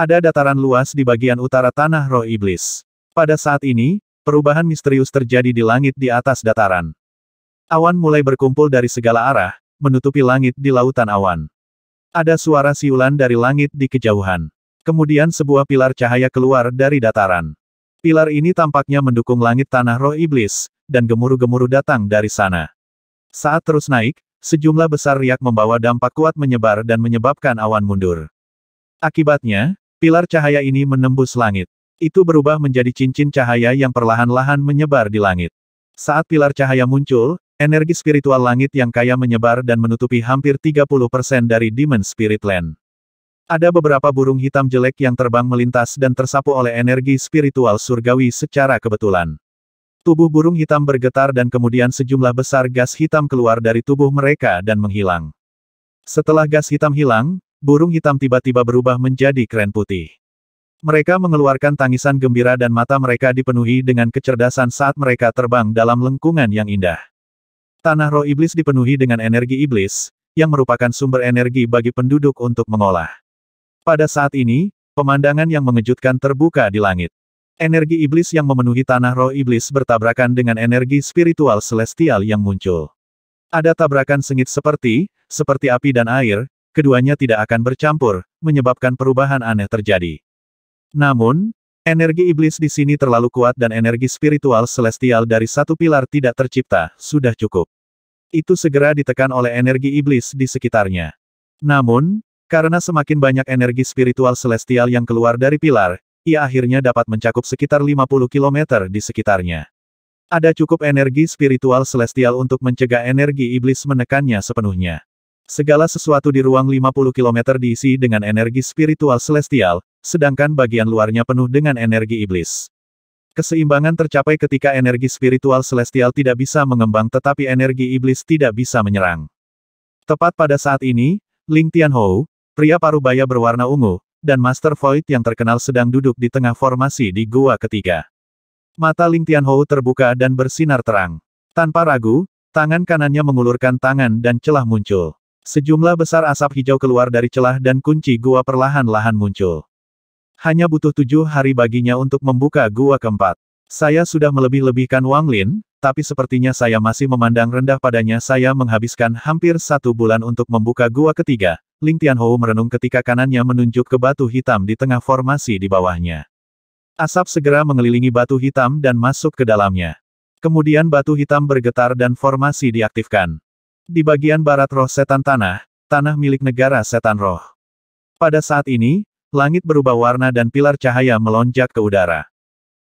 Ada dataran luas di bagian utara tanah roh iblis. Pada saat ini, perubahan misterius terjadi di langit di atas dataran. Awan mulai berkumpul dari segala arah, menutupi langit di lautan awan. Ada suara siulan dari langit di kejauhan. Kemudian sebuah pilar cahaya keluar dari dataran. Pilar ini tampaknya mendukung langit tanah roh iblis, dan gemuruh-gemuruh datang dari sana. Saat terus naik, sejumlah besar riak membawa dampak kuat menyebar dan menyebabkan awan mundur. Akibatnya, Pilar cahaya ini menembus langit. Itu berubah menjadi cincin cahaya yang perlahan-lahan menyebar di langit. Saat pilar cahaya muncul, energi spiritual langit yang kaya menyebar dan menutupi hampir 30% dari Demon Spirit Land. Ada beberapa burung hitam jelek yang terbang melintas dan tersapu oleh energi spiritual surgawi secara kebetulan. Tubuh burung hitam bergetar dan kemudian sejumlah besar gas hitam keluar dari tubuh mereka dan menghilang. Setelah gas hitam hilang, burung hitam tiba-tiba berubah menjadi keren putih. Mereka mengeluarkan tangisan gembira dan mata mereka dipenuhi dengan kecerdasan saat mereka terbang dalam lengkungan yang indah. Tanah roh iblis dipenuhi dengan energi iblis, yang merupakan sumber energi bagi penduduk untuk mengolah. Pada saat ini, pemandangan yang mengejutkan terbuka di langit. Energi iblis yang memenuhi tanah roh iblis bertabrakan dengan energi spiritual celestial yang muncul. Ada tabrakan sengit seperti, seperti api dan air, keduanya tidak akan bercampur, menyebabkan perubahan aneh terjadi. Namun, energi iblis di sini terlalu kuat dan energi spiritual celestial dari satu pilar tidak tercipta, sudah cukup. Itu segera ditekan oleh energi iblis di sekitarnya. Namun, karena semakin banyak energi spiritual celestial yang keluar dari pilar, ia akhirnya dapat mencakup sekitar 50 km di sekitarnya. Ada cukup energi spiritual celestial untuk mencegah energi iblis menekannya sepenuhnya. Segala sesuatu di ruang 50 km diisi dengan energi spiritual celestial, sedangkan bagian luarnya penuh dengan energi iblis. Keseimbangan tercapai ketika energi spiritual celestial tidak bisa mengembang tetapi energi iblis tidak bisa menyerang. Tepat pada saat ini, Ling Tianhou, pria paruh baya berwarna ungu, dan Master Void yang terkenal sedang duduk di tengah formasi di gua ketiga. Mata Ling Tianhou terbuka dan bersinar terang. Tanpa ragu, tangan kanannya mengulurkan tangan dan celah muncul. Sejumlah besar asap hijau keluar dari celah dan kunci gua perlahan-lahan muncul. Hanya butuh tujuh hari baginya untuk membuka gua keempat. Saya sudah melebih-lebihkan Wang Lin, tapi sepertinya saya masih memandang rendah padanya. Saya menghabiskan hampir satu bulan untuk membuka gua ketiga. Ling Tianhou merenung ketika kanannya menunjuk ke batu hitam di tengah formasi di bawahnya. Asap segera mengelilingi batu hitam dan masuk ke dalamnya. Kemudian batu hitam bergetar dan formasi diaktifkan. Di bagian barat roh setan tanah, tanah milik negara setan roh. Pada saat ini, langit berubah warna dan pilar cahaya melonjak ke udara.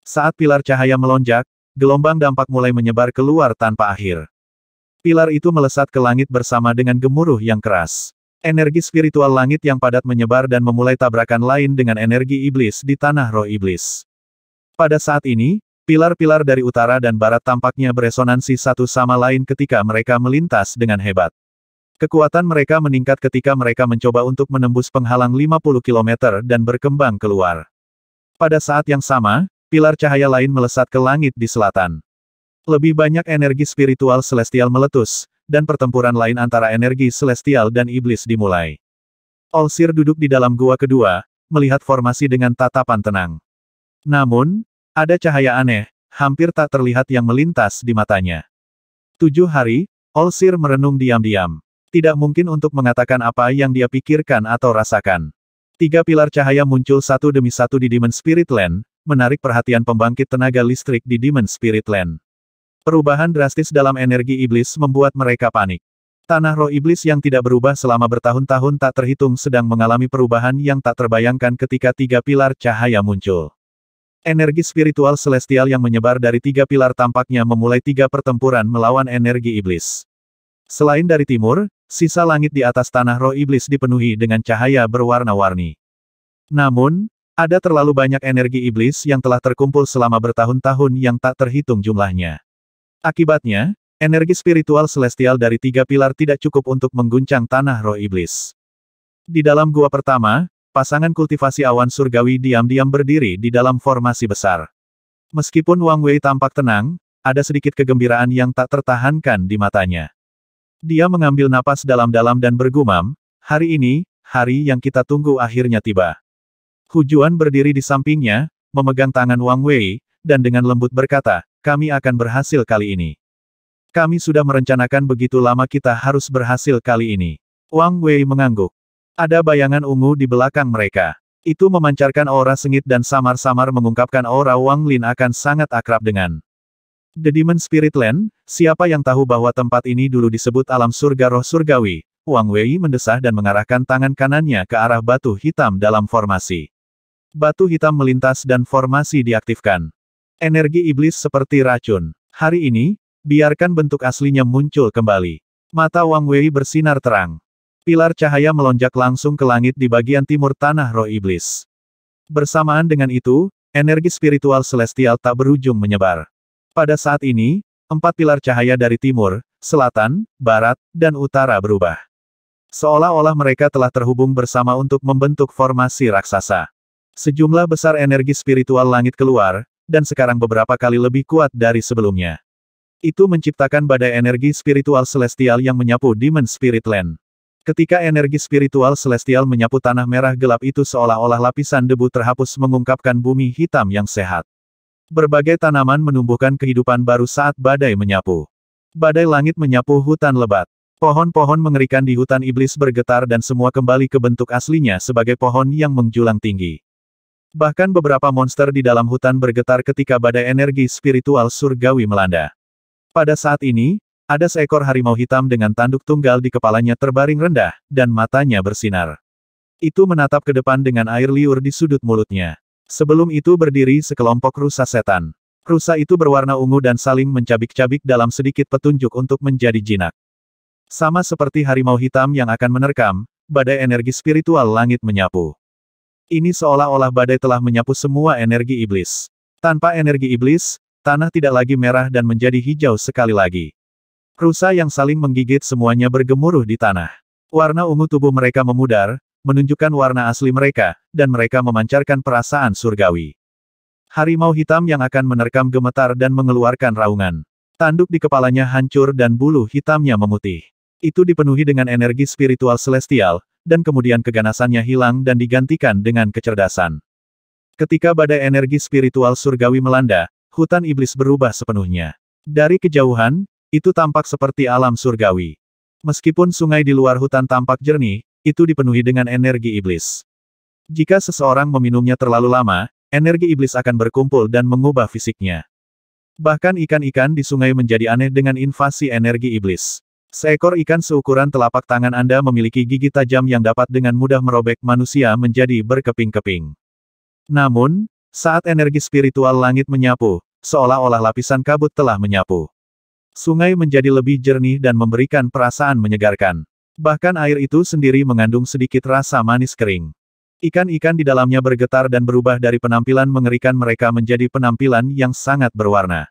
Saat pilar cahaya melonjak, gelombang dampak mulai menyebar keluar tanpa akhir. Pilar itu melesat ke langit bersama dengan gemuruh yang keras. Energi spiritual langit yang padat menyebar dan memulai tabrakan lain dengan energi iblis di tanah roh iblis. Pada saat ini, Pilar-pilar dari utara dan barat tampaknya beresonansi satu sama lain ketika mereka melintas dengan hebat. Kekuatan mereka meningkat ketika mereka mencoba untuk menembus penghalang 50 km dan berkembang keluar. Pada saat yang sama, pilar cahaya lain melesat ke langit di selatan. Lebih banyak energi spiritual celestial meletus, dan pertempuran lain antara energi celestial dan iblis dimulai. Olsir duduk di dalam gua kedua, melihat formasi dengan tatapan tenang. Namun, ada cahaya aneh, hampir tak terlihat yang melintas di matanya. Tujuh hari, Olsir merenung diam-diam. Tidak mungkin untuk mengatakan apa yang dia pikirkan atau rasakan. Tiga pilar cahaya muncul satu demi satu di Demon Spirit Land, menarik perhatian pembangkit tenaga listrik di Demon Spirit Land. Perubahan drastis dalam energi iblis membuat mereka panik. Tanah roh iblis yang tidak berubah selama bertahun-tahun tak terhitung sedang mengalami perubahan yang tak terbayangkan ketika tiga pilar cahaya muncul. Energi spiritual celestial yang menyebar dari tiga pilar tampaknya memulai tiga pertempuran melawan energi iblis. Selain dari timur, sisa langit di atas tanah roh iblis dipenuhi dengan cahaya berwarna-warni. Namun, ada terlalu banyak energi iblis yang telah terkumpul selama bertahun-tahun yang tak terhitung jumlahnya. Akibatnya, energi spiritual celestial dari tiga pilar tidak cukup untuk mengguncang tanah roh iblis. Di dalam gua pertama, Pasangan kultivasi awan surgawi diam-diam berdiri di dalam formasi besar. Meskipun Wang Wei tampak tenang, ada sedikit kegembiraan yang tak tertahankan di matanya. Dia mengambil napas dalam-dalam dan bergumam, hari ini, hari yang kita tunggu akhirnya tiba. Hujuan berdiri di sampingnya, memegang tangan Wang Wei, dan dengan lembut berkata, kami akan berhasil kali ini. Kami sudah merencanakan begitu lama kita harus berhasil kali ini. Wang Wei mengangguk. Ada bayangan ungu di belakang mereka. Itu memancarkan aura sengit dan samar-samar mengungkapkan aura Wang Lin akan sangat akrab dengan The Demon Spirit Land, siapa yang tahu bahwa tempat ini dulu disebut alam surga roh surgawi, Wang Wei mendesah dan mengarahkan tangan kanannya ke arah batu hitam dalam formasi. Batu hitam melintas dan formasi diaktifkan. Energi iblis seperti racun. Hari ini, biarkan bentuk aslinya muncul kembali. Mata Wang Wei bersinar terang. Pilar cahaya melonjak langsung ke langit di bagian timur tanah roh iblis. Bersamaan dengan itu, energi spiritual celestial tak berujung menyebar. Pada saat ini, empat pilar cahaya dari timur, selatan, barat, dan utara berubah. Seolah-olah mereka telah terhubung bersama untuk membentuk formasi raksasa. Sejumlah besar energi spiritual langit keluar, dan sekarang beberapa kali lebih kuat dari sebelumnya. Itu menciptakan badai energi spiritual celestial yang menyapu Demon Spirit Land. Ketika energi spiritual celestial menyapu tanah merah gelap itu seolah-olah lapisan debu terhapus mengungkapkan bumi hitam yang sehat. Berbagai tanaman menumbuhkan kehidupan baru saat badai menyapu. Badai langit menyapu hutan lebat. Pohon-pohon mengerikan di hutan iblis bergetar dan semua kembali ke bentuk aslinya sebagai pohon yang menjulang tinggi. Bahkan beberapa monster di dalam hutan bergetar ketika badai energi spiritual surgawi melanda. Pada saat ini, ada seekor harimau hitam dengan tanduk tunggal di kepalanya terbaring rendah, dan matanya bersinar. Itu menatap ke depan dengan air liur di sudut mulutnya. Sebelum itu berdiri sekelompok rusa setan. Rusa itu berwarna ungu dan saling mencabik-cabik dalam sedikit petunjuk untuk menjadi jinak. Sama seperti harimau hitam yang akan menerkam, badai energi spiritual langit menyapu. Ini seolah-olah badai telah menyapu semua energi iblis. Tanpa energi iblis, tanah tidak lagi merah dan menjadi hijau sekali lagi. Rusa yang saling menggigit semuanya bergemuruh di tanah. Warna ungu tubuh mereka memudar, menunjukkan warna asli mereka, dan mereka memancarkan perasaan surgawi. Harimau hitam yang akan menerkam gemetar dan mengeluarkan raungan. Tanduk di kepalanya hancur dan bulu hitamnya memutih. Itu dipenuhi dengan energi spiritual celestial, dan kemudian keganasannya hilang dan digantikan dengan kecerdasan. Ketika badai energi spiritual surgawi melanda, hutan iblis berubah sepenuhnya. Dari kejauhan, itu tampak seperti alam surgawi. Meskipun sungai di luar hutan tampak jernih, itu dipenuhi dengan energi iblis. Jika seseorang meminumnya terlalu lama, energi iblis akan berkumpul dan mengubah fisiknya. Bahkan ikan-ikan di sungai menjadi aneh dengan invasi energi iblis. Seekor ikan seukuran telapak tangan Anda memiliki gigi tajam yang dapat dengan mudah merobek manusia menjadi berkeping-keping. Namun, saat energi spiritual langit menyapu, seolah-olah lapisan kabut telah menyapu. Sungai menjadi lebih jernih dan memberikan perasaan menyegarkan. Bahkan air itu sendiri mengandung sedikit rasa manis kering. Ikan-ikan di dalamnya bergetar dan berubah dari penampilan mengerikan mereka menjadi penampilan yang sangat berwarna.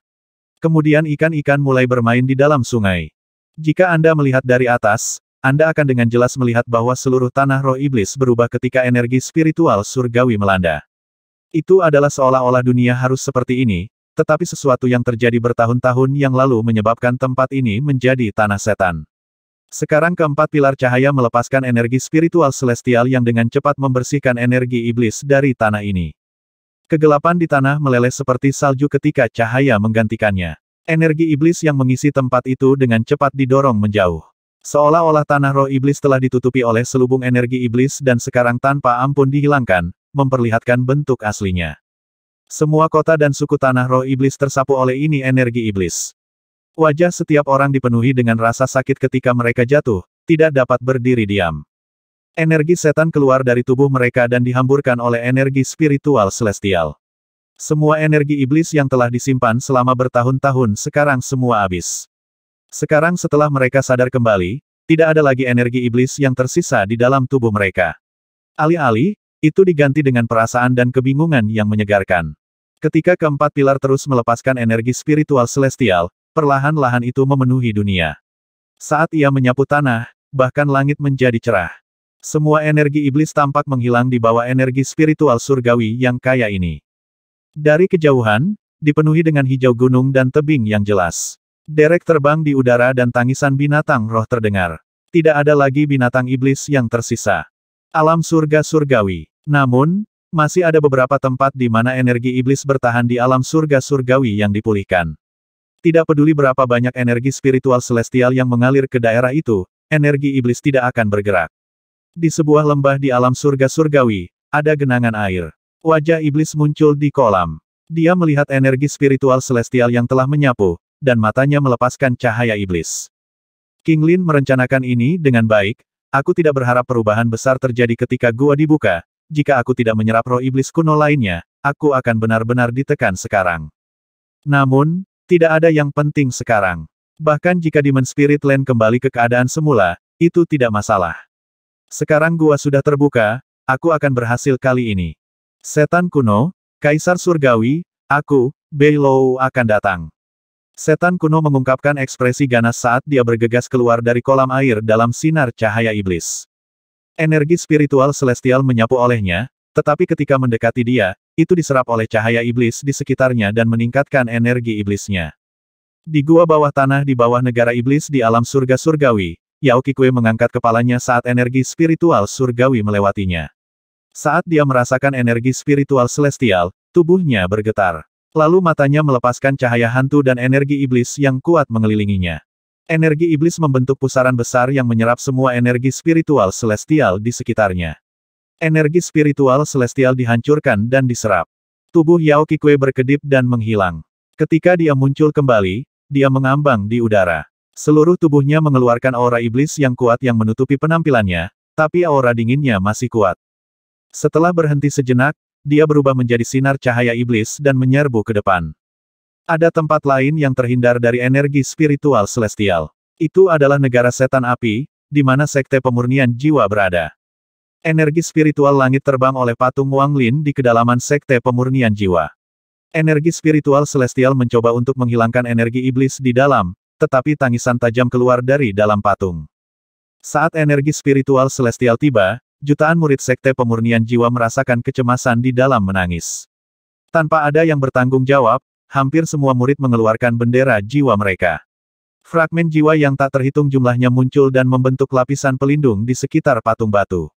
Kemudian ikan-ikan mulai bermain di dalam sungai. Jika Anda melihat dari atas, Anda akan dengan jelas melihat bahwa seluruh tanah roh iblis berubah ketika energi spiritual surgawi melanda. Itu adalah seolah-olah dunia harus seperti ini, tetapi sesuatu yang terjadi bertahun-tahun yang lalu menyebabkan tempat ini menjadi tanah setan. Sekarang keempat pilar cahaya melepaskan energi spiritual celestial yang dengan cepat membersihkan energi iblis dari tanah ini. Kegelapan di tanah meleleh seperti salju ketika cahaya menggantikannya. Energi iblis yang mengisi tempat itu dengan cepat didorong menjauh. Seolah-olah tanah roh iblis telah ditutupi oleh selubung energi iblis dan sekarang tanpa ampun dihilangkan, memperlihatkan bentuk aslinya. Semua kota dan suku tanah roh iblis tersapu oleh ini energi iblis. Wajah setiap orang dipenuhi dengan rasa sakit ketika mereka jatuh, tidak dapat berdiri diam. Energi setan keluar dari tubuh mereka dan dihamburkan oleh energi spiritual celestial. Semua energi iblis yang telah disimpan selama bertahun-tahun sekarang semua habis. Sekarang setelah mereka sadar kembali, tidak ada lagi energi iblis yang tersisa di dalam tubuh mereka. Alih-alih, itu diganti dengan perasaan dan kebingungan yang menyegarkan. Ketika keempat pilar terus melepaskan energi spiritual celestial, perlahan-lahan itu memenuhi dunia. Saat ia menyapu tanah, bahkan langit menjadi cerah. Semua energi iblis tampak menghilang di bawah energi spiritual surgawi yang kaya ini. Dari kejauhan, dipenuhi dengan hijau gunung dan tebing yang jelas. Derek terbang di udara dan tangisan binatang roh terdengar. Tidak ada lagi binatang iblis yang tersisa. Alam surga surgawi. Namun, masih ada beberapa tempat di mana energi iblis bertahan di alam surga surgawi yang dipulihkan. Tidak peduli berapa banyak energi spiritual celestial yang mengalir ke daerah itu, energi iblis tidak akan bergerak. Di sebuah lembah di alam surga surgawi, ada genangan air. Wajah iblis muncul di kolam. Dia melihat energi spiritual celestial yang telah menyapu, dan matanya melepaskan cahaya iblis. King Lin merencanakan ini dengan baik, aku tidak berharap perubahan besar terjadi ketika gua dibuka, jika aku tidak menyerap roh iblis kuno lainnya, aku akan benar-benar ditekan sekarang. Namun, tidak ada yang penting sekarang. Bahkan jika Demon Spirit Land kembali ke keadaan semula, itu tidak masalah. Sekarang gua sudah terbuka, aku akan berhasil kali ini. Setan kuno, Kaisar Surgawi, aku, Beilou akan datang. Setan kuno mengungkapkan ekspresi ganas saat dia bergegas keluar dari kolam air dalam sinar cahaya iblis. Energi spiritual celestial menyapu olehnya, tetapi ketika mendekati dia, itu diserap oleh cahaya iblis di sekitarnya dan meningkatkan energi iblisnya. Di gua bawah tanah di bawah negara iblis di alam surga surgawi, Yao Kikue mengangkat kepalanya saat energi spiritual surgawi melewatinya. Saat dia merasakan energi spiritual celestial, tubuhnya bergetar. Lalu matanya melepaskan cahaya hantu dan energi iblis yang kuat mengelilinginya. Energi iblis membentuk pusaran besar yang menyerap semua energi spiritual celestial di sekitarnya. Energi spiritual celestial dihancurkan dan diserap. Tubuh Yao Kikue berkedip dan menghilang. Ketika dia muncul kembali, dia mengambang di udara. Seluruh tubuhnya mengeluarkan aura iblis yang kuat yang menutupi penampilannya, tapi aura dinginnya masih kuat. Setelah berhenti sejenak, dia berubah menjadi sinar cahaya iblis dan menyerbu ke depan. Ada tempat lain yang terhindar dari energi spiritual celestial. Itu adalah negara setan api, di mana sekte pemurnian jiwa berada. Energi spiritual langit terbang oleh patung Wang Lin di kedalaman sekte pemurnian jiwa. Energi spiritual celestial mencoba untuk menghilangkan energi iblis di dalam, tetapi tangisan tajam keluar dari dalam patung. Saat energi spiritual celestial tiba, jutaan murid sekte pemurnian jiwa merasakan kecemasan di dalam menangis. Tanpa ada yang bertanggung jawab, hampir semua murid mengeluarkan bendera jiwa mereka. Fragmen jiwa yang tak terhitung jumlahnya muncul dan membentuk lapisan pelindung di sekitar patung batu.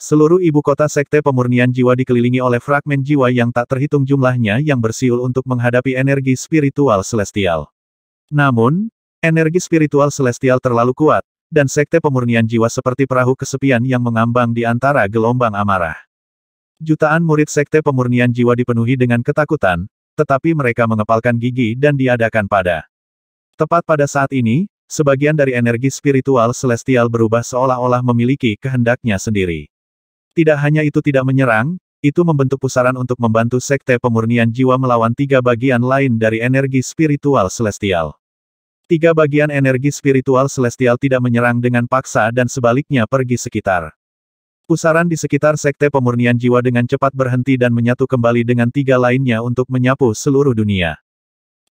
Seluruh ibu kota sekte pemurnian jiwa dikelilingi oleh fragmen jiwa yang tak terhitung jumlahnya yang bersiul untuk menghadapi energi spiritual celestial. Namun, energi spiritual celestial terlalu kuat, dan sekte pemurnian jiwa seperti perahu kesepian yang mengambang di antara gelombang amarah. Jutaan murid sekte pemurnian jiwa dipenuhi dengan ketakutan, tetapi mereka mengepalkan gigi dan diadakan pada. Tepat pada saat ini, sebagian dari energi spiritual celestial berubah seolah-olah memiliki kehendaknya sendiri. Tidak hanya itu tidak menyerang, itu membentuk pusaran untuk membantu sekte pemurnian jiwa melawan tiga bagian lain dari energi spiritual celestial. Tiga bagian energi spiritual celestial tidak menyerang dengan paksa dan sebaliknya pergi sekitar. Pusaran di sekitar sekte pemurnian jiwa dengan cepat berhenti dan menyatu kembali dengan tiga lainnya untuk menyapu seluruh dunia.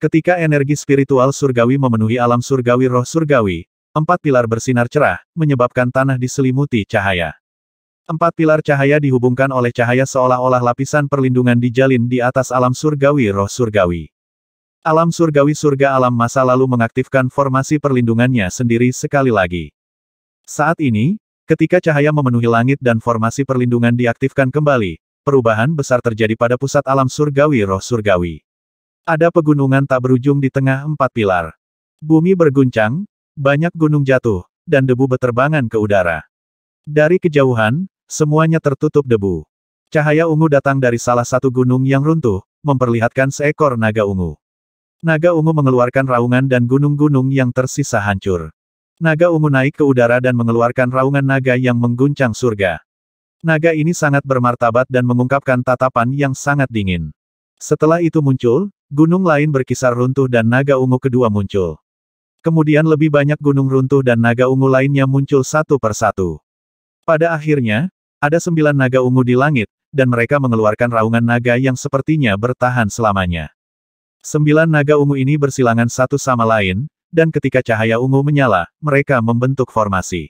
Ketika energi spiritual surgawi memenuhi alam surgawi roh surgawi, empat pilar bersinar cerah, menyebabkan tanah diselimuti cahaya. Empat pilar cahaya dihubungkan oleh cahaya seolah-olah lapisan perlindungan dijalin di atas alam surgawi roh surgawi. Alam surgawi surga alam masa lalu mengaktifkan formasi perlindungannya sendiri sekali lagi. Saat ini, Ketika cahaya memenuhi langit dan formasi perlindungan diaktifkan kembali, perubahan besar terjadi pada pusat alam surgawi roh surgawi. Ada pegunungan tak berujung di tengah empat pilar. Bumi berguncang, banyak gunung jatuh, dan debu beterbangan ke udara. Dari kejauhan, semuanya tertutup debu. Cahaya ungu datang dari salah satu gunung yang runtuh, memperlihatkan seekor naga ungu. Naga ungu mengeluarkan raungan dan gunung-gunung yang tersisa hancur. Naga ungu naik ke udara dan mengeluarkan raungan naga yang mengguncang surga. Naga ini sangat bermartabat dan mengungkapkan tatapan yang sangat dingin. Setelah itu muncul, gunung lain berkisar runtuh dan naga ungu kedua muncul. Kemudian lebih banyak gunung runtuh dan naga ungu lainnya muncul satu per satu. Pada akhirnya, ada sembilan naga ungu di langit, dan mereka mengeluarkan raungan naga yang sepertinya bertahan selamanya. Sembilan naga ungu ini bersilangan satu sama lain, dan ketika cahaya ungu menyala, mereka membentuk formasi.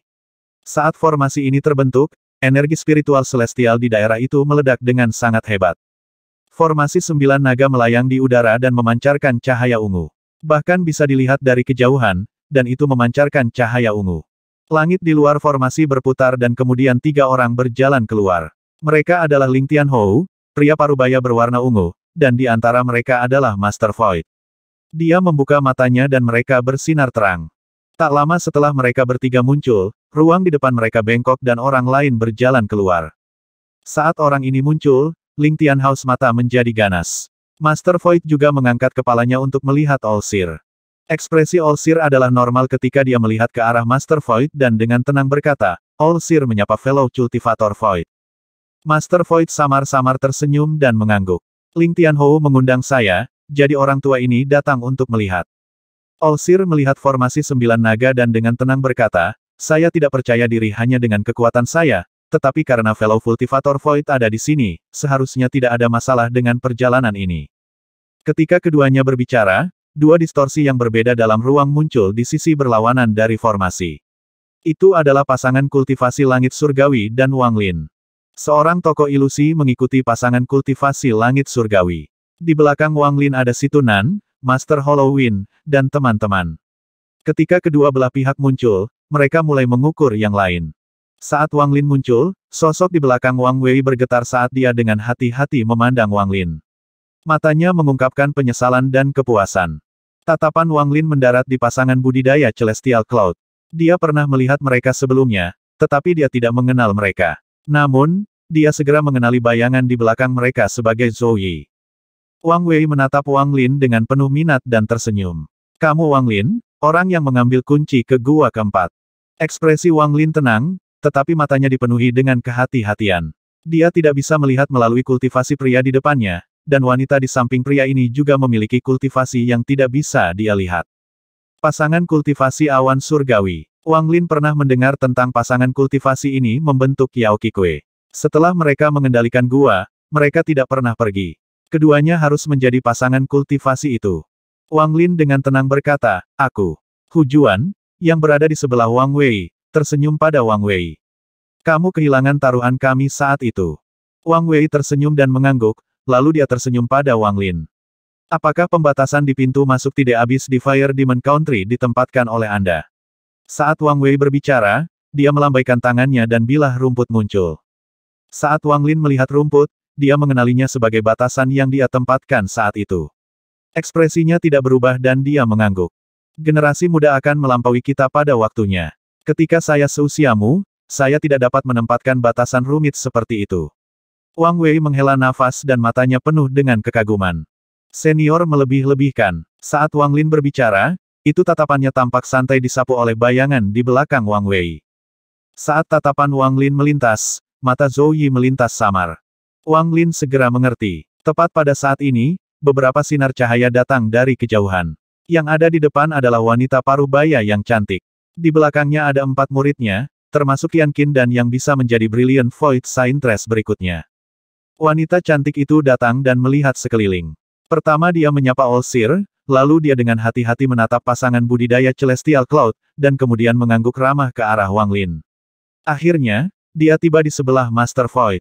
Saat formasi ini terbentuk, energi spiritual celestial di daerah itu meledak dengan sangat hebat. Formasi sembilan naga melayang di udara dan memancarkan cahaya ungu. Bahkan bisa dilihat dari kejauhan, dan itu memancarkan cahaya ungu. Langit di luar formasi berputar dan kemudian tiga orang berjalan keluar. Mereka adalah Ling Tianhou, pria parubaya berwarna ungu, dan di antara mereka adalah Master Void. Dia membuka matanya dan mereka bersinar terang. Tak lama setelah mereka bertiga muncul, ruang di depan mereka bengkok dan orang lain berjalan keluar. Saat orang ini muncul, Ling Tianhao's mata menjadi ganas. Master Void juga mengangkat kepalanya untuk melihat Olsir. Ekspresi Olsir adalah normal ketika dia melihat ke arah Master Void dan dengan tenang berkata, Olsir menyapa fellow cultivator Void. Master Void samar-samar tersenyum dan mengangguk. Ling Tianhou mengundang saya, jadi orang tua ini datang untuk melihat. Olsir melihat formasi sembilan naga dan dengan tenang berkata, saya tidak percaya diri hanya dengan kekuatan saya, tetapi karena fellow cultivator Void ada di sini, seharusnya tidak ada masalah dengan perjalanan ini. Ketika keduanya berbicara, dua distorsi yang berbeda dalam ruang muncul di sisi berlawanan dari formasi. Itu adalah pasangan kultivasi langit surgawi dan Wang Lin. Seorang tokoh ilusi mengikuti pasangan kultivasi langit surgawi. Di belakang Wang Lin ada Situnan, Master Halloween, dan teman-teman. Ketika kedua belah pihak muncul, mereka mulai mengukur yang lain. Saat Wang Lin muncul, sosok di belakang Wang Wei bergetar saat dia dengan hati-hati memandang Wang Lin. Matanya mengungkapkan penyesalan dan kepuasan. Tatapan Wang Lin mendarat di pasangan budidaya Celestial Cloud. Dia pernah melihat mereka sebelumnya, tetapi dia tidak mengenal mereka. Namun, dia segera mengenali bayangan di belakang mereka sebagai Zhou Yi. Wang Wei menatap Wang Lin dengan penuh minat dan tersenyum. Kamu Wang Lin, orang yang mengambil kunci ke gua keempat. Ekspresi Wang Lin tenang, tetapi matanya dipenuhi dengan kehati-hatian. Dia tidak bisa melihat melalui kultivasi pria di depannya, dan wanita di samping pria ini juga memiliki kultivasi yang tidak bisa dia lihat. Pasangan kultivasi awan surgawi. Wang Lin pernah mendengar tentang pasangan kultivasi ini membentuk Yao Kikwe. Setelah mereka mengendalikan gua, mereka tidak pernah pergi. Keduanya harus menjadi pasangan kultivasi itu. Wang Lin dengan tenang berkata, aku. Hu Juan, yang berada di sebelah Wang Wei, tersenyum pada Wang Wei. Kamu kehilangan taruhan kami saat itu. Wang Wei tersenyum dan mengangguk, lalu dia tersenyum pada Wang Lin. Apakah pembatasan di pintu masuk tidak habis di Fire Demon Country ditempatkan oleh Anda? Saat Wang Wei berbicara, dia melambaikan tangannya dan bilah rumput muncul. Saat Wang Lin melihat rumput, dia mengenalinya sebagai batasan yang dia tempatkan saat itu. Ekspresinya tidak berubah dan dia mengangguk. Generasi muda akan melampaui kita pada waktunya. Ketika saya seusiamu, saya tidak dapat menempatkan batasan rumit seperti itu. Wang Wei menghela nafas dan matanya penuh dengan kekaguman. Senior melebih-lebihkan. Saat Wang Lin berbicara, itu tatapannya tampak santai disapu oleh bayangan di belakang Wang Wei. Saat tatapan Wang Lin melintas, mata Zhou Yi melintas samar. Wang Lin segera mengerti. Tepat pada saat ini, beberapa sinar cahaya datang dari kejauhan. Yang ada di depan adalah wanita paruh baya yang cantik. Di belakangnya ada empat muridnya, termasuk Yan Qin dan yang bisa menjadi Brilliant Void Saintress berikutnya. Wanita cantik itu datang dan melihat sekeliling. Pertama dia menyapa Olsir, lalu dia dengan hati-hati menatap pasangan budidaya Celestial Cloud, dan kemudian mengangguk ramah ke arah Wang Lin. Akhirnya, dia tiba di sebelah Master Void.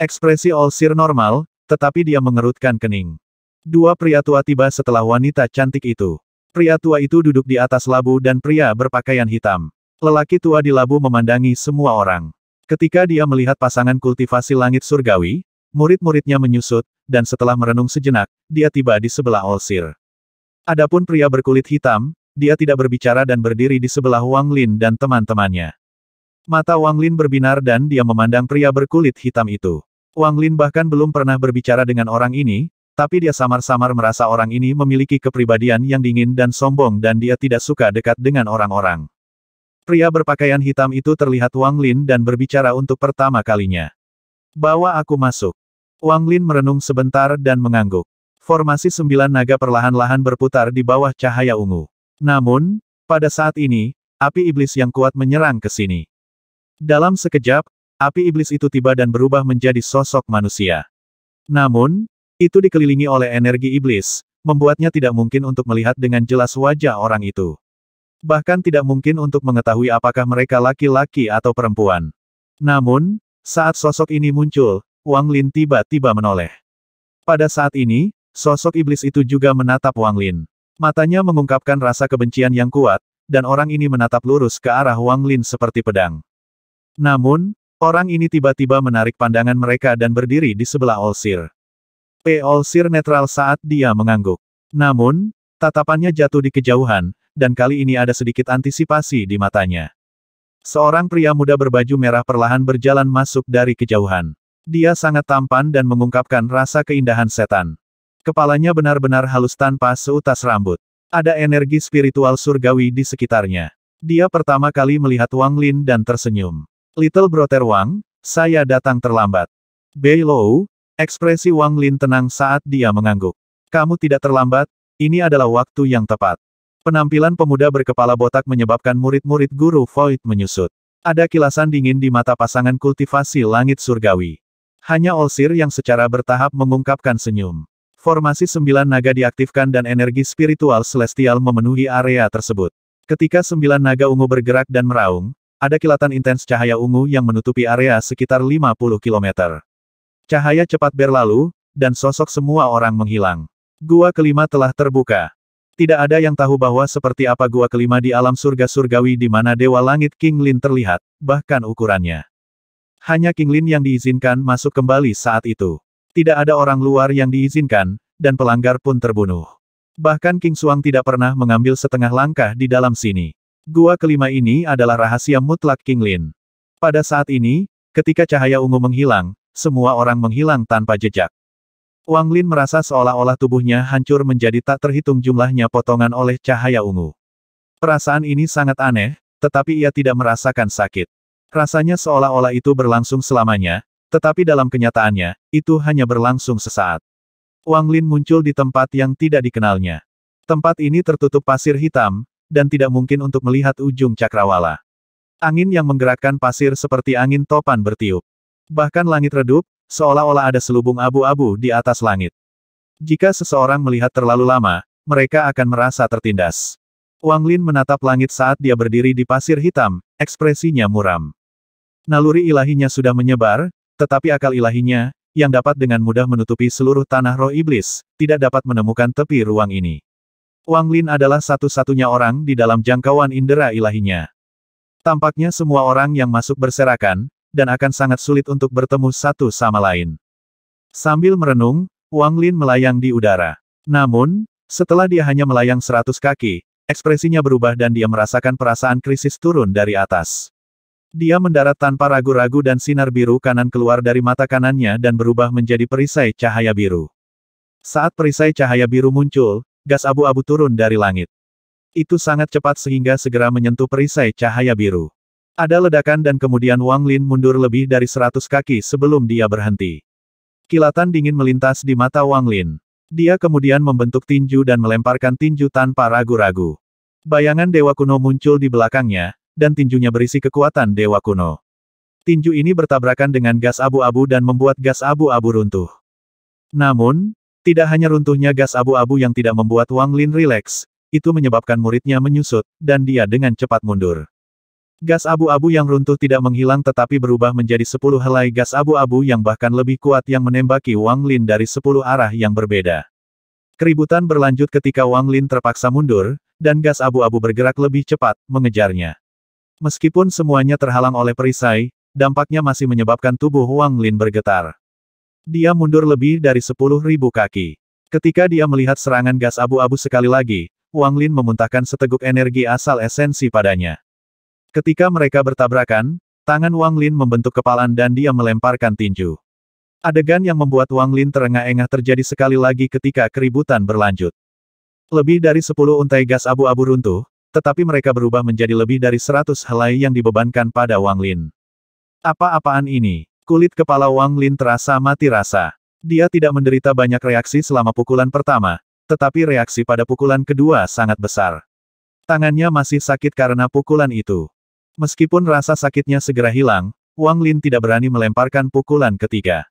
Ekspresi Olsir normal, tetapi dia mengerutkan kening. Dua pria tua tiba setelah wanita cantik itu. Pria tua itu duduk di atas labu dan pria berpakaian hitam. Lelaki tua di labu memandangi semua orang. Ketika dia melihat pasangan kultivasi langit surgawi, murid-muridnya menyusut, dan setelah merenung sejenak, dia tiba di sebelah Olsir. Adapun pria berkulit hitam, dia tidak berbicara dan berdiri di sebelah Wang Lin dan teman-temannya. Mata Wang Lin berbinar dan dia memandang pria berkulit hitam itu. Wang Lin bahkan belum pernah berbicara dengan orang ini, tapi dia samar-samar merasa orang ini memiliki kepribadian yang dingin dan sombong dan dia tidak suka dekat dengan orang-orang. Pria berpakaian hitam itu terlihat Wang Lin dan berbicara untuk pertama kalinya. Bawa aku masuk. Wang Lin merenung sebentar dan mengangguk. Formasi sembilan naga perlahan-lahan berputar di bawah cahaya ungu. Namun, pada saat ini, api iblis yang kuat menyerang ke sini. Dalam sekejap, Api iblis itu tiba dan berubah menjadi sosok manusia. Namun, itu dikelilingi oleh energi iblis, membuatnya tidak mungkin untuk melihat dengan jelas wajah orang itu. Bahkan tidak mungkin untuk mengetahui apakah mereka laki-laki atau perempuan. Namun, saat sosok ini muncul, Wang Lin tiba-tiba menoleh. Pada saat ini, sosok iblis itu juga menatap Wang Lin. Matanya mengungkapkan rasa kebencian yang kuat, dan orang ini menatap lurus ke arah Wang Lin seperti pedang. Namun, Orang ini tiba-tiba menarik pandangan mereka dan berdiri di sebelah Olsir. P. Olsir netral saat dia mengangguk. Namun, tatapannya jatuh di kejauhan, dan kali ini ada sedikit antisipasi di matanya. Seorang pria muda berbaju merah perlahan berjalan masuk dari kejauhan. Dia sangat tampan dan mengungkapkan rasa keindahan setan. Kepalanya benar-benar halus tanpa seutas rambut. Ada energi spiritual surgawi di sekitarnya. Dia pertama kali melihat Wang Lin dan tersenyum. Little Brother Wang, saya datang terlambat. Bei Lou, ekspresi Wang Lin tenang saat dia mengangguk. Kamu tidak terlambat, ini adalah waktu yang tepat. Penampilan pemuda berkepala botak menyebabkan murid-murid guru Void menyusut. Ada kilasan dingin di mata pasangan kultivasi langit surgawi. Hanya Olsir yang secara bertahap mengungkapkan senyum. Formasi sembilan naga diaktifkan dan energi spiritual celestial memenuhi area tersebut. Ketika sembilan naga ungu bergerak dan meraung, ada kilatan intens cahaya ungu yang menutupi area sekitar 50 km. Cahaya cepat berlalu, dan sosok semua orang menghilang. Gua kelima telah terbuka. Tidak ada yang tahu bahwa seperti apa gua kelima di alam surga surgawi di mana Dewa Langit King Lin terlihat, bahkan ukurannya. Hanya King Lin yang diizinkan masuk kembali saat itu. Tidak ada orang luar yang diizinkan, dan pelanggar pun terbunuh. Bahkan King Suang tidak pernah mengambil setengah langkah di dalam sini. Gua kelima ini adalah rahasia mutlak King Lin. Pada saat ini, ketika cahaya ungu menghilang, semua orang menghilang tanpa jejak. Wang Lin merasa seolah-olah tubuhnya hancur menjadi tak terhitung jumlahnya potongan oleh cahaya ungu. Perasaan ini sangat aneh, tetapi ia tidak merasakan sakit. Rasanya seolah-olah itu berlangsung selamanya, tetapi dalam kenyataannya, itu hanya berlangsung sesaat. Wang Lin muncul di tempat yang tidak dikenalnya. Tempat ini tertutup pasir hitam, dan tidak mungkin untuk melihat ujung cakrawala. Angin yang menggerakkan pasir seperti angin topan bertiup. Bahkan langit redup, seolah-olah ada selubung abu-abu di atas langit. Jika seseorang melihat terlalu lama, mereka akan merasa tertindas. Wang Lin menatap langit saat dia berdiri di pasir hitam, ekspresinya muram. Naluri ilahinya sudah menyebar, tetapi akal ilahinya, yang dapat dengan mudah menutupi seluruh tanah roh iblis, tidak dapat menemukan tepi ruang ini. Wang Lin adalah satu-satunya orang di dalam jangkauan indera ilahinya. Tampaknya semua orang yang masuk berserakan, dan akan sangat sulit untuk bertemu satu sama lain. Sambil merenung, Wang Lin melayang di udara. Namun, setelah dia hanya melayang seratus kaki, ekspresinya berubah dan dia merasakan perasaan krisis turun dari atas. Dia mendarat tanpa ragu-ragu dan sinar biru kanan keluar dari mata kanannya dan berubah menjadi perisai cahaya biru. Saat perisai cahaya biru muncul, Gas abu-abu turun dari langit. Itu sangat cepat sehingga segera menyentuh perisai cahaya biru. Ada ledakan dan kemudian Wang Lin mundur lebih dari seratus kaki sebelum dia berhenti. Kilatan dingin melintas di mata Wang Lin. Dia kemudian membentuk tinju dan melemparkan tinju tanpa ragu-ragu. Bayangan Dewa Kuno muncul di belakangnya, dan tinjunya berisi kekuatan Dewa Kuno. Tinju ini bertabrakan dengan gas abu-abu dan membuat gas abu-abu runtuh. Namun, tidak hanya runtuhnya gas abu-abu yang tidak membuat Wang Lin rileks, itu menyebabkan muridnya menyusut, dan dia dengan cepat mundur. Gas abu-abu yang runtuh tidak menghilang tetapi berubah menjadi sepuluh helai gas abu-abu yang bahkan lebih kuat yang menembaki Wang Lin dari sepuluh arah yang berbeda. Keributan berlanjut ketika Wang Lin terpaksa mundur, dan gas abu-abu bergerak lebih cepat, mengejarnya. Meskipun semuanya terhalang oleh perisai, dampaknya masih menyebabkan tubuh Wang Lin bergetar. Dia mundur lebih dari sepuluh ribu kaki. Ketika dia melihat serangan gas abu-abu sekali lagi, Wang Lin memuntahkan seteguk energi asal esensi padanya. Ketika mereka bertabrakan, tangan Wang Lin membentuk kepalan dan dia melemparkan tinju. Adegan yang membuat Wang Lin terengah-engah terjadi sekali lagi ketika keributan berlanjut. Lebih dari sepuluh untai gas abu-abu runtuh, tetapi mereka berubah menjadi lebih dari seratus helai yang dibebankan pada Wang Lin. Apa-apaan ini? Kulit kepala Wang Lin terasa mati rasa. Dia tidak menderita banyak reaksi selama pukulan pertama, tetapi reaksi pada pukulan kedua sangat besar. Tangannya masih sakit karena pukulan itu. Meskipun rasa sakitnya segera hilang, Wang Lin tidak berani melemparkan pukulan ketiga.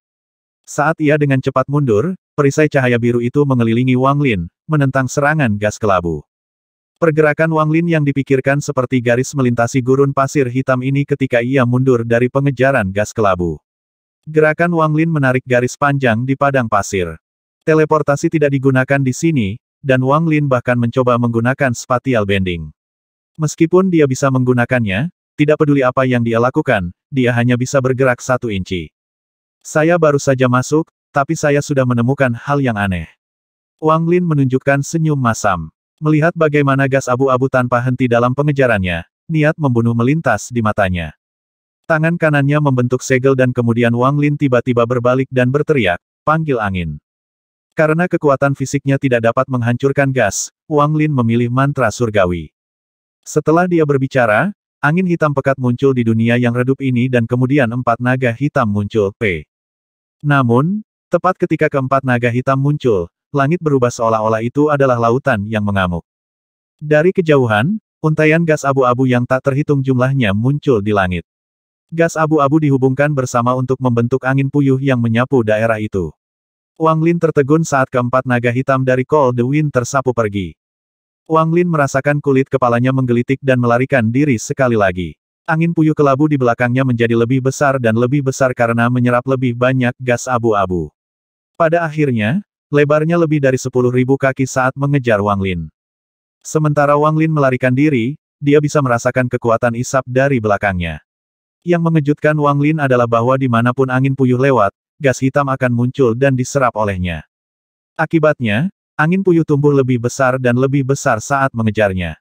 Saat ia dengan cepat mundur, perisai cahaya biru itu mengelilingi Wang Lin, menentang serangan gas kelabu. Pergerakan Wang Lin yang dipikirkan seperti garis melintasi gurun pasir hitam ini ketika ia mundur dari pengejaran gas kelabu. Gerakan Wang Lin menarik garis panjang di padang pasir. Teleportasi tidak digunakan di sini, dan Wang Lin bahkan mencoba menggunakan spatial bending. Meskipun dia bisa menggunakannya, tidak peduli apa yang dia lakukan, dia hanya bisa bergerak satu inci. Saya baru saja masuk, tapi saya sudah menemukan hal yang aneh. Wang Lin menunjukkan senyum masam. Melihat bagaimana gas abu-abu tanpa henti dalam pengejarannya, niat membunuh melintas di matanya. Tangan kanannya membentuk segel dan kemudian Wang Lin tiba-tiba berbalik dan berteriak, panggil angin. Karena kekuatan fisiknya tidak dapat menghancurkan gas, Wang Lin memilih mantra surgawi. Setelah dia berbicara, angin hitam pekat muncul di dunia yang redup ini dan kemudian empat naga hitam muncul, P. Namun, tepat ketika keempat naga hitam muncul, langit berubah seolah-olah itu adalah lautan yang mengamuk. Dari kejauhan, untaian gas abu-abu yang tak terhitung jumlahnya muncul di langit. Gas abu-abu dihubungkan bersama untuk membentuk angin puyuh yang menyapu daerah itu. Wang Lin tertegun saat keempat naga hitam dari Call the Wind tersapu pergi. Wang Lin merasakan kulit kepalanya menggelitik dan melarikan diri sekali lagi. Angin puyuh kelabu di belakangnya menjadi lebih besar dan lebih besar karena menyerap lebih banyak gas abu-abu. Pada akhirnya, lebarnya lebih dari 10.000 kaki saat mengejar Wang Lin. Sementara Wang Lin melarikan diri, dia bisa merasakan kekuatan isap dari belakangnya. Yang mengejutkan Wang Lin adalah bahwa dimanapun angin puyuh lewat, gas hitam akan muncul dan diserap olehnya. Akibatnya, angin puyuh tumbuh lebih besar dan lebih besar saat mengejarnya.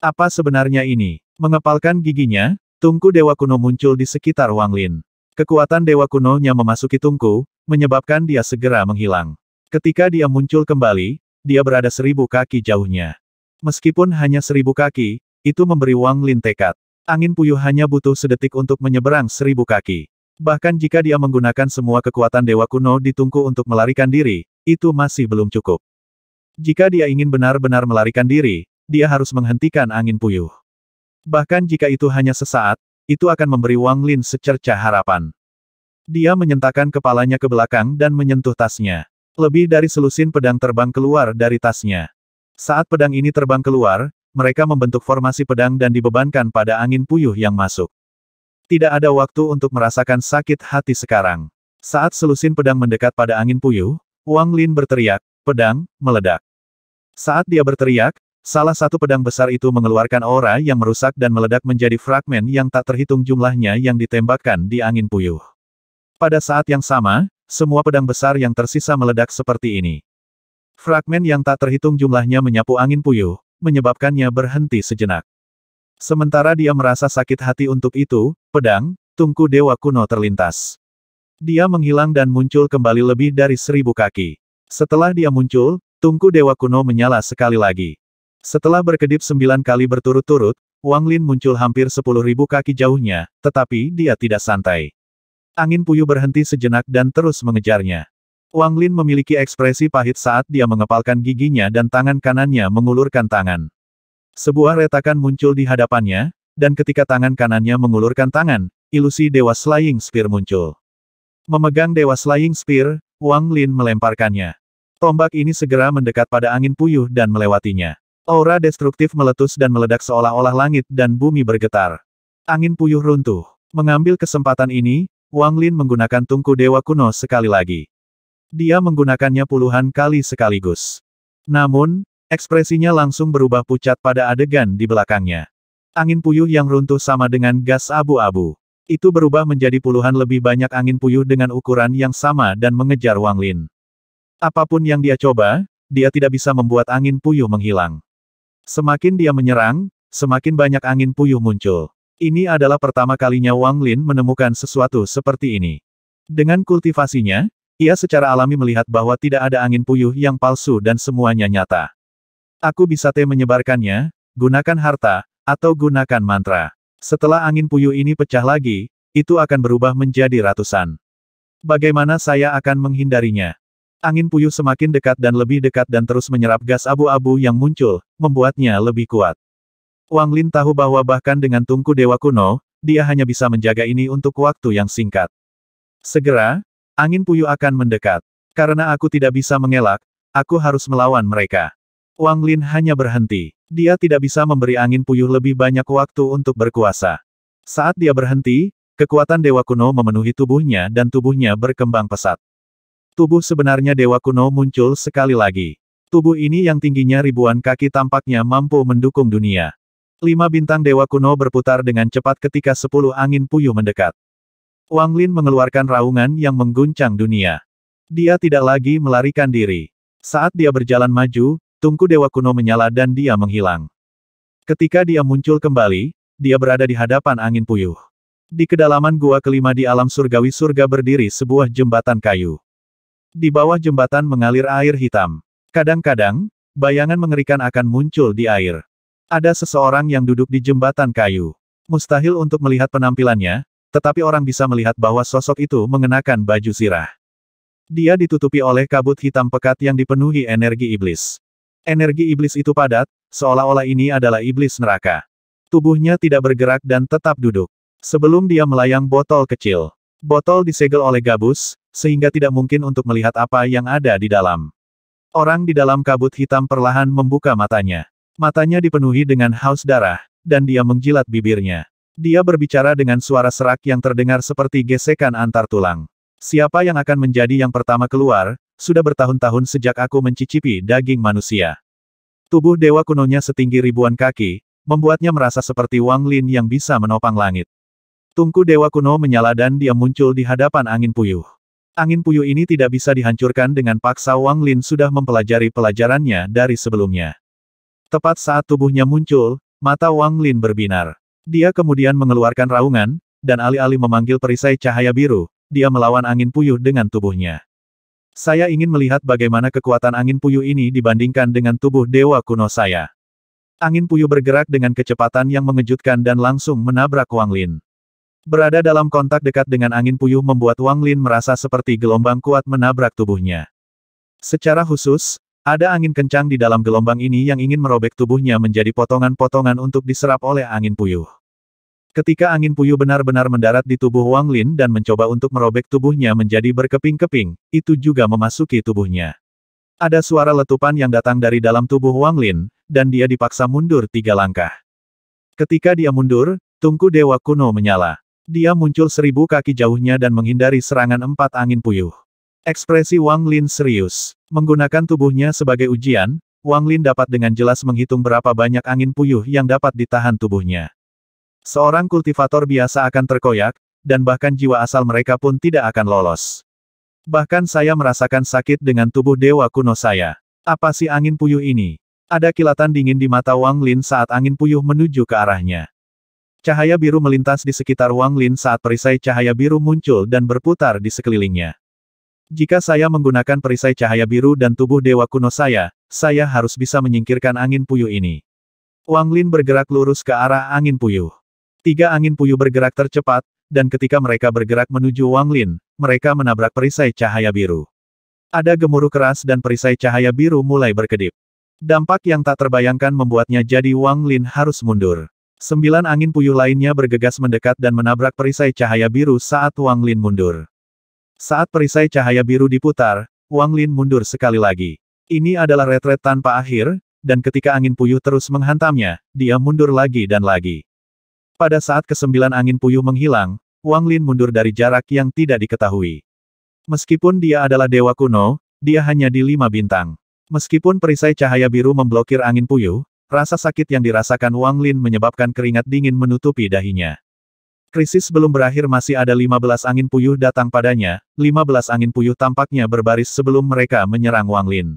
Apa sebenarnya ini? Mengepalkan giginya, tungku Dewa Kuno muncul di sekitar Wang Lin. Kekuatan Dewa kuno Kunonya memasuki tungku, menyebabkan dia segera menghilang. Ketika dia muncul kembali, dia berada seribu kaki jauhnya. Meskipun hanya seribu kaki, itu memberi Wang Lin tekad. Angin puyuh hanya butuh sedetik untuk menyeberang seribu kaki. Bahkan jika dia menggunakan semua kekuatan Dewa Kuno di untuk melarikan diri, itu masih belum cukup. Jika dia ingin benar-benar melarikan diri, dia harus menghentikan angin puyuh. Bahkan jika itu hanya sesaat, itu akan memberi Wang Lin secerca harapan. Dia menyentakkan kepalanya ke belakang dan menyentuh tasnya. Lebih dari selusin pedang terbang keluar dari tasnya. Saat pedang ini terbang keluar, mereka membentuk formasi pedang dan dibebankan pada angin puyuh yang masuk. Tidak ada waktu untuk merasakan sakit hati sekarang. Saat selusin pedang mendekat pada angin puyuh, Wang Lin berteriak, pedang, meledak. Saat dia berteriak, salah satu pedang besar itu mengeluarkan aura yang merusak dan meledak menjadi fragmen yang tak terhitung jumlahnya yang ditembakkan di angin puyuh. Pada saat yang sama, semua pedang besar yang tersisa meledak seperti ini. Fragmen yang tak terhitung jumlahnya menyapu angin puyuh, menyebabkannya berhenti sejenak. Sementara dia merasa sakit hati untuk itu, pedang, tungku dewa kuno terlintas. Dia menghilang dan muncul kembali lebih dari seribu kaki. Setelah dia muncul, tungku dewa kuno menyala sekali lagi. Setelah berkedip sembilan kali berturut-turut, Wang Lin muncul hampir sepuluh ribu kaki jauhnya, tetapi dia tidak santai. Angin puyuh berhenti sejenak dan terus mengejarnya. Wang Lin memiliki ekspresi pahit saat dia mengepalkan giginya dan tangan kanannya mengulurkan tangan. Sebuah retakan muncul di hadapannya, dan ketika tangan kanannya mengulurkan tangan, ilusi Dewa Slaying Spear muncul. Memegang Dewa Slaying Spear, Wang Lin melemparkannya. Tombak ini segera mendekat pada angin puyuh dan melewatinya. Aura destruktif meletus dan meledak seolah-olah langit dan bumi bergetar. Angin puyuh runtuh. Mengambil kesempatan ini, Wang Lin menggunakan tungku Dewa Kuno sekali lagi. Dia menggunakannya puluhan kali sekaligus. Namun, ekspresinya langsung berubah pucat pada adegan di belakangnya. Angin puyuh yang runtuh sama dengan gas abu-abu. Itu berubah menjadi puluhan lebih banyak angin puyuh dengan ukuran yang sama dan mengejar Wang Lin. Apapun yang dia coba, dia tidak bisa membuat angin puyuh menghilang. Semakin dia menyerang, semakin banyak angin puyuh muncul. Ini adalah pertama kalinya Wang Lin menemukan sesuatu seperti ini. Dengan kultivasinya, ia secara alami melihat bahwa tidak ada angin puyuh yang palsu dan semuanya nyata. Aku bisa te menyebarkannya, gunakan harta, atau gunakan mantra. Setelah angin puyuh ini pecah lagi, itu akan berubah menjadi ratusan. Bagaimana saya akan menghindarinya? Angin puyuh semakin dekat dan lebih dekat dan terus menyerap gas abu-abu yang muncul, membuatnya lebih kuat. Wang Lin tahu bahwa bahkan dengan tungku dewa kuno, dia hanya bisa menjaga ini untuk waktu yang singkat. Segera, Angin puyuh akan mendekat. Karena aku tidak bisa mengelak, aku harus melawan mereka. Wang Lin hanya berhenti. Dia tidak bisa memberi angin puyuh lebih banyak waktu untuk berkuasa. Saat dia berhenti, kekuatan Dewa Kuno memenuhi tubuhnya dan tubuhnya berkembang pesat. Tubuh sebenarnya Dewa Kuno muncul sekali lagi. Tubuh ini yang tingginya ribuan kaki tampaknya mampu mendukung dunia. Lima bintang Dewa Kuno berputar dengan cepat ketika sepuluh angin puyuh mendekat. Wang Lin mengeluarkan raungan yang mengguncang dunia. Dia tidak lagi melarikan diri. Saat dia berjalan maju, tungku dewa kuno menyala dan dia menghilang. Ketika dia muncul kembali, dia berada di hadapan angin puyuh. Di kedalaman gua kelima di alam surgawi surga berdiri sebuah jembatan kayu. Di bawah jembatan mengalir air hitam. Kadang-kadang, bayangan mengerikan akan muncul di air. Ada seseorang yang duduk di jembatan kayu. Mustahil untuk melihat penampilannya, tetapi orang bisa melihat bahwa sosok itu mengenakan baju sirah. Dia ditutupi oleh kabut hitam pekat yang dipenuhi energi iblis. Energi iblis itu padat, seolah-olah ini adalah iblis neraka. Tubuhnya tidak bergerak dan tetap duduk. Sebelum dia melayang botol kecil. Botol disegel oleh gabus, sehingga tidak mungkin untuk melihat apa yang ada di dalam. Orang di dalam kabut hitam perlahan membuka matanya. Matanya dipenuhi dengan haus darah, dan dia menjilat bibirnya. Dia berbicara dengan suara serak yang terdengar seperti gesekan antar tulang. Siapa yang akan menjadi yang pertama keluar, sudah bertahun-tahun sejak aku mencicipi daging manusia. Tubuh dewa kunonya setinggi ribuan kaki, membuatnya merasa seperti Wang Lin yang bisa menopang langit. Tungku dewa kuno menyala dan dia muncul di hadapan angin puyuh. Angin puyuh ini tidak bisa dihancurkan dengan paksa Wang Lin sudah mempelajari pelajarannya dari sebelumnya. Tepat saat tubuhnya muncul, mata Wang Lin berbinar. Dia kemudian mengeluarkan raungan, dan alih-alih memanggil perisai cahaya biru, dia melawan angin puyuh dengan tubuhnya. Saya ingin melihat bagaimana kekuatan angin puyuh ini dibandingkan dengan tubuh dewa kuno saya. Angin puyuh bergerak dengan kecepatan yang mengejutkan dan langsung menabrak Wang Lin. Berada dalam kontak dekat dengan angin puyuh membuat Wang Lin merasa seperti gelombang kuat menabrak tubuhnya. Secara khusus, ada angin kencang di dalam gelombang ini yang ingin merobek tubuhnya menjadi potongan-potongan untuk diserap oleh angin puyuh. Ketika angin puyuh benar-benar mendarat di tubuh Wang Lin dan mencoba untuk merobek tubuhnya menjadi berkeping-keping, itu juga memasuki tubuhnya. Ada suara letupan yang datang dari dalam tubuh Wang Lin, dan dia dipaksa mundur tiga langkah. Ketika dia mundur, tungku dewa kuno menyala. Dia muncul seribu kaki jauhnya dan menghindari serangan empat angin puyuh. Ekspresi Wang Lin serius. Menggunakan tubuhnya sebagai ujian, Wang Lin dapat dengan jelas menghitung berapa banyak angin puyuh yang dapat ditahan tubuhnya. Seorang kultivator biasa akan terkoyak, dan bahkan jiwa asal mereka pun tidak akan lolos. Bahkan saya merasakan sakit dengan tubuh dewa kuno saya. Apa sih angin puyuh ini? Ada kilatan dingin di mata Wang Lin saat angin puyuh menuju ke arahnya. Cahaya biru melintas di sekitar Wang Lin saat perisai cahaya biru muncul dan berputar di sekelilingnya. Jika saya menggunakan perisai cahaya biru dan tubuh dewa kuno saya, saya harus bisa menyingkirkan angin puyuh ini. Wang Lin bergerak lurus ke arah angin puyuh. Tiga angin puyuh bergerak tercepat, dan ketika mereka bergerak menuju Wang Lin, mereka menabrak perisai cahaya biru. Ada gemuruh keras dan perisai cahaya biru mulai berkedip. Dampak yang tak terbayangkan membuatnya jadi Wang Lin harus mundur. Sembilan angin puyuh lainnya bergegas mendekat dan menabrak perisai cahaya biru saat Wang Lin mundur. Saat perisai cahaya biru diputar, Wang Lin mundur sekali lagi. Ini adalah retret tanpa akhir, dan ketika angin puyuh terus menghantamnya, dia mundur lagi dan lagi. Pada saat kesembilan angin puyuh menghilang, Wang Lin mundur dari jarak yang tidak diketahui. Meskipun dia adalah dewa kuno, dia hanya di lima bintang. Meskipun perisai cahaya biru memblokir angin puyuh, rasa sakit yang dirasakan Wang Lin menyebabkan keringat dingin menutupi dahinya. Krisis belum berakhir masih ada 15 angin puyuh datang padanya, 15 angin puyuh tampaknya berbaris sebelum mereka menyerang Wang Lin.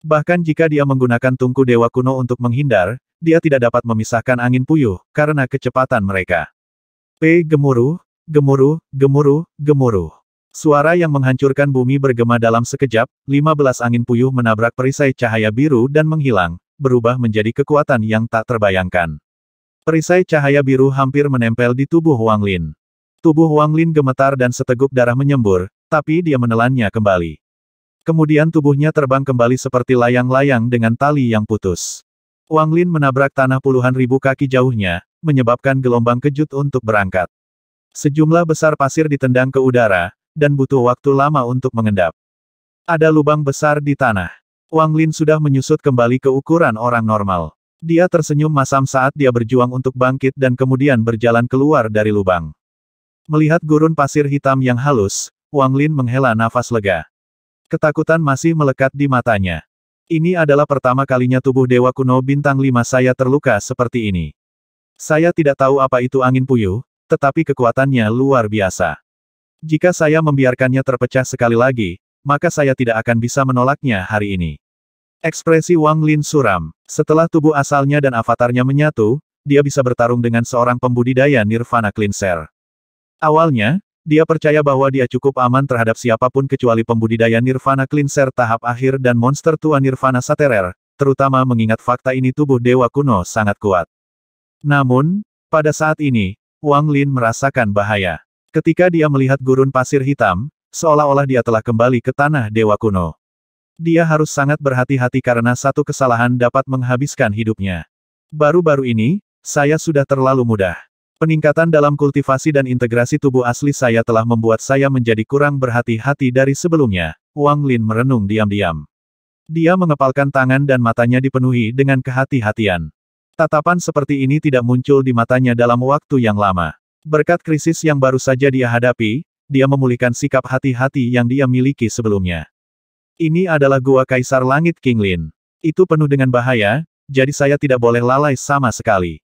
Bahkan jika dia menggunakan tungku dewa kuno untuk menghindar, dia tidak dapat memisahkan angin puyuh, karena kecepatan mereka. P. Gemuruh, gemuruh, gemuruh, gemuruh. Suara yang menghancurkan bumi bergema dalam sekejap, 15 angin puyuh menabrak perisai cahaya biru dan menghilang, berubah menjadi kekuatan yang tak terbayangkan. Perisai cahaya biru hampir menempel di tubuh Wang Lin. Tubuh Wang Lin gemetar dan seteguk darah menyembur, tapi dia menelannya kembali. Kemudian tubuhnya terbang kembali seperti layang-layang dengan tali yang putus. Wang Lin menabrak tanah puluhan ribu kaki jauhnya, menyebabkan gelombang kejut untuk berangkat. Sejumlah besar pasir ditendang ke udara, dan butuh waktu lama untuk mengendap. Ada lubang besar di tanah. Wang Lin sudah menyusut kembali ke ukuran orang normal. Dia tersenyum masam saat dia berjuang untuk bangkit dan kemudian berjalan keluar dari lubang. Melihat gurun pasir hitam yang halus, Wang Lin menghela nafas lega. Ketakutan masih melekat di matanya. Ini adalah pertama kalinya tubuh Dewa Kuno Bintang 5 saya terluka seperti ini. Saya tidak tahu apa itu angin puyuh, tetapi kekuatannya luar biasa. Jika saya membiarkannya terpecah sekali lagi, maka saya tidak akan bisa menolaknya hari ini. Ekspresi Wang Lin suram. Setelah tubuh asalnya dan avatarnya menyatu, dia bisa bertarung dengan seorang pembudidaya Nirvana Cleanser. Awalnya, dia percaya bahwa dia cukup aman terhadap siapapun kecuali pembudidaya Nirvana Cleanser tahap akhir dan monster tua Nirvana Saterer, terutama mengingat fakta ini tubuh dewa kuno sangat kuat. Namun, pada saat ini, Wang Lin merasakan bahaya. Ketika dia melihat gurun pasir hitam, seolah-olah dia telah kembali ke tanah dewa kuno. Dia harus sangat berhati-hati karena satu kesalahan dapat menghabiskan hidupnya. Baru-baru ini, saya sudah terlalu mudah. Peningkatan dalam kultivasi dan integrasi tubuh asli saya telah membuat saya menjadi kurang berhati-hati dari sebelumnya. Wang Lin merenung diam-diam. Dia mengepalkan tangan dan matanya dipenuhi dengan kehati-hatian. Tatapan seperti ini tidak muncul di matanya dalam waktu yang lama. Berkat krisis yang baru saja dia hadapi, dia memulihkan sikap hati-hati yang dia miliki sebelumnya. Ini adalah gua Kaisar Langit Kinglin. Itu penuh dengan bahaya, jadi saya tidak boleh lalai sama sekali.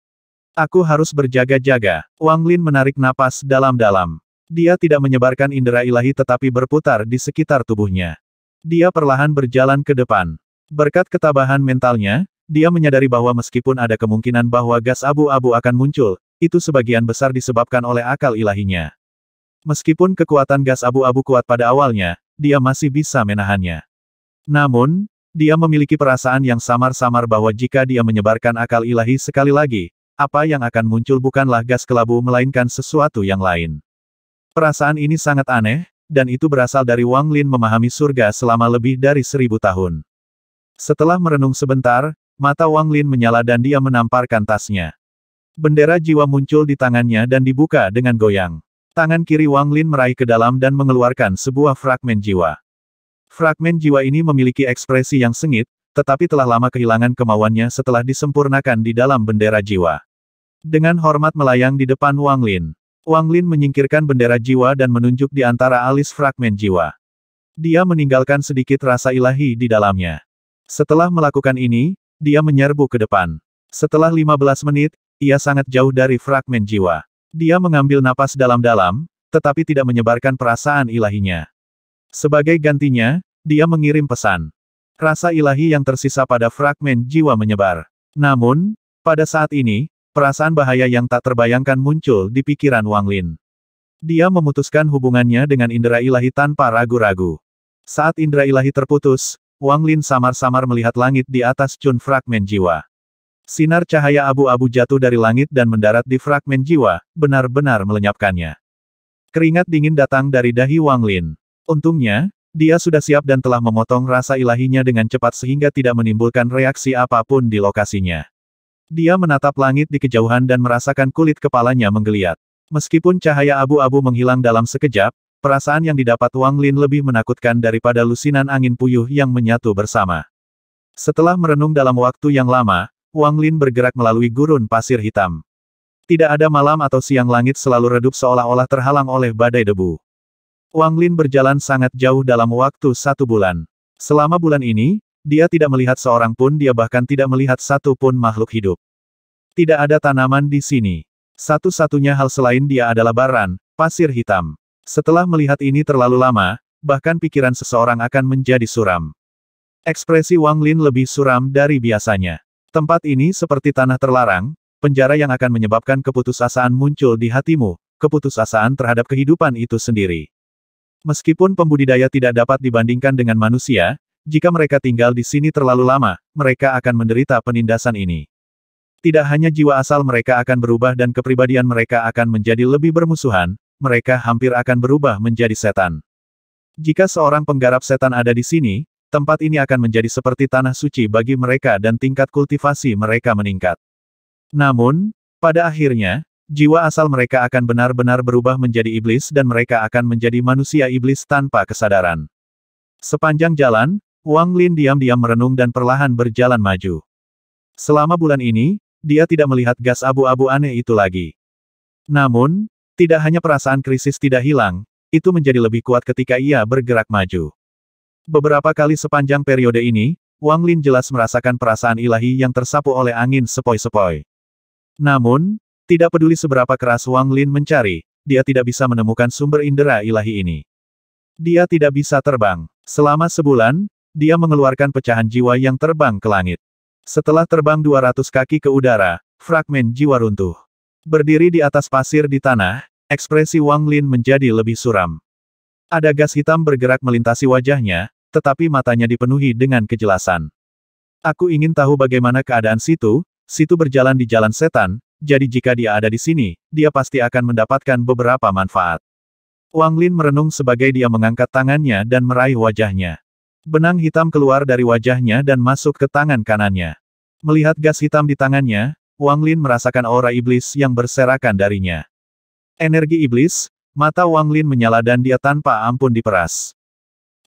Aku harus berjaga-jaga. Wang Lin menarik napas dalam-dalam. Dia tidak menyebarkan indera ilahi tetapi berputar di sekitar tubuhnya. Dia perlahan berjalan ke depan. Berkat ketabahan mentalnya, dia menyadari bahwa meskipun ada kemungkinan bahwa gas abu-abu akan muncul, itu sebagian besar disebabkan oleh akal ilahinya. Meskipun kekuatan gas abu-abu kuat pada awalnya, dia masih bisa menahannya. Namun, dia memiliki perasaan yang samar-samar bahwa jika dia menyebarkan akal ilahi sekali lagi, apa yang akan muncul bukanlah gas kelabu melainkan sesuatu yang lain. Perasaan ini sangat aneh, dan itu berasal dari Wang Lin memahami surga selama lebih dari seribu tahun. Setelah merenung sebentar, mata Wang Lin menyala dan dia menamparkan tasnya. Bendera jiwa muncul di tangannya dan dibuka dengan goyang. Tangan kiri Wang Lin meraih ke dalam dan mengeluarkan sebuah fragmen jiwa. Fragmen jiwa ini memiliki ekspresi yang sengit, tetapi telah lama kehilangan kemauannya setelah disempurnakan di dalam bendera jiwa. Dengan hormat melayang di depan Wang Lin. Wang Lin menyingkirkan bendera jiwa dan menunjuk di antara alis fragmen jiwa. Dia meninggalkan sedikit rasa ilahi di dalamnya. Setelah melakukan ini, dia menyerbu ke depan. Setelah 15 menit, ia sangat jauh dari fragmen jiwa. Dia mengambil napas dalam-dalam, tetapi tidak menyebarkan perasaan ilahinya. Sebagai gantinya, dia mengirim pesan. Rasa ilahi yang tersisa pada fragmen jiwa menyebar. Namun, pada saat ini, perasaan bahaya yang tak terbayangkan muncul di pikiran Wang Lin. Dia memutuskan hubungannya dengan indera ilahi tanpa ragu-ragu. Saat indera ilahi terputus, Wang Lin samar-samar melihat langit di atas cun fragmen jiwa. Sinar cahaya abu-abu jatuh dari langit dan mendarat di fragmen jiwa, benar-benar melenyapkannya. Keringat dingin datang dari dahi Wang Lin. Untungnya, dia sudah siap dan telah memotong rasa ilahinya dengan cepat sehingga tidak menimbulkan reaksi apapun di lokasinya. Dia menatap langit di kejauhan dan merasakan kulit kepalanya menggeliat. Meskipun cahaya abu-abu menghilang dalam sekejap, perasaan yang didapat Wang Lin lebih menakutkan daripada lusinan angin puyuh yang menyatu bersama. Setelah merenung dalam waktu yang lama, Wang Lin bergerak melalui gurun pasir hitam. Tidak ada malam atau siang langit selalu redup seolah-olah terhalang oleh badai debu. Wang Lin berjalan sangat jauh dalam waktu satu bulan. Selama bulan ini, dia tidak melihat seorang pun dia bahkan tidak melihat satu pun makhluk hidup. Tidak ada tanaman di sini. Satu-satunya hal selain dia adalah baran, pasir hitam. Setelah melihat ini terlalu lama, bahkan pikiran seseorang akan menjadi suram. Ekspresi Wang Lin lebih suram dari biasanya. Tempat ini seperti tanah terlarang, penjara yang akan menyebabkan keputusasaan muncul di hatimu, keputusasaan terhadap kehidupan itu sendiri. Meskipun pembudidaya tidak dapat dibandingkan dengan manusia, jika mereka tinggal di sini terlalu lama, mereka akan menderita penindasan ini. Tidak hanya jiwa asal mereka akan berubah dan kepribadian mereka akan menjadi lebih bermusuhan, mereka hampir akan berubah menjadi setan. Jika seorang penggarap setan ada di sini, Tempat ini akan menjadi seperti tanah suci bagi mereka dan tingkat kultivasi mereka meningkat. Namun, pada akhirnya, jiwa asal mereka akan benar-benar berubah menjadi iblis dan mereka akan menjadi manusia iblis tanpa kesadaran. Sepanjang jalan, Wang Lin diam-diam merenung dan perlahan berjalan maju. Selama bulan ini, dia tidak melihat gas abu-abu aneh itu lagi. Namun, tidak hanya perasaan krisis tidak hilang, itu menjadi lebih kuat ketika ia bergerak maju. Beberapa kali sepanjang periode ini, Wang Lin jelas merasakan perasaan ilahi yang tersapu oleh angin sepoi-sepoi. Namun, tidak peduli seberapa keras Wang Lin mencari, dia tidak bisa menemukan sumber indera ilahi ini. Dia tidak bisa terbang. Selama sebulan, dia mengeluarkan pecahan jiwa yang terbang ke langit. Setelah terbang 200 kaki ke udara, fragmen jiwa runtuh. Berdiri di atas pasir di tanah, ekspresi Wang Lin menjadi lebih suram. Ada gas hitam bergerak melintasi wajahnya, tetapi matanya dipenuhi dengan kejelasan. Aku ingin tahu bagaimana keadaan situ, situ berjalan di jalan setan, jadi jika dia ada di sini, dia pasti akan mendapatkan beberapa manfaat. Wang Lin merenung sebagai dia mengangkat tangannya dan meraih wajahnya. Benang hitam keluar dari wajahnya dan masuk ke tangan kanannya. Melihat gas hitam di tangannya, Wang Lin merasakan aura iblis yang berserakan darinya. Energi iblis, mata Wang Lin menyala dan dia tanpa ampun diperas.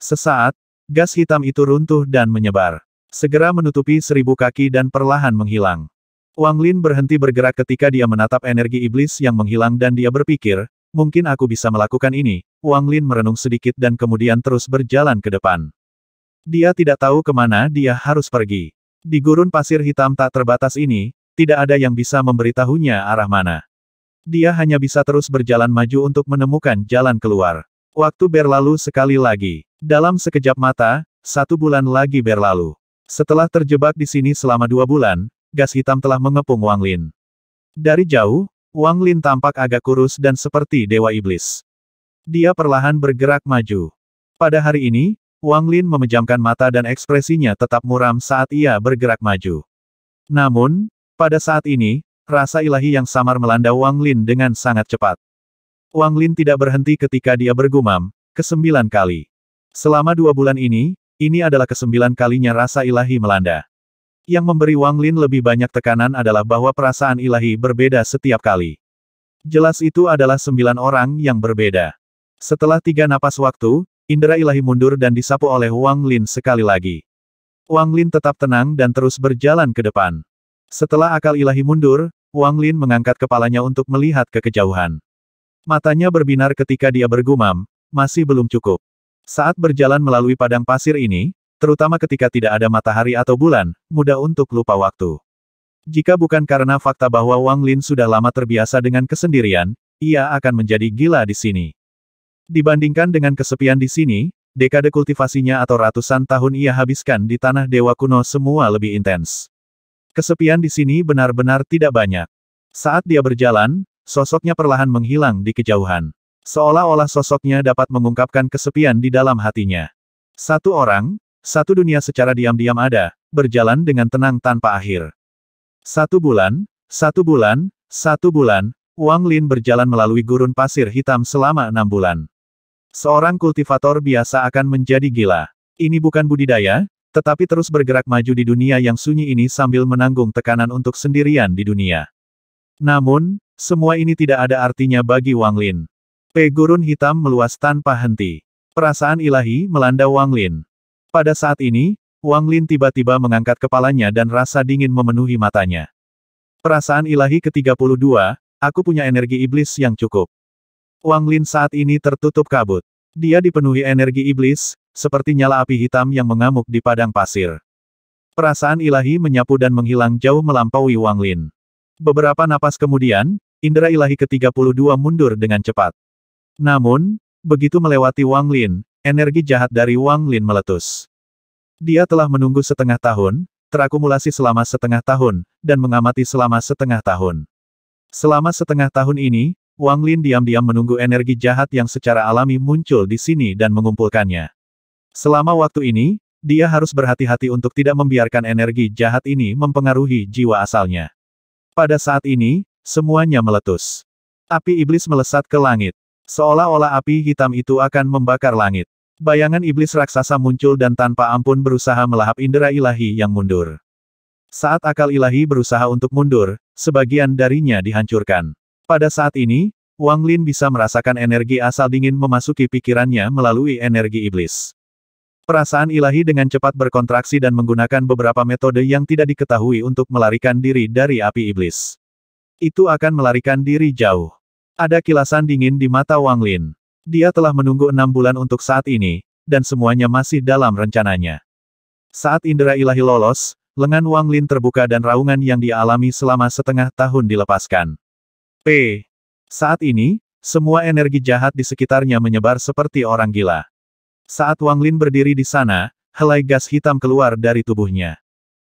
Sesaat, Gas hitam itu runtuh dan menyebar. Segera menutupi seribu kaki dan perlahan menghilang. Wang Lin berhenti bergerak ketika dia menatap energi iblis yang menghilang dan dia berpikir, mungkin aku bisa melakukan ini. Wang Lin merenung sedikit dan kemudian terus berjalan ke depan. Dia tidak tahu kemana dia harus pergi. Di gurun pasir hitam tak terbatas ini, tidak ada yang bisa memberitahunya arah mana. Dia hanya bisa terus berjalan maju untuk menemukan jalan keluar. Waktu berlalu sekali lagi. Dalam sekejap mata, satu bulan lagi berlalu. Setelah terjebak di sini selama dua bulan, gas hitam telah mengepung Wang Lin. Dari jauh, Wang Lin tampak agak kurus dan seperti dewa iblis. Dia perlahan bergerak maju. Pada hari ini, Wang Lin memejamkan mata dan ekspresinya tetap muram saat ia bergerak maju. Namun, pada saat ini, rasa ilahi yang samar melanda Wang Lin dengan sangat cepat. Wang Lin tidak berhenti ketika dia bergumam, kesembilan kali. Selama dua bulan ini, ini adalah kesembilan kalinya rasa ilahi melanda. Yang memberi Wang Lin lebih banyak tekanan adalah bahwa perasaan ilahi berbeda setiap kali. Jelas itu adalah sembilan orang yang berbeda. Setelah tiga napas waktu, indera ilahi mundur dan disapu oleh Wang Lin sekali lagi. Wang Lin tetap tenang dan terus berjalan ke depan. Setelah akal ilahi mundur, Wang Lin mengangkat kepalanya untuk melihat ke kejauhan. Matanya berbinar ketika dia bergumam, masih belum cukup. Saat berjalan melalui padang pasir ini, terutama ketika tidak ada matahari atau bulan, mudah untuk lupa waktu. Jika bukan karena fakta bahwa Wang Lin sudah lama terbiasa dengan kesendirian, ia akan menjadi gila di sini. Dibandingkan dengan kesepian di sini, dekade kultivasinya atau ratusan tahun ia habiskan di tanah dewa kuno semua lebih intens. Kesepian di sini benar-benar tidak banyak. Saat dia berjalan, Sosoknya perlahan menghilang di kejauhan. Seolah-olah sosoknya dapat mengungkapkan kesepian di dalam hatinya. Satu orang, satu dunia secara diam-diam ada, berjalan dengan tenang tanpa akhir. Satu bulan, satu bulan, satu bulan, Wang Lin berjalan melalui gurun pasir hitam selama enam bulan. Seorang kultivator biasa akan menjadi gila. Ini bukan budidaya, tetapi terus bergerak maju di dunia yang sunyi ini sambil menanggung tekanan untuk sendirian di dunia. Namun, semua ini tidak ada artinya bagi Wang Lin. Pegurun hitam meluas tanpa henti. Perasaan ilahi melanda Wang Lin. Pada saat ini, Wang Lin tiba-tiba mengangkat kepalanya dan rasa dingin memenuhi matanya. Perasaan ilahi ke-32, aku punya energi iblis yang cukup. Wang Lin saat ini tertutup kabut. Dia dipenuhi energi iblis, seperti nyala api hitam yang mengamuk di padang pasir. Perasaan ilahi menyapu dan menghilang jauh melampaui Wang Lin. Beberapa napas kemudian, Indra ilahi ke-32 mundur dengan cepat. Namun, begitu melewati Wang Lin, energi jahat dari Wang Lin meletus. Dia telah menunggu setengah tahun, terakumulasi selama setengah tahun, dan mengamati selama setengah tahun. Selama setengah tahun ini, Wang Lin diam-diam menunggu energi jahat yang secara alami muncul di sini dan mengumpulkannya. Selama waktu ini, dia harus berhati-hati untuk tidak membiarkan energi jahat ini mempengaruhi jiwa asalnya. Pada saat ini, Semuanya meletus. Api iblis melesat ke langit. Seolah-olah api hitam itu akan membakar langit. Bayangan iblis raksasa muncul dan tanpa ampun berusaha melahap indera ilahi yang mundur. Saat akal ilahi berusaha untuk mundur, sebagian darinya dihancurkan. Pada saat ini, Wang Lin bisa merasakan energi asal dingin memasuki pikirannya melalui energi iblis. Perasaan ilahi dengan cepat berkontraksi dan menggunakan beberapa metode yang tidak diketahui untuk melarikan diri dari api iblis. Itu akan melarikan diri jauh. Ada kilasan dingin di mata Wang Lin. Dia telah menunggu enam bulan untuk saat ini, dan semuanya masih dalam rencananya. Saat indera ilahi lolos, lengan Wang Lin terbuka dan raungan yang dialami selama setengah tahun dilepaskan. P. Saat ini, semua energi jahat di sekitarnya menyebar seperti orang gila. Saat Wang Lin berdiri di sana, helai gas hitam keluar dari tubuhnya.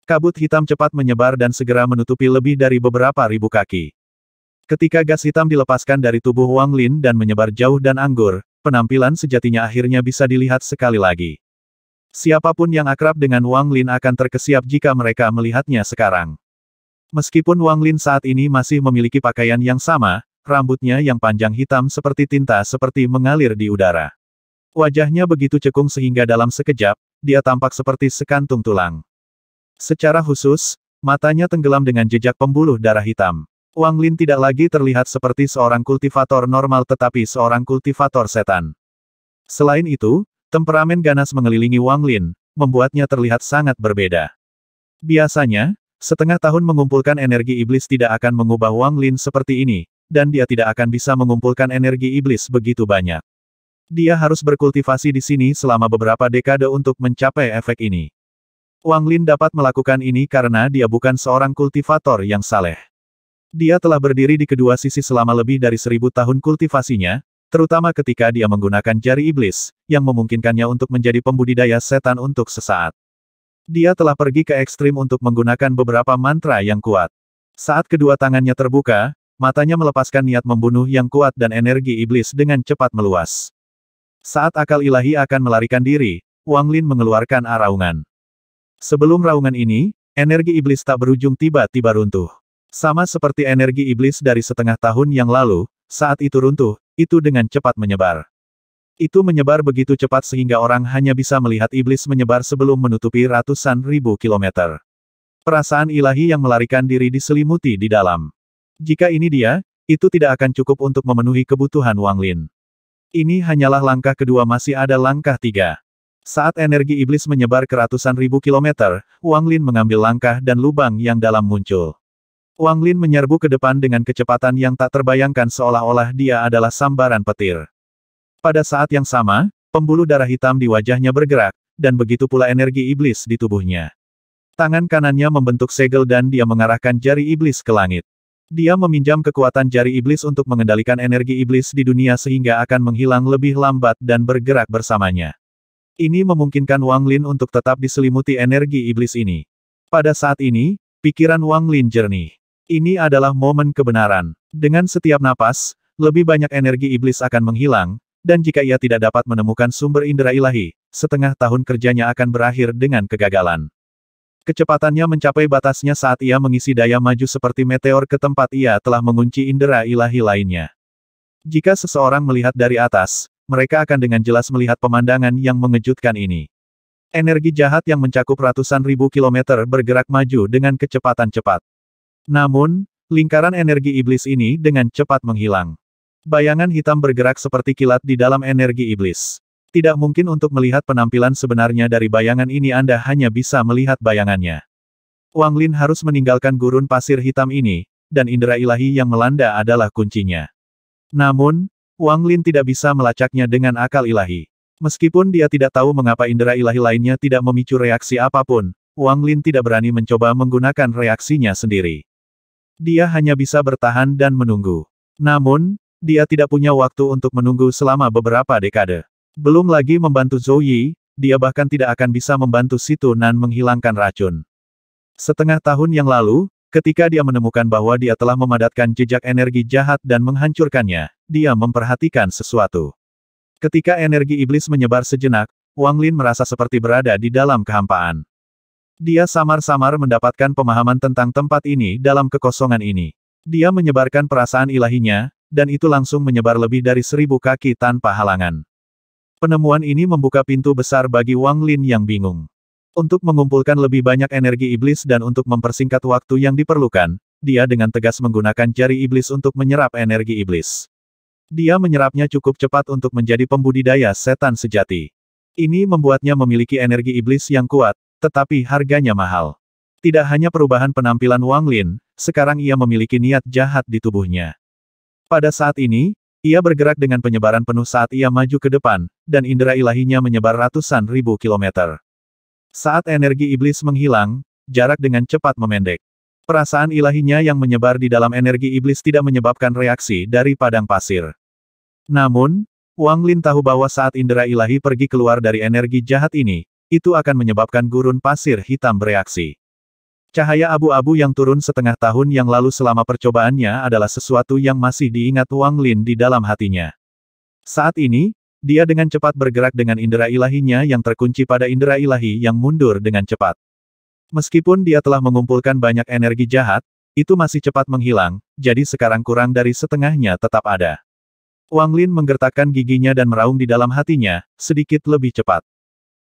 Kabut hitam cepat menyebar dan segera menutupi lebih dari beberapa ribu kaki. Ketika gas hitam dilepaskan dari tubuh Wang Lin dan menyebar jauh dan anggur, penampilan sejatinya akhirnya bisa dilihat sekali lagi. Siapapun yang akrab dengan Wang Lin akan terkesiap jika mereka melihatnya sekarang. Meskipun Wang Lin saat ini masih memiliki pakaian yang sama, rambutnya yang panjang hitam seperti tinta seperti mengalir di udara. Wajahnya begitu cekung sehingga dalam sekejap, dia tampak seperti sekantung tulang. Secara khusus, matanya tenggelam dengan jejak pembuluh darah hitam. Wang Lin tidak lagi terlihat seperti seorang kultivator normal tetapi seorang kultivator setan. Selain itu, temperamen ganas mengelilingi Wang Lin, membuatnya terlihat sangat berbeda. Biasanya, setengah tahun mengumpulkan energi iblis tidak akan mengubah Wang Lin seperti ini, dan dia tidak akan bisa mengumpulkan energi iblis begitu banyak. Dia harus berkultivasi di sini selama beberapa dekade untuk mencapai efek ini. Wang Lin dapat melakukan ini karena dia bukan seorang kultivator yang saleh. Dia telah berdiri di kedua sisi selama lebih dari seribu tahun kultivasinya, terutama ketika dia menggunakan jari iblis, yang memungkinkannya untuk menjadi pembudidaya setan untuk sesaat. Dia telah pergi ke ekstrim untuk menggunakan beberapa mantra yang kuat. Saat kedua tangannya terbuka, matanya melepaskan niat membunuh yang kuat dan energi iblis dengan cepat meluas. Saat akal ilahi akan melarikan diri, Wang Lin mengeluarkan araungan. Sebelum raungan ini, energi iblis tak berujung tiba-tiba runtuh. Sama seperti energi iblis dari setengah tahun yang lalu, saat itu runtuh, itu dengan cepat menyebar. Itu menyebar begitu cepat sehingga orang hanya bisa melihat iblis menyebar sebelum menutupi ratusan ribu kilometer. Perasaan ilahi yang melarikan diri diselimuti di dalam. Jika ini dia, itu tidak akan cukup untuk memenuhi kebutuhan Wang Lin. Ini hanyalah langkah kedua masih ada langkah tiga. Saat energi iblis menyebar ke ratusan ribu kilometer, Wang Lin mengambil langkah dan lubang yang dalam muncul. Wang Lin menyerbu ke depan dengan kecepatan yang tak terbayangkan seolah-olah dia adalah sambaran petir. Pada saat yang sama, pembuluh darah hitam di wajahnya bergerak, dan begitu pula energi iblis di tubuhnya. Tangan kanannya membentuk segel dan dia mengarahkan jari iblis ke langit. Dia meminjam kekuatan jari iblis untuk mengendalikan energi iblis di dunia sehingga akan menghilang lebih lambat dan bergerak bersamanya. Ini memungkinkan Wang Lin untuk tetap diselimuti energi iblis ini. Pada saat ini, pikiran Wang Lin jernih. Ini adalah momen kebenaran. Dengan setiap napas, lebih banyak energi iblis akan menghilang, dan jika ia tidak dapat menemukan sumber indera ilahi, setengah tahun kerjanya akan berakhir dengan kegagalan. Kecepatannya mencapai batasnya saat ia mengisi daya maju seperti meteor ke tempat ia telah mengunci indera ilahi lainnya. Jika seseorang melihat dari atas, mereka akan dengan jelas melihat pemandangan yang mengejutkan ini. Energi jahat yang mencakup ratusan ribu kilometer bergerak maju dengan kecepatan cepat. Namun, lingkaran energi iblis ini dengan cepat menghilang. Bayangan hitam bergerak seperti kilat di dalam energi iblis. Tidak mungkin untuk melihat penampilan sebenarnya dari bayangan ini Anda hanya bisa melihat bayangannya. Wang Lin harus meninggalkan gurun pasir hitam ini, dan indera ilahi yang melanda adalah kuncinya. Namun, Wang Lin tidak bisa melacaknya dengan akal ilahi. Meskipun dia tidak tahu mengapa indera ilahi lainnya tidak memicu reaksi apapun, Wang Lin tidak berani mencoba menggunakan reaksinya sendiri. Dia hanya bisa bertahan dan menunggu. Namun, dia tidak punya waktu untuk menunggu selama beberapa dekade. Belum lagi membantu Zhou Yi, dia bahkan tidak akan bisa membantu Situ Nan menghilangkan racun. Setengah tahun yang lalu, Ketika dia menemukan bahwa dia telah memadatkan jejak energi jahat dan menghancurkannya, dia memperhatikan sesuatu. Ketika energi iblis menyebar sejenak, Wang Lin merasa seperti berada di dalam kehampaan. Dia samar-samar mendapatkan pemahaman tentang tempat ini dalam kekosongan ini. Dia menyebarkan perasaan ilahinya, dan itu langsung menyebar lebih dari seribu kaki tanpa halangan. Penemuan ini membuka pintu besar bagi Wang Lin yang bingung. Untuk mengumpulkan lebih banyak energi iblis dan untuk mempersingkat waktu yang diperlukan, dia dengan tegas menggunakan jari iblis untuk menyerap energi iblis. Dia menyerapnya cukup cepat untuk menjadi pembudidaya setan sejati. Ini membuatnya memiliki energi iblis yang kuat, tetapi harganya mahal. Tidak hanya perubahan penampilan Wang Lin, sekarang ia memiliki niat jahat di tubuhnya. Pada saat ini, ia bergerak dengan penyebaran penuh saat ia maju ke depan, dan indera ilahinya menyebar ratusan ribu kilometer. Saat energi iblis menghilang, jarak dengan cepat memendek. Perasaan ilahinya yang menyebar di dalam energi iblis tidak menyebabkan reaksi dari padang pasir. Namun, Wang Lin tahu bahwa saat indera ilahi pergi keluar dari energi jahat ini, itu akan menyebabkan gurun pasir hitam bereaksi. Cahaya abu-abu yang turun setengah tahun yang lalu selama percobaannya adalah sesuatu yang masih diingat Wang Lin di dalam hatinya. Saat ini, dia dengan cepat bergerak dengan indera ilahinya yang terkunci pada indera ilahi yang mundur dengan cepat. Meskipun dia telah mengumpulkan banyak energi jahat, itu masih cepat menghilang, jadi sekarang kurang dari setengahnya tetap ada. Wang Lin menggertakkan giginya dan meraung di dalam hatinya, sedikit lebih cepat.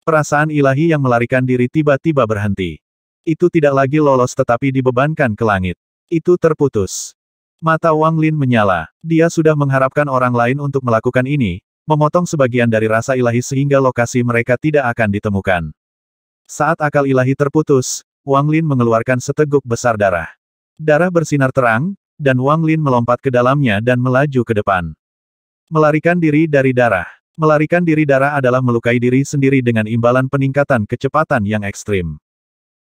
Perasaan ilahi yang melarikan diri tiba-tiba berhenti. Itu tidak lagi lolos tetapi dibebankan ke langit. Itu terputus. Mata Wang Lin menyala. Dia sudah mengharapkan orang lain untuk melakukan ini, memotong sebagian dari rasa ilahi sehingga lokasi mereka tidak akan ditemukan. Saat akal ilahi terputus, Wang Lin mengeluarkan seteguk besar darah. Darah bersinar terang, dan Wang Lin melompat ke dalamnya dan melaju ke depan. Melarikan diri dari darah. Melarikan diri darah adalah melukai diri sendiri dengan imbalan peningkatan kecepatan yang ekstrim.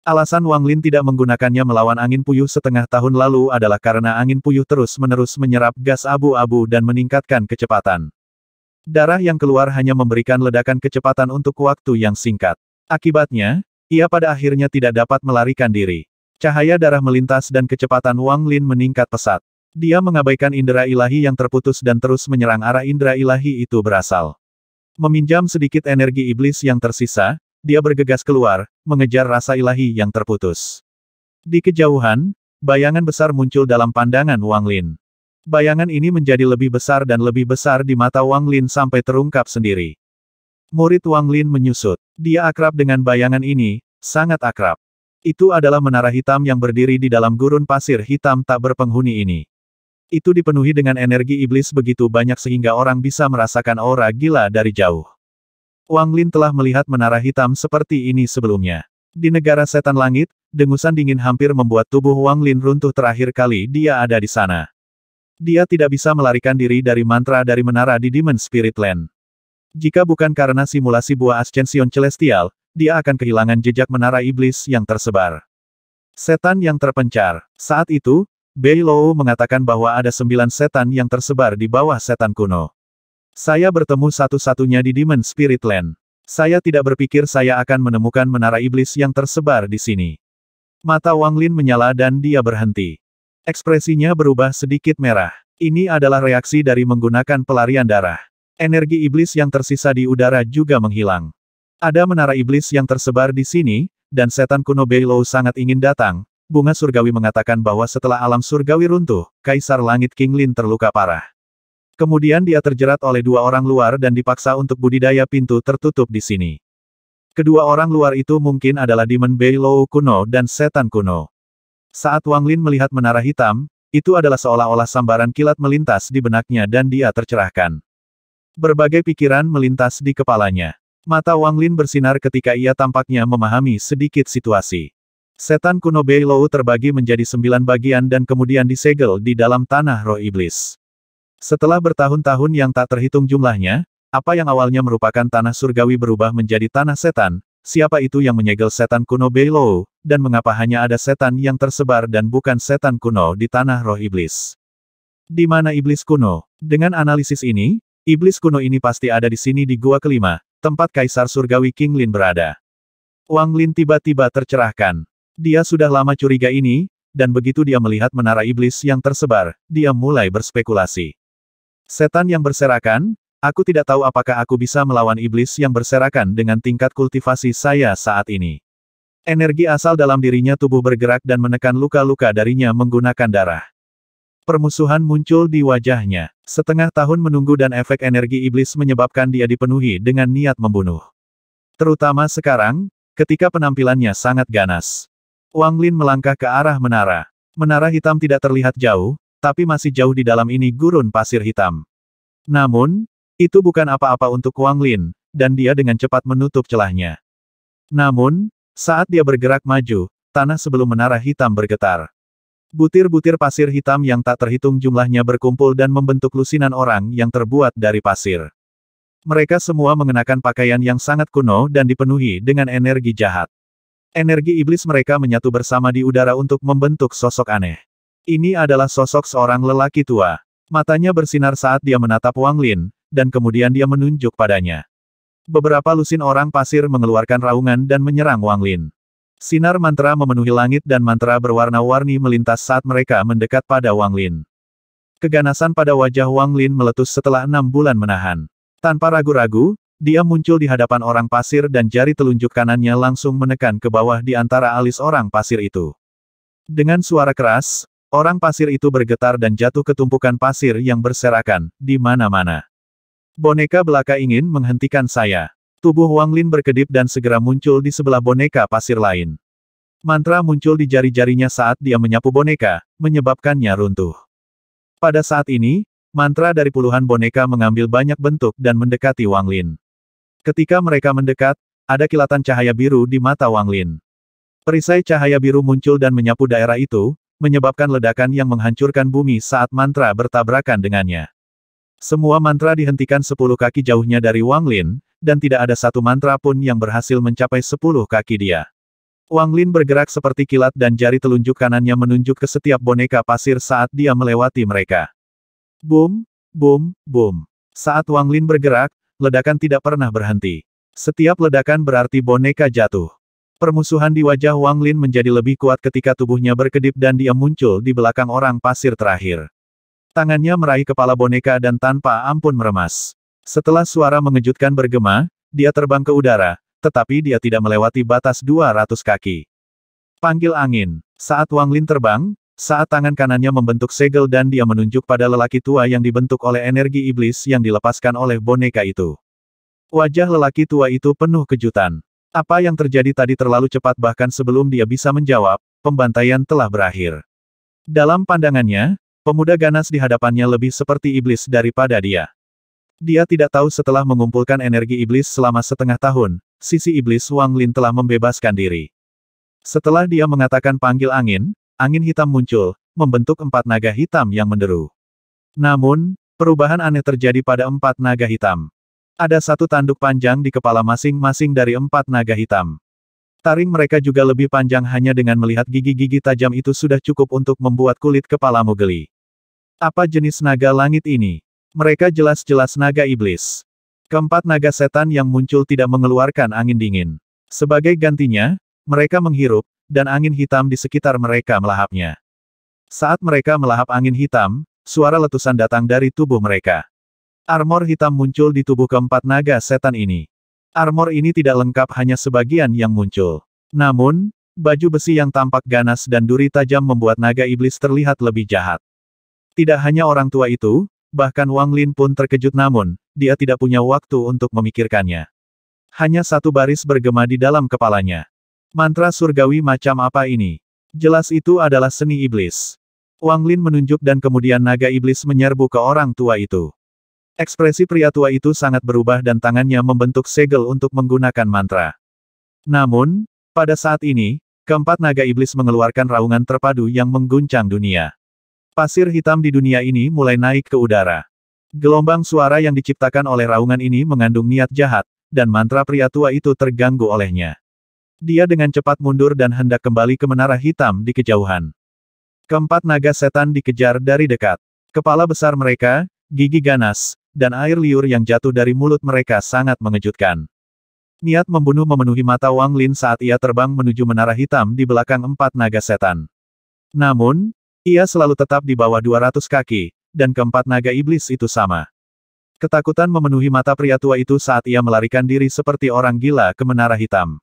Alasan Wang Lin tidak menggunakannya melawan angin puyuh setengah tahun lalu adalah karena angin puyuh terus-menerus menyerap gas abu-abu dan meningkatkan kecepatan. Darah yang keluar hanya memberikan ledakan kecepatan untuk waktu yang singkat. Akibatnya, ia pada akhirnya tidak dapat melarikan diri. Cahaya darah melintas dan kecepatan Wang Lin meningkat pesat. Dia mengabaikan indera ilahi yang terputus dan terus menyerang arah indera ilahi itu berasal. Meminjam sedikit energi iblis yang tersisa, dia bergegas keluar, mengejar rasa ilahi yang terputus. Di kejauhan, bayangan besar muncul dalam pandangan Wang Lin. Bayangan ini menjadi lebih besar dan lebih besar di mata Wang Lin sampai terungkap sendiri. Murid Wang Lin menyusut. Dia akrab dengan bayangan ini, sangat akrab. Itu adalah menara hitam yang berdiri di dalam gurun pasir hitam tak berpenghuni ini. Itu dipenuhi dengan energi iblis begitu banyak sehingga orang bisa merasakan aura gila dari jauh. Wang Lin telah melihat menara hitam seperti ini sebelumnya. Di negara setan langit, dengusan dingin hampir membuat tubuh Wang Lin runtuh terakhir kali dia ada di sana. Dia tidak bisa melarikan diri dari mantra dari menara di Demon Spirit Land. Jika bukan karena simulasi buah Ascension Celestial, dia akan kehilangan jejak menara iblis yang tersebar. Setan yang terpencar. Saat itu, Lou mengatakan bahwa ada sembilan setan yang tersebar di bawah setan kuno. Saya bertemu satu-satunya di Demon Spirit Land. Saya tidak berpikir saya akan menemukan menara iblis yang tersebar di sini. Mata Wang Lin menyala dan dia berhenti. Ekspresinya berubah sedikit merah. Ini adalah reaksi dari menggunakan pelarian darah. Energi iblis yang tersisa di udara juga menghilang. Ada menara iblis yang tersebar di sini, dan setan kuno Beilou sangat ingin datang. Bunga surgawi mengatakan bahwa setelah alam surgawi runtuh, Kaisar Langit King Lin terluka parah. Kemudian dia terjerat oleh dua orang luar dan dipaksa untuk budidaya pintu tertutup di sini. Kedua orang luar itu mungkin adalah Demon Beilou kuno dan setan kuno. Saat Wang Lin melihat menara hitam, itu adalah seolah-olah sambaran kilat melintas di benaknya dan dia tercerahkan. Berbagai pikiran melintas di kepalanya. Mata Wang Lin bersinar ketika ia tampaknya memahami sedikit situasi. Setan kuno Beilou terbagi menjadi sembilan bagian dan kemudian disegel di dalam tanah roh iblis. Setelah bertahun-tahun yang tak terhitung jumlahnya, apa yang awalnya merupakan tanah surgawi berubah menjadi tanah setan, siapa itu yang menyegel setan kuno Beilou, dan mengapa hanya ada setan yang tersebar dan bukan setan kuno di tanah roh iblis. Di mana iblis kuno? Dengan analisis ini, iblis kuno ini pasti ada di sini di gua kelima, tempat Kaisar Surgawi King Lin berada. Wang Lin tiba-tiba tercerahkan. Dia sudah lama curiga ini, dan begitu dia melihat menara iblis yang tersebar, dia mulai berspekulasi. Setan yang berserakan, aku tidak tahu apakah aku bisa melawan iblis yang berserakan dengan tingkat kultivasi saya saat ini. Energi asal dalam dirinya tubuh bergerak dan menekan luka-luka darinya menggunakan darah. Permusuhan muncul di wajahnya. Setengah tahun menunggu dan efek energi iblis menyebabkan dia dipenuhi dengan niat membunuh. Terutama sekarang, ketika penampilannya sangat ganas. Wang Lin melangkah ke arah menara. Menara hitam tidak terlihat jauh, tapi masih jauh di dalam ini gurun pasir hitam. Namun, itu bukan apa-apa untuk Wang Lin, dan dia dengan cepat menutup celahnya. Namun, saat dia bergerak maju, tanah sebelum menara hitam bergetar. Butir-butir pasir hitam yang tak terhitung jumlahnya berkumpul dan membentuk lusinan orang yang terbuat dari pasir. Mereka semua mengenakan pakaian yang sangat kuno dan dipenuhi dengan energi jahat. Energi iblis mereka menyatu bersama di udara untuk membentuk sosok aneh. Ini adalah sosok seorang lelaki tua. Matanya bersinar saat dia menatap Wang Lin, dan kemudian dia menunjuk padanya. Beberapa lusin orang pasir mengeluarkan raungan dan menyerang Wang Lin. Sinar mantra memenuhi langit dan mantra berwarna-warni melintas saat mereka mendekat pada Wang Lin. Keganasan pada wajah Wang Lin meletus setelah enam bulan menahan. Tanpa ragu-ragu, dia muncul di hadapan orang pasir dan jari telunjuk kanannya langsung menekan ke bawah di antara alis orang pasir itu. Dengan suara keras, orang pasir itu bergetar dan jatuh ke tumpukan pasir yang berserakan, di mana-mana. Boneka belaka ingin menghentikan saya. Tubuh Wang Lin berkedip dan segera muncul di sebelah boneka pasir lain. Mantra muncul di jari-jarinya saat dia menyapu boneka, menyebabkannya runtuh. Pada saat ini, mantra dari puluhan boneka mengambil banyak bentuk dan mendekati Wang Lin. Ketika mereka mendekat, ada kilatan cahaya biru di mata Wang Lin. Perisai cahaya biru muncul dan menyapu daerah itu, menyebabkan ledakan yang menghancurkan bumi saat mantra bertabrakan dengannya. Semua mantra dihentikan sepuluh kaki jauhnya dari Wang Lin, dan tidak ada satu mantra pun yang berhasil mencapai sepuluh kaki dia. Wang Lin bergerak seperti kilat dan jari telunjuk kanannya menunjuk ke setiap boneka pasir saat dia melewati mereka. Boom, boom, boom. Saat Wang Lin bergerak, ledakan tidak pernah berhenti. Setiap ledakan berarti boneka jatuh. Permusuhan di wajah Wang Lin menjadi lebih kuat ketika tubuhnya berkedip dan dia muncul di belakang orang pasir terakhir. Tangannya meraih kepala boneka dan tanpa ampun meremas. Setelah suara mengejutkan bergema, dia terbang ke udara, tetapi dia tidak melewati batas 200 kaki. Panggil angin. Saat Wang Lin terbang, saat tangan kanannya membentuk segel dan dia menunjuk pada lelaki tua yang dibentuk oleh energi iblis yang dilepaskan oleh boneka itu. Wajah lelaki tua itu penuh kejutan. Apa yang terjadi tadi terlalu cepat bahkan sebelum dia bisa menjawab, pembantaian telah berakhir. Dalam pandangannya, Pemuda ganas di hadapannya lebih seperti iblis daripada dia. Dia tidak tahu setelah mengumpulkan energi iblis selama setengah tahun, sisi iblis Wang Lin telah membebaskan diri. Setelah dia mengatakan panggil angin, angin hitam muncul, membentuk empat naga hitam yang menderu. Namun, perubahan aneh terjadi pada empat naga hitam. Ada satu tanduk panjang di kepala masing-masing dari empat naga hitam. Taring mereka juga lebih panjang hanya dengan melihat gigi-gigi tajam itu sudah cukup untuk membuat kulit kepalamu geli. Apa jenis naga langit ini? Mereka jelas-jelas naga iblis. Keempat naga setan yang muncul tidak mengeluarkan angin dingin. Sebagai gantinya, mereka menghirup, dan angin hitam di sekitar mereka melahapnya. Saat mereka melahap angin hitam, suara letusan datang dari tubuh mereka. Armor hitam muncul di tubuh keempat naga setan ini. Armor ini tidak lengkap hanya sebagian yang muncul. Namun, baju besi yang tampak ganas dan duri tajam membuat naga iblis terlihat lebih jahat. Tidak hanya orang tua itu, bahkan Wang Lin pun terkejut namun, dia tidak punya waktu untuk memikirkannya. Hanya satu baris bergema di dalam kepalanya. Mantra surgawi macam apa ini? Jelas itu adalah seni iblis. Wang Lin menunjuk dan kemudian naga iblis menyerbu ke orang tua itu. Ekspresi pria tua itu sangat berubah dan tangannya membentuk segel untuk menggunakan mantra. Namun, pada saat ini, keempat naga iblis mengeluarkan raungan terpadu yang mengguncang dunia. Pasir hitam di dunia ini mulai naik ke udara. Gelombang suara yang diciptakan oleh raungan ini mengandung niat jahat, dan mantra pria tua itu terganggu olehnya. Dia dengan cepat mundur dan hendak kembali ke menara hitam di kejauhan. Keempat naga setan dikejar dari dekat. Kepala besar mereka, gigi ganas, dan air liur yang jatuh dari mulut mereka sangat mengejutkan. Niat membunuh memenuhi mata Wang Lin saat ia terbang menuju menara hitam di belakang empat naga setan. Namun, ia selalu tetap di bawah 200 kaki, dan keempat naga iblis itu sama. Ketakutan memenuhi mata pria tua itu saat ia melarikan diri seperti orang gila ke menara hitam.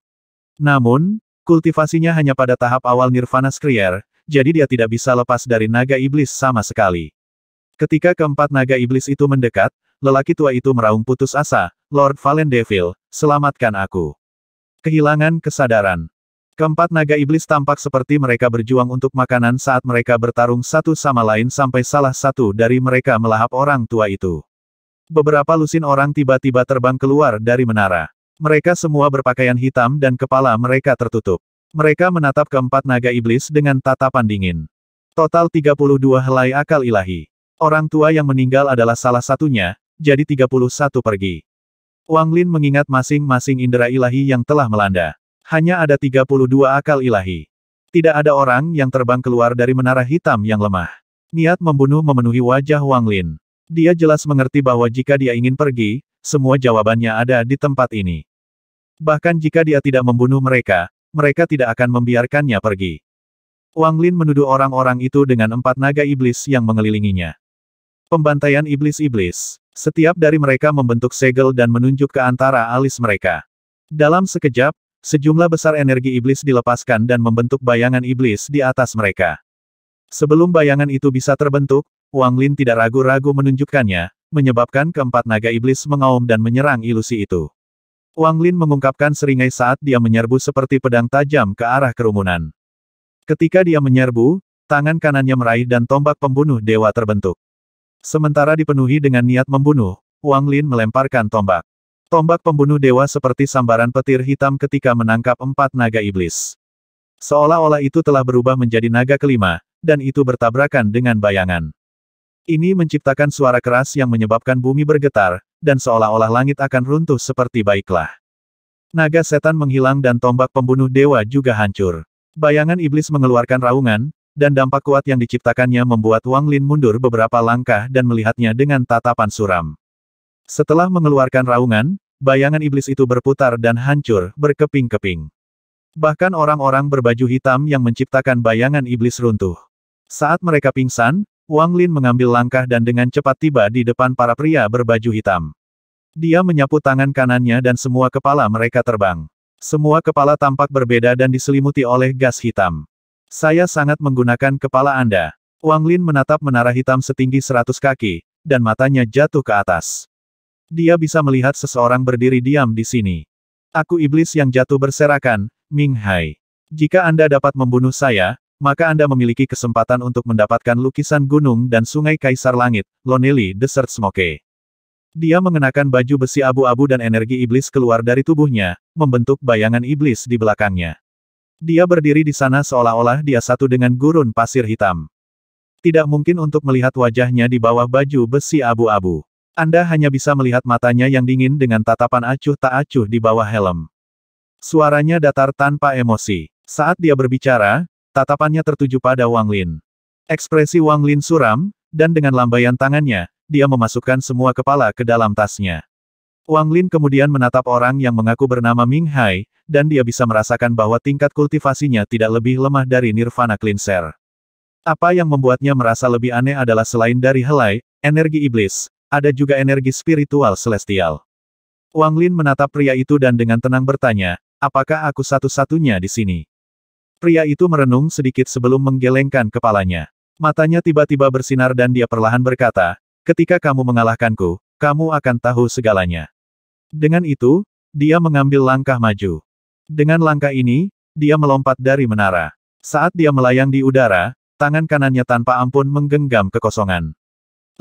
Namun, kultivasinya hanya pada tahap awal Nirvana Skrier, jadi dia tidak bisa lepas dari naga iblis sama sekali. Ketika keempat naga iblis itu mendekat, lelaki tua itu meraung putus asa, Lord Valen Devil, selamatkan aku. Kehilangan kesadaran. Keempat naga iblis tampak seperti mereka berjuang untuk makanan saat mereka bertarung satu sama lain sampai salah satu dari mereka melahap orang tua itu. Beberapa lusin orang tiba-tiba terbang keluar dari menara. Mereka semua berpakaian hitam dan kepala mereka tertutup. Mereka menatap keempat naga iblis dengan tatapan dingin. Total 32 helai akal ilahi. Orang tua yang meninggal adalah salah satunya, jadi 31 pergi. Wang Lin mengingat masing-masing indera ilahi yang telah melanda. Hanya ada 32 akal ilahi. Tidak ada orang yang terbang keluar dari menara hitam yang lemah. Niat membunuh memenuhi wajah Wang Lin. Dia jelas mengerti bahwa jika dia ingin pergi, semua jawabannya ada di tempat ini. Bahkan jika dia tidak membunuh mereka, mereka tidak akan membiarkannya pergi. Wang Lin menuduh orang-orang itu dengan empat naga iblis yang mengelilinginya. Pembantaian iblis-iblis. Setiap dari mereka membentuk segel dan menunjuk ke antara alis mereka. Dalam sekejap, Sejumlah besar energi iblis dilepaskan dan membentuk bayangan iblis di atas mereka. Sebelum bayangan itu bisa terbentuk, Wang Lin tidak ragu-ragu menunjukkannya, menyebabkan keempat naga iblis mengaum dan menyerang ilusi itu. Wang Lin mengungkapkan seringai saat dia menyerbu seperti pedang tajam ke arah kerumunan. Ketika dia menyerbu, tangan kanannya meraih dan tombak pembunuh dewa terbentuk. Sementara dipenuhi dengan niat membunuh, Wang Lin melemparkan tombak. Tombak pembunuh dewa seperti sambaran petir hitam ketika menangkap empat naga iblis. Seolah-olah itu telah berubah menjadi naga kelima, dan itu bertabrakan dengan bayangan. Ini menciptakan suara keras yang menyebabkan bumi bergetar, dan seolah-olah langit akan runtuh seperti baiklah. Naga setan menghilang dan tombak pembunuh dewa juga hancur. Bayangan iblis mengeluarkan raungan, dan dampak kuat yang diciptakannya membuat Wang Lin mundur beberapa langkah dan melihatnya dengan tatapan suram. Setelah mengeluarkan raungan, bayangan iblis itu berputar dan hancur, berkeping-keping. Bahkan orang-orang berbaju hitam yang menciptakan bayangan iblis runtuh. Saat mereka pingsan, Wang Lin mengambil langkah dan dengan cepat tiba di depan para pria berbaju hitam. Dia menyapu tangan kanannya dan semua kepala mereka terbang. Semua kepala tampak berbeda dan diselimuti oleh gas hitam. Saya sangat menggunakan kepala Anda. Wang Lin menatap menara hitam setinggi 100 kaki, dan matanya jatuh ke atas. Dia bisa melihat seseorang berdiri diam di sini. Aku iblis yang jatuh berserakan, Ming Hai. Jika Anda dapat membunuh saya, maka Anda memiliki kesempatan untuk mendapatkan lukisan gunung dan sungai kaisar langit, Lonely Desert Smoke. Dia mengenakan baju besi abu-abu dan energi iblis keluar dari tubuhnya, membentuk bayangan iblis di belakangnya. Dia berdiri di sana seolah-olah dia satu dengan gurun pasir hitam. Tidak mungkin untuk melihat wajahnya di bawah baju besi abu-abu. Anda hanya bisa melihat matanya yang dingin dengan tatapan acuh tak acuh di bawah helm. Suaranya datar tanpa emosi. Saat dia berbicara, tatapannya tertuju pada Wang Lin. Ekspresi Wang Lin suram, dan dengan lambaian tangannya, dia memasukkan semua kepala ke dalam tasnya. Wang Lin kemudian menatap orang yang mengaku bernama Ming Hai, dan dia bisa merasakan bahwa tingkat kultivasinya tidak lebih lemah dari Nirvana Cleanser. Apa yang membuatnya merasa lebih aneh adalah selain dari helai, energi iblis, ada juga energi spiritual celestial. Wang Lin menatap pria itu dan dengan tenang bertanya, apakah aku satu-satunya di sini? Pria itu merenung sedikit sebelum menggelengkan kepalanya. Matanya tiba-tiba bersinar dan dia perlahan berkata, ketika kamu mengalahkanku, kamu akan tahu segalanya. Dengan itu, dia mengambil langkah maju. Dengan langkah ini, dia melompat dari menara. Saat dia melayang di udara, tangan kanannya tanpa ampun menggenggam kekosongan.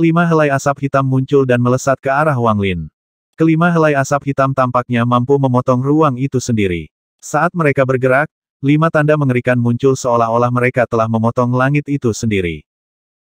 Lima helai asap hitam muncul dan melesat ke arah Wang Lin. Kelima helai asap hitam tampaknya mampu memotong ruang itu sendiri. Saat mereka bergerak, lima tanda mengerikan muncul seolah-olah mereka telah memotong langit itu sendiri.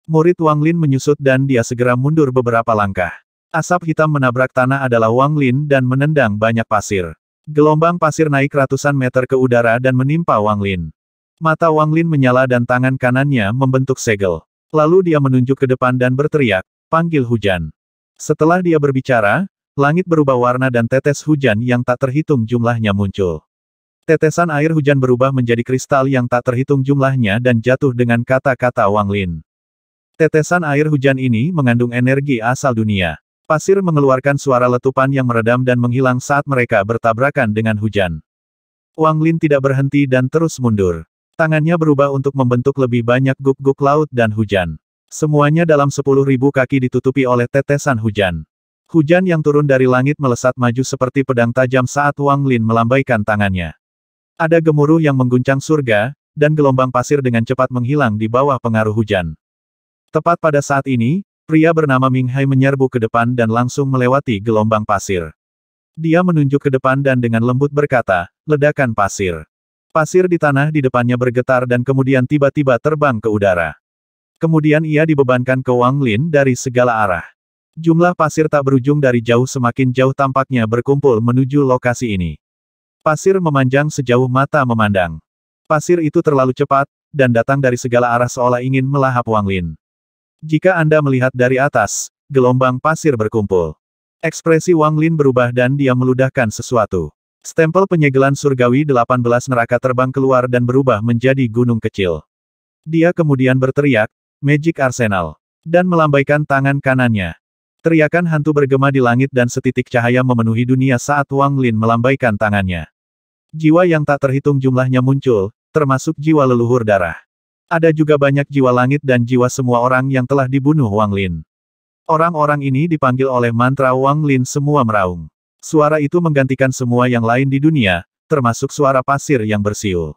Murid Wang Lin menyusut dan dia segera mundur beberapa langkah. Asap hitam menabrak tanah adalah Wang Lin dan menendang banyak pasir. Gelombang pasir naik ratusan meter ke udara dan menimpa Wang Lin. Mata Wang Lin menyala dan tangan kanannya membentuk segel. Lalu dia menunjuk ke depan dan berteriak, panggil hujan. Setelah dia berbicara, langit berubah warna dan tetes hujan yang tak terhitung jumlahnya muncul. Tetesan air hujan berubah menjadi kristal yang tak terhitung jumlahnya dan jatuh dengan kata-kata Wang Lin. Tetesan air hujan ini mengandung energi asal dunia. Pasir mengeluarkan suara letupan yang meredam dan menghilang saat mereka bertabrakan dengan hujan. Wang Lin tidak berhenti dan terus mundur. Tangannya berubah untuk membentuk lebih banyak guk-guk laut dan hujan. Semuanya dalam sepuluh ribu kaki ditutupi oleh tetesan hujan. Hujan yang turun dari langit melesat maju seperti pedang tajam saat Wang Lin melambaikan tangannya. Ada gemuruh yang mengguncang surga, dan gelombang pasir dengan cepat menghilang di bawah pengaruh hujan. Tepat pada saat ini, pria bernama Ming Hai menyerbu ke depan dan langsung melewati gelombang pasir. Dia menunjuk ke depan dan dengan lembut berkata, ledakan pasir. Pasir di tanah di depannya bergetar dan kemudian tiba-tiba terbang ke udara. Kemudian ia dibebankan ke Wang Lin dari segala arah. Jumlah pasir tak berujung dari jauh semakin jauh tampaknya berkumpul menuju lokasi ini. Pasir memanjang sejauh mata memandang. Pasir itu terlalu cepat, dan datang dari segala arah seolah ingin melahap Wang Lin. Jika Anda melihat dari atas, gelombang pasir berkumpul. Ekspresi Wang Lin berubah dan dia meludahkan sesuatu. Stempel penyegelan surgawi 18 neraka terbang keluar dan berubah menjadi gunung kecil. Dia kemudian berteriak, Magic Arsenal, dan melambaikan tangan kanannya. Teriakan hantu bergema di langit dan setitik cahaya memenuhi dunia saat Wang Lin melambaikan tangannya. Jiwa yang tak terhitung jumlahnya muncul, termasuk jiwa leluhur darah. Ada juga banyak jiwa langit dan jiwa semua orang yang telah dibunuh Wang Lin. Orang-orang ini dipanggil oleh mantra Wang Lin semua meraung. Suara itu menggantikan semua yang lain di dunia, termasuk suara pasir yang bersiul.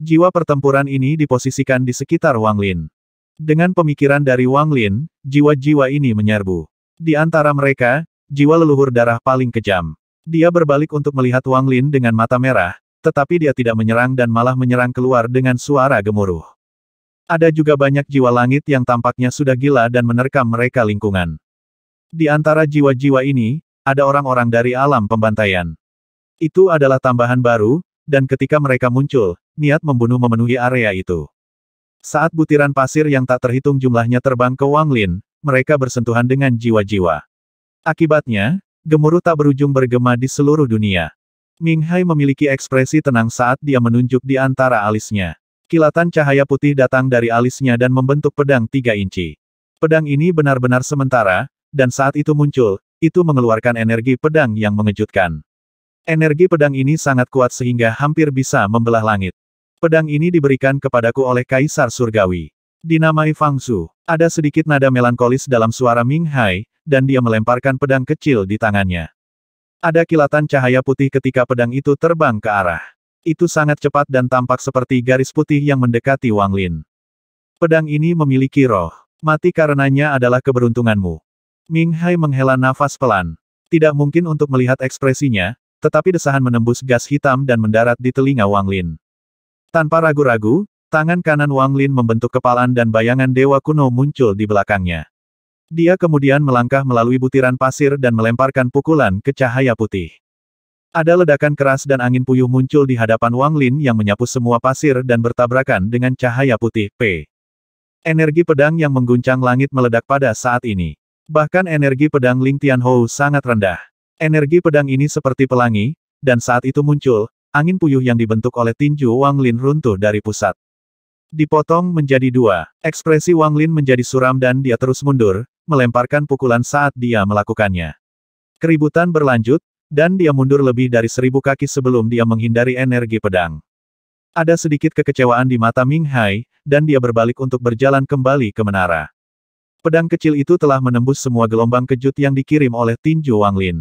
Jiwa pertempuran ini diposisikan di sekitar Wang Lin. Dengan pemikiran dari Wang Lin, jiwa-jiwa ini menyerbu. Di antara mereka, jiwa leluhur darah paling kejam. Dia berbalik untuk melihat Wang Lin dengan mata merah, tetapi dia tidak menyerang dan malah menyerang keluar dengan suara gemuruh. Ada juga banyak jiwa langit yang tampaknya sudah gila dan menerkam mereka lingkungan. Di antara jiwa-jiwa ini, ada orang-orang dari alam pembantaian. Itu adalah tambahan baru, dan ketika mereka muncul, niat membunuh memenuhi area itu. Saat butiran pasir yang tak terhitung jumlahnya terbang ke Wang Lin, mereka bersentuhan dengan jiwa-jiwa. Akibatnya, gemuruh tak berujung bergema di seluruh dunia. Ming Hai memiliki ekspresi tenang saat dia menunjuk di antara alisnya. Kilatan cahaya putih datang dari alisnya dan membentuk pedang tiga inci. Pedang ini benar-benar sementara, dan saat itu muncul, itu mengeluarkan energi pedang yang mengejutkan. Energi pedang ini sangat kuat sehingga hampir bisa membelah langit. Pedang ini diberikan kepadaku oleh Kaisar Surgawi. Dinamai Fangsu. Ada sedikit nada melankolis dalam suara Ming Hai, dan dia melemparkan pedang kecil di tangannya. Ada kilatan cahaya putih ketika pedang itu terbang ke arah. Itu sangat cepat dan tampak seperti garis putih yang mendekati Wang Lin. Pedang ini memiliki roh. Mati karenanya adalah keberuntunganmu. Ming Hai menghela nafas pelan. Tidak mungkin untuk melihat ekspresinya, tetapi desahan menembus gas hitam dan mendarat di telinga Wang Lin. Tanpa ragu-ragu, tangan kanan Wang Lin membentuk kepalan dan bayangan dewa kuno muncul di belakangnya. Dia kemudian melangkah melalui butiran pasir dan melemparkan pukulan ke cahaya putih. Ada ledakan keras dan angin puyuh muncul di hadapan Wang Lin yang menyapu semua pasir dan bertabrakan dengan cahaya putih P. Energi pedang yang mengguncang langit meledak pada saat ini. Bahkan energi pedang Ling Tianhou sangat rendah. Energi pedang ini seperti pelangi, dan saat itu muncul, angin puyuh yang dibentuk oleh tinju Wang Lin runtuh dari pusat. Dipotong menjadi dua, ekspresi Wang Lin menjadi suram dan dia terus mundur, melemparkan pukulan saat dia melakukannya. Keributan berlanjut, dan dia mundur lebih dari seribu kaki sebelum dia menghindari energi pedang. Ada sedikit kekecewaan di mata Ming Hai, dan dia berbalik untuk berjalan kembali ke menara. Pedang kecil itu telah menembus semua gelombang kejut yang dikirim oleh tinju Wang Lin.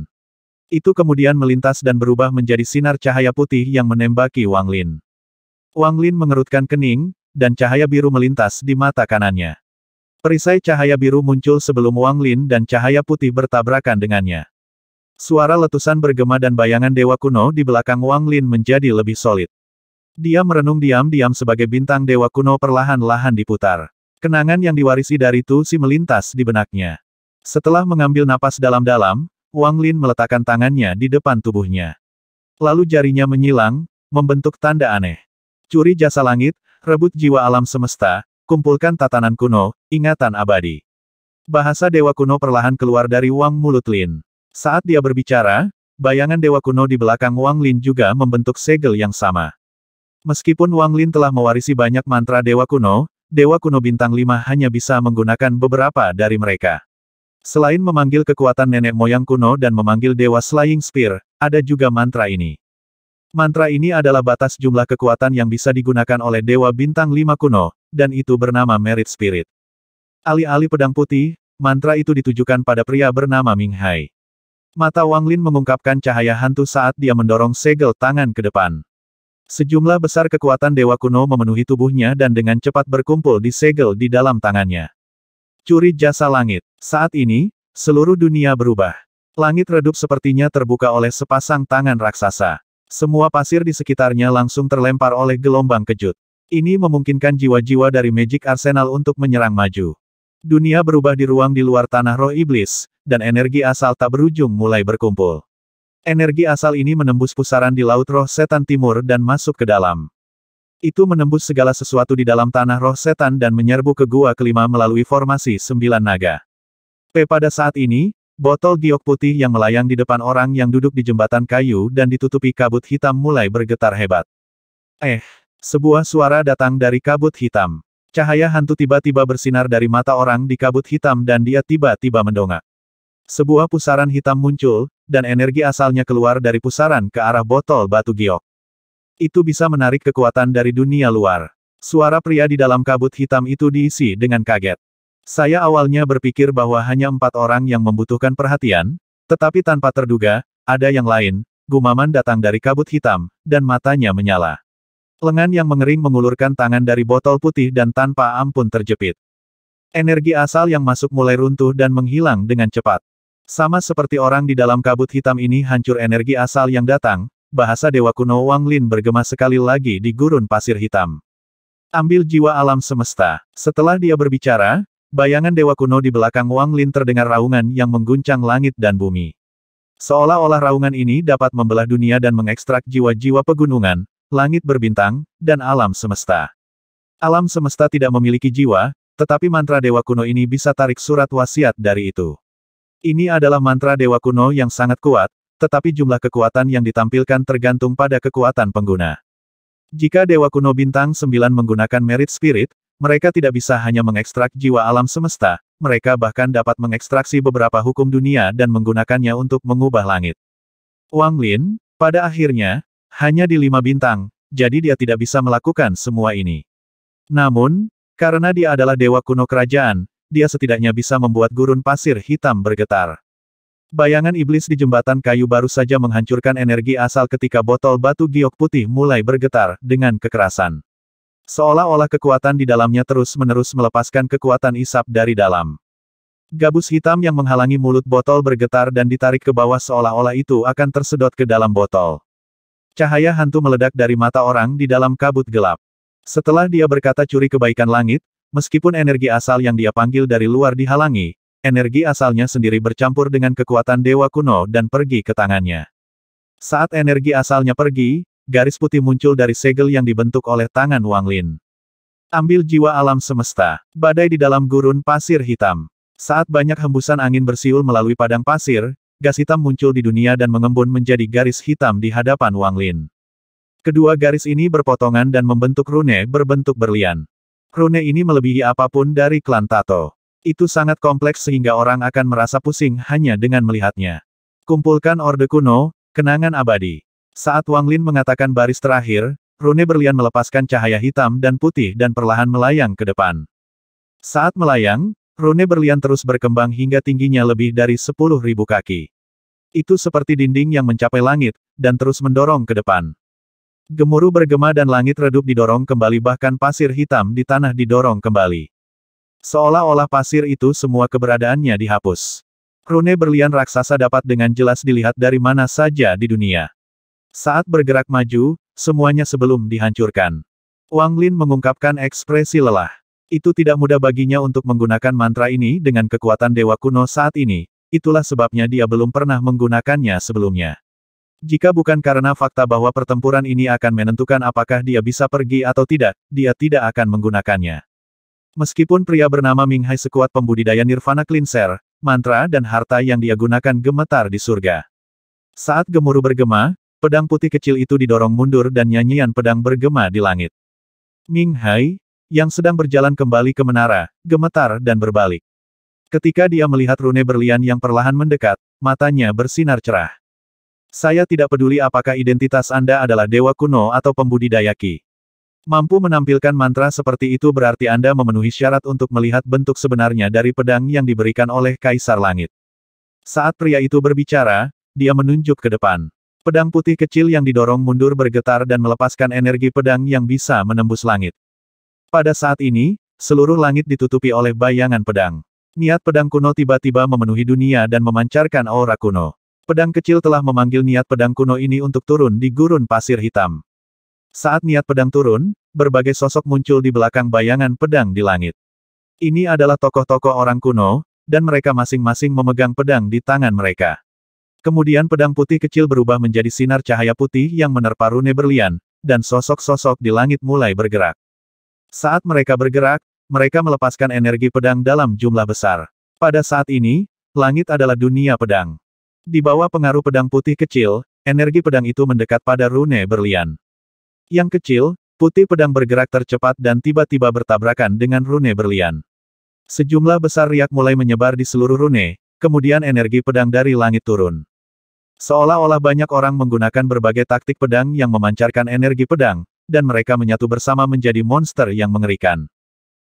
Itu kemudian melintas dan berubah menjadi sinar cahaya putih yang menembaki Wang Lin. Wang Lin mengerutkan kening, dan cahaya biru melintas di mata kanannya. Perisai cahaya biru muncul sebelum Wang Lin dan cahaya putih bertabrakan dengannya. Suara letusan bergema dan bayangan dewa kuno di belakang Wang Lin menjadi lebih solid. Dia merenung diam-diam sebagai bintang dewa kuno perlahan-lahan diputar. Kenangan yang diwarisi dari Tu Si melintas di benaknya. Setelah mengambil napas dalam-dalam, Wang Lin meletakkan tangannya di depan tubuhnya. Lalu jarinya menyilang, membentuk tanda aneh. Curi jasa langit, rebut jiwa alam semesta, kumpulkan tatanan kuno, ingatan abadi. Bahasa dewa kuno perlahan keluar dari Wang mulut Lin. Saat dia berbicara, bayangan dewa kuno di belakang Wang Lin juga membentuk segel yang sama. Meskipun Wang Lin telah mewarisi banyak mantra dewa kuno, Dewa kuno bintang lima hanya bisa menggunakan beberapa dari mereka. Selain memanggil kekuatan nenek moyang kuno dan memanggil Dewa Slaying Spear, ada juga mantra ini. Mantra ini adalah batas jumlah kekuatan yang bisa digunakan oleh Dewa Bintang lima kuno, dan itu bernama Merit Spirit. Alih-alih pedang putih, mantra itu ditujukan pada pria bernama Ming Hai. Mata Wang Lin mengungkapkan cahaya hantu saat dia mendorong segel tangan ke depan. Sejumlah besar kekuatan dewa kuno memenuhi tubuhnya dan dengan cepat berkumpul di segel di dalam tangannya. Curi jasa langit. Saat ini, seluruh dunia berubah. Langit redup sepertinya terbuka oleh sepasang tangan raksasa. Semua pasir di sekitarnya langsung terlempar oleh gelombang kejut. Ini memungkinkan jiwa-jiwa dari Magic Arsenal untuk menyerang maju. Dunia berubah di ruang di luar tanah roh iblis, dan energi asal tak berujung mulai berkumpul. Energi asal ini menembus pusaran di Laut Roh Setan Timur dan masuk ke dalam. Itu menembus segala sesuatu di dalam tanah roh setan dan menyerbu ke gua kelima melalui formasi sembilan naga. P pada saat ini, botol giok putih yang melayang di depan orang yang duduk di jembatan kayu dan ditutupi kabut hitam mulai bergetar hebat. Eh, sebuah suara datang dari kabut hitam. Cahaya hantu tiba-tiba bersinar dari mata orang di kabut hitam dan dia tiba-tiba mendongak. Sebuah pusaran hitam muncul, dan energi asalnya keluar dari pusaran ke arah botol batu giok. Itu bisa menarik kekuatan dari dunia luar. Suara pria di dalam kabut hitam itu diisi dengan kaget. Saya awalnya berpikir bahwa hanya empat orang yang membutuhkan perhatian, tetapi tanpa terduga, ada yang lain, gumaman datang dari kabut hitam, dan matanya menyala. Lengan yang mengering mengulurkan tangan dari botol putih dan tanpa ampun terjepit. Energi asal yang masuk mulai runtuh dan menghilang dengan cepat. Sama seperti orang di dalam kabut hitam ini hancur energi asal yang datang, bahasa Dewa kuno Wang Lin bergema sekali lagi di gurun pasir hitam. Ambil jiwa alam semesta. Setelah dia berbicara, bayangan Dewa kuno di belakang Wang Lin terdengar raungan yang mengguncang langit dan bumi. Seolah-olah raungan ini dapat membelah dunia dan mengekstrak jiwa-jiwa pegunungan, langit berbintang, dan alam semesta. Alam semesta tidak memiliki jiwa, tetapi mantra Dewa kuno ini bisa tarik surat wasiat dari itu. Ini adalah mantra dewa kuno yang sangat kuat, tetapi jumlah kekuatan yang ditampilkan tergantung pada kekuatan pengguna. Jika dewa kuno bintang 9 menggunakan merit spirit, mereka tidak bisa hanya mengekstrak jiwa alam semesta, mereka bahkan dapat mengekstraksi beberapa hukum dunia dan menggunakannya untuk mengubah langit. Wang Lin, pada akhirnya, hanya di lima bintang, jadi dia tidak bisa melakukan semua ini. Namun, karena dia adalah dewa kuno kerajaan, dia setidaknya bisa membuat gurun pasir hitam bergetar. Bayangan iblis di jembatan kayu baru saja menghancurkan energi asal ketika botol batu giok putih mulai bergetar, dengan kekerasan. Seolah-olah kekuatan di dalamnya terus-menerus melepaskan kekuatan isap dari dalam. Gabus hitam yang menghalangi mulut botol bergetar dan ditarik ke bawah seolah-olah itu akan tersedot ke dalam botol. Cahaya hantu meledak dari mata orang di dalam kabut gelap. Setelah dia berkata curi kebaikan langit, Meskipun energi asal yang dia panggil dari luar dihalangi, energi asalnya sendiri bercampur dengan kekuatan dewa kuno dan pergi ke tangannya. Saat energi asalnya pergi, garis putih muncul dari segel yang dibentuk oleh tangan Wang Lin. Ambil jiwa alam semesta, badai di dalam gurun pasir hitam. Saat banyak hembusan angin bersiul melalui padang pasir, gas hitam muncul di dunia dan mengembun menjadi garis hitam di hadapan Wang Lin. Kedua garis ini berpotongan dan membentuk rune berbentuk berlian. Rune ini melebihi apapun dari klan Tato. Itu sangat kompleks sehingga orang akan merasa pusing hanya dengan melihatnya. Kumpulkan orde kuno, kenangan abadi. Saat Wang Lin mengatakan baris terakhir, rune berlian melepaskan cahaya hitam dan putih dan perlahan melayang ke depan. Saat melayang, rune berlian terus berkembang hingga tingginya lebih dari 10.000 kaki. Itu seperti dinding yang mencapai langit, dan terus mendorong ke depan. Gemuruh bergema dan langit redup didorong kembali bahkan pasir hitam di tanah didorong kembali. Seolah-olah pasir itu semua keberadaannya dihapus. Rune berlian raksasa dapat dengan jelas dilihat dari mana saja di dunia. Saat bergerak maju, semuanya sebelum dihancurkan. Wang Lin mengungkapkan ekspresi lelah. Itu tidak mudah baginya untuk menggunakan mantra ini dengan kekuatan dewa kuno saat ini, itulah sebabnya dia belum pernah menggunakannya sebelumnya. Jika bukan karena fakta bahwa pertempuran ini akan menentukan apakah dia bisa pergi atau tidak, dia tidak akan menggunakannya. Meskipun pria bernama Ming Hai sekuat pembudidaya Nirvana Cleanser, mantra dan harta yang dia gunakan gemetar di surga. Saat gemuruh bergema, pedang putih kecil itu didorong mundur dan nyanyian pedang bergema di langit. Ming Hai, yang sedang berjalan kembali ke menara, gemetar dan berbalik. Ketika dia melihat rune berlian yang perlahan mendekat, matanya bersinar cerah. Saya tidak peduli apakah identitas Anda adalah dewa kuno atau pembudidaya Ki. Mampu menampilkan mantra seperti itu berarti Anda memenuhi syarat untuk melihat bentuk sebenarnya dari pedang yang diberikan oleh Kaisar Langit. Saat pria itu berbicara, dia menunjuk ke depan. Pedang putih kecil yang didorong mundur bergetar dan melepaskan energi pedang yang bisa menembus langit. Pada saat ini, seluruh langit ditutupi oleh bayangan pedang. Niat pedang kuno tiba-tiba memenuhi dunia dan memancarkan aura kuno. Pedang kecil telah memanggil niat pedang kuno ini untuk turun di gurun pasir hitam. Saat niat pedang turun, berbagai sosok muncul di belakang bayangan pedang di langit. Ini adalah tokoh-tokoh orang kuno, dan mereka masing-masing memegang pedang di tangan mereka. Kemudian pedang putih kecil berubah menjadi sinar cahaya putih yang menerpa rune berlian, dan sosok-sosok di langit mulai bergerak. Saat mereka bergerak, mereka melepaskan energi pedang dalam jumlah besar. Pada saat ini, langit adalah dunia pedang. Di bawah pengaruh pedang putih kecil, energi pedang itu mendekat pada rune berlian. Yang kecil, putih pedang bergerak tercepat dan tiba-tiba bertabrakan dengan rune berlian. Sejumlah besar riak mulai menyebar di seluruh rune, kemudian energi pedang dari langit turun. Seolah-olah banyak orang menggunakan berbagai taktik pedang yang memancarkan energi pedang, dan mereka menyatu bersama menjadi monster yang mengerikan.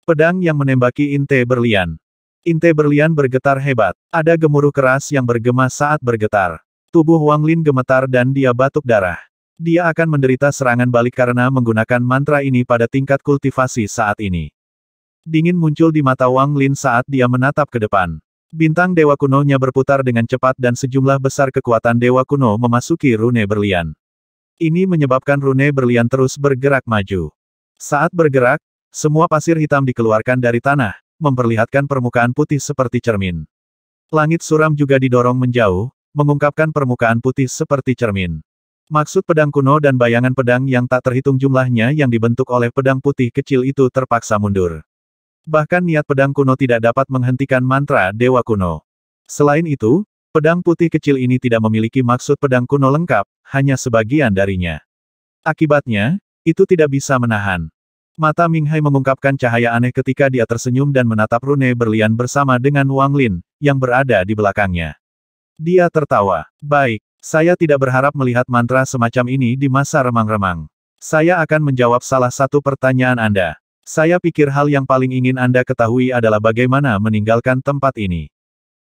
Pedang yang menembaki Inte berlian. Inte berlian bergetar hebat. Ada gemuruh keras yang bergema saat bergetar. Tubuh Wang Lin gemetar dan dia batuk darah. Dia akan menderita serangan balik karena menggunakan mantra ini pada tingkat kultivasi saat ini. Dingin muncul di mata Wang Lin saat dia menatap ke depan. Bintang Dewa kuno nya berputar dengan cepat dan sejumlah besar kekuatan Dewa Kuno memasuki rune berlian. Ini menyebabkan rune berlian terus bergerak maju. Saat bergerak, semua pasir hitam dikeluarkan dari tanah, memperlihatkan permukaan putih seperti cermin. Langit suram juga didorong menjauh, mengungkapkan permukaan putih seperti cermin. Maksud pedang kuno dan bayangan pedang yang tak terhitung jumlahnya yang dibentuk oleh pedang putih kecil itu terpaksa mundur. Bahkan niat pedang kuno tidak dapat menghentikan mantra Dewa Kuno. Selain itu, pedang putih kecil ini tidak memiliki maksud pedang kuno lengkap, hanya sebagian darinya. Akibatnya, itu tidak bisa menahan. Mata Ming Hai mengungkapkan cahaya aneh ketika dia tersenyum dan menatap rune berlian bersama dengan Wang Lin, yang berada di belakangnya. Dia tertawa. Baik, saya tidak berharap melihat mantra semacam ini di masa remang-remang. Saya akan menjawab salah satu pertanyaan Anda. Saya pikir hal yang paling ingin Anda ketahui adalah bagaimana meninggalkan tempat ini.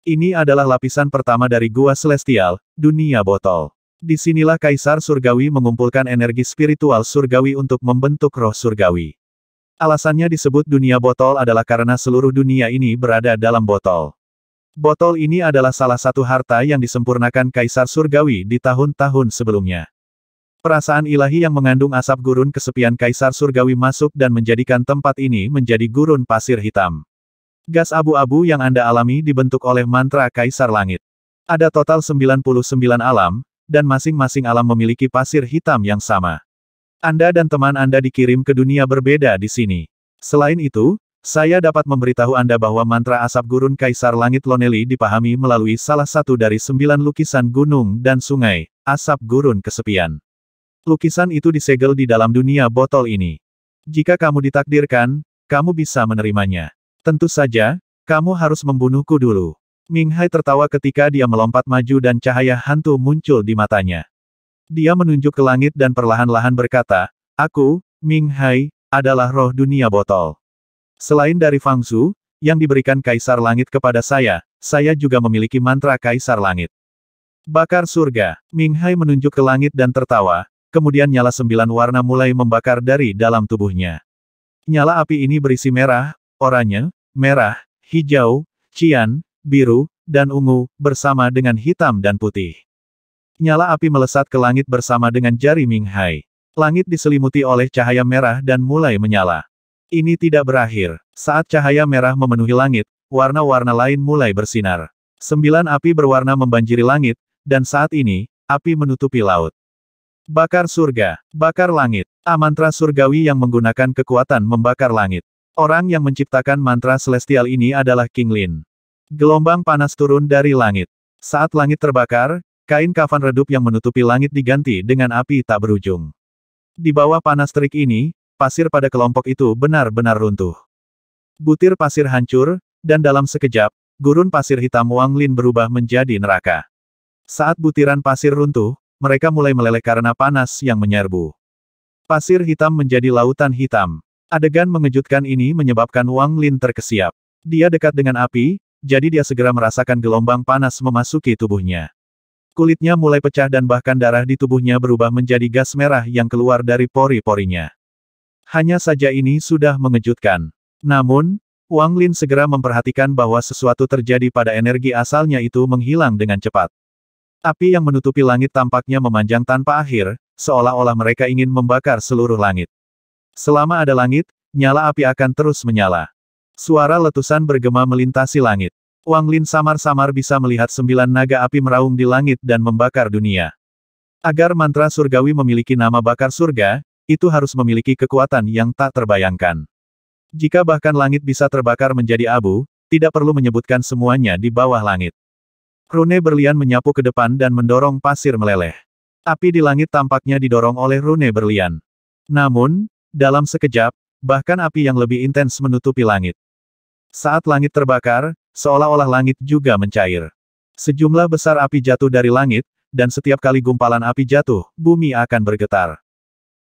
Ini adalah lapisan pertama dari Gua Celestial, Dunia Botol. Disinilah Kaisar Surgawi mengumpulkan energi spiritual surgawi untuk membentuk roh surgawi. Alasannya disebut dunia botol adalah karena seluruh dunia ini berada dalam botol. Botol ini adalah salah satu harta yang disempurnakan Kaisar Surgawi di tahun-tahun sebelumnya. Perasaan ilahi yang mengandung asap gurun kesepian Kaisar Surgawi masuk dan menjadikan tempat ini menjadi gurun pasir hitam. Gas abu-abu yang Anda alami dibentuk oleh mantra Kaisar Langit. Ada total 99 alam, dan masing-masing alam memiliki pasir hitam yang sama. Anda dan teman Anda dikirim ke dunia berbeda di sini. Selain itu, saya dapat memberitahu Anda bahwa mantra asap gurun Kaisar Langit Loneli dipahami melalui salah satu dari sembilan lukisan gunung dan sungai, asap gurun kesepian. Lukisan itu disegel di dalam dunia botol ini. Jika kamu ditakdirkan, kamu bisa menerimanya. Tentu saja, kamu harus membunuhku dulu. Ming Hai tertawa ketika dia melompat maju dan cahaya hantu muncul di matanya. Dia menunjuk ke langit dan perlahan-lahan berkata, Aku, Ming Hai, adalah roh dunia botol. Selain dari Fang Su, yang diberikan Kaisar Langit kepada saya, saya juga memiliki mantra Kaisar Langit. Bakar surga, Ming Hai menunjuk ke langit dan tertawa, kemudian nyala sembilan warna mulai membakar dari dalam tubuhnya. Nyala api ini berisi merah, oranye, merah, hijau, cian, biru, dan ungu, bersama dengan hitam dan putih. Nyala api melesat ke langit bersama dengan jari Ming Hai. Langit diselimuti oleh cahaya merah dan mulai menyala. Ini tidak berakhir. Saat cahaya merah memenuhi langit, warna-warna lain mulai bersinar. Sembilan api berwarna membanjiri langit, dan saat ini, api menutupi laut. Bakar surga, bakar langit. amantra surgawi yang menggunakan kekuatan membakar langit. Orang yang menciptakan mantra celestial ini adalah King Lin. Gelombang panas turun dari langit. Saat langit terbakar, kain kafan redup yang menutupi langit diganti dengan api tak berujung. Di bawah panas terik ini, pasir pada kelompok itu benar-benar runtuh. Butir pasir hancur, dan dalam sekejap, gurun pasir hitam Wang Lin berubah menjadi neraka. Saat butiran pasir runtuh, mereka mulai meleleh karena panas yang menyerbu. Pasir hitam menjadi lautan hitam. Adegan mengejutkan ini menyebabkan Wang Lin terkesiap. Dia dekat dengan api, jadi dia segera merasakan gelombang panas memasuki tubuhnya. Kulitnya mulai pecah dan bahkan darah di tubuhnya berubah menjadi gas merah yang keluar dari pori-porinya. Hanya saja ini sudah mengejutkan. Namun, Wang Lin segera memperhatikan bahwa sesuatu terjadi pada energi asalnya itu menghilang dengan cepat. Api yang menutupi langit tampaknya memanjang tanpa akhir, seolah-olah mereka ingin membakar seluruh langit. Selama ada langit, nyala api akan terus menyala. Suara letusan bergema melintasi langit. Wang Lin samar-samar bisa melihat sembilan naga api meraung di langit dan membakar dunia. Agar mantra surgawi memiliki nama bakar surga, itu harus memiliki kekuatan yang tak terbayangkan. Jika bahkan langit bisa terbakar menjadi abu, tidak perlu menyebutkan semuanya di bawah langit. Rune berlian menyapu ke depan dan mendorong pasir meleleh. Api di langit tampaknya didorong oleh rune berlian. Namun, dalam sekejap, bahkan api yang lebih intens menutupi langit. Saat langit terbakar, seolah-olah langit juga mencair. Sejumlah besar api jatuh dari langit, dan setiap kali gumpalan api jatuh, bumi akan bergetar.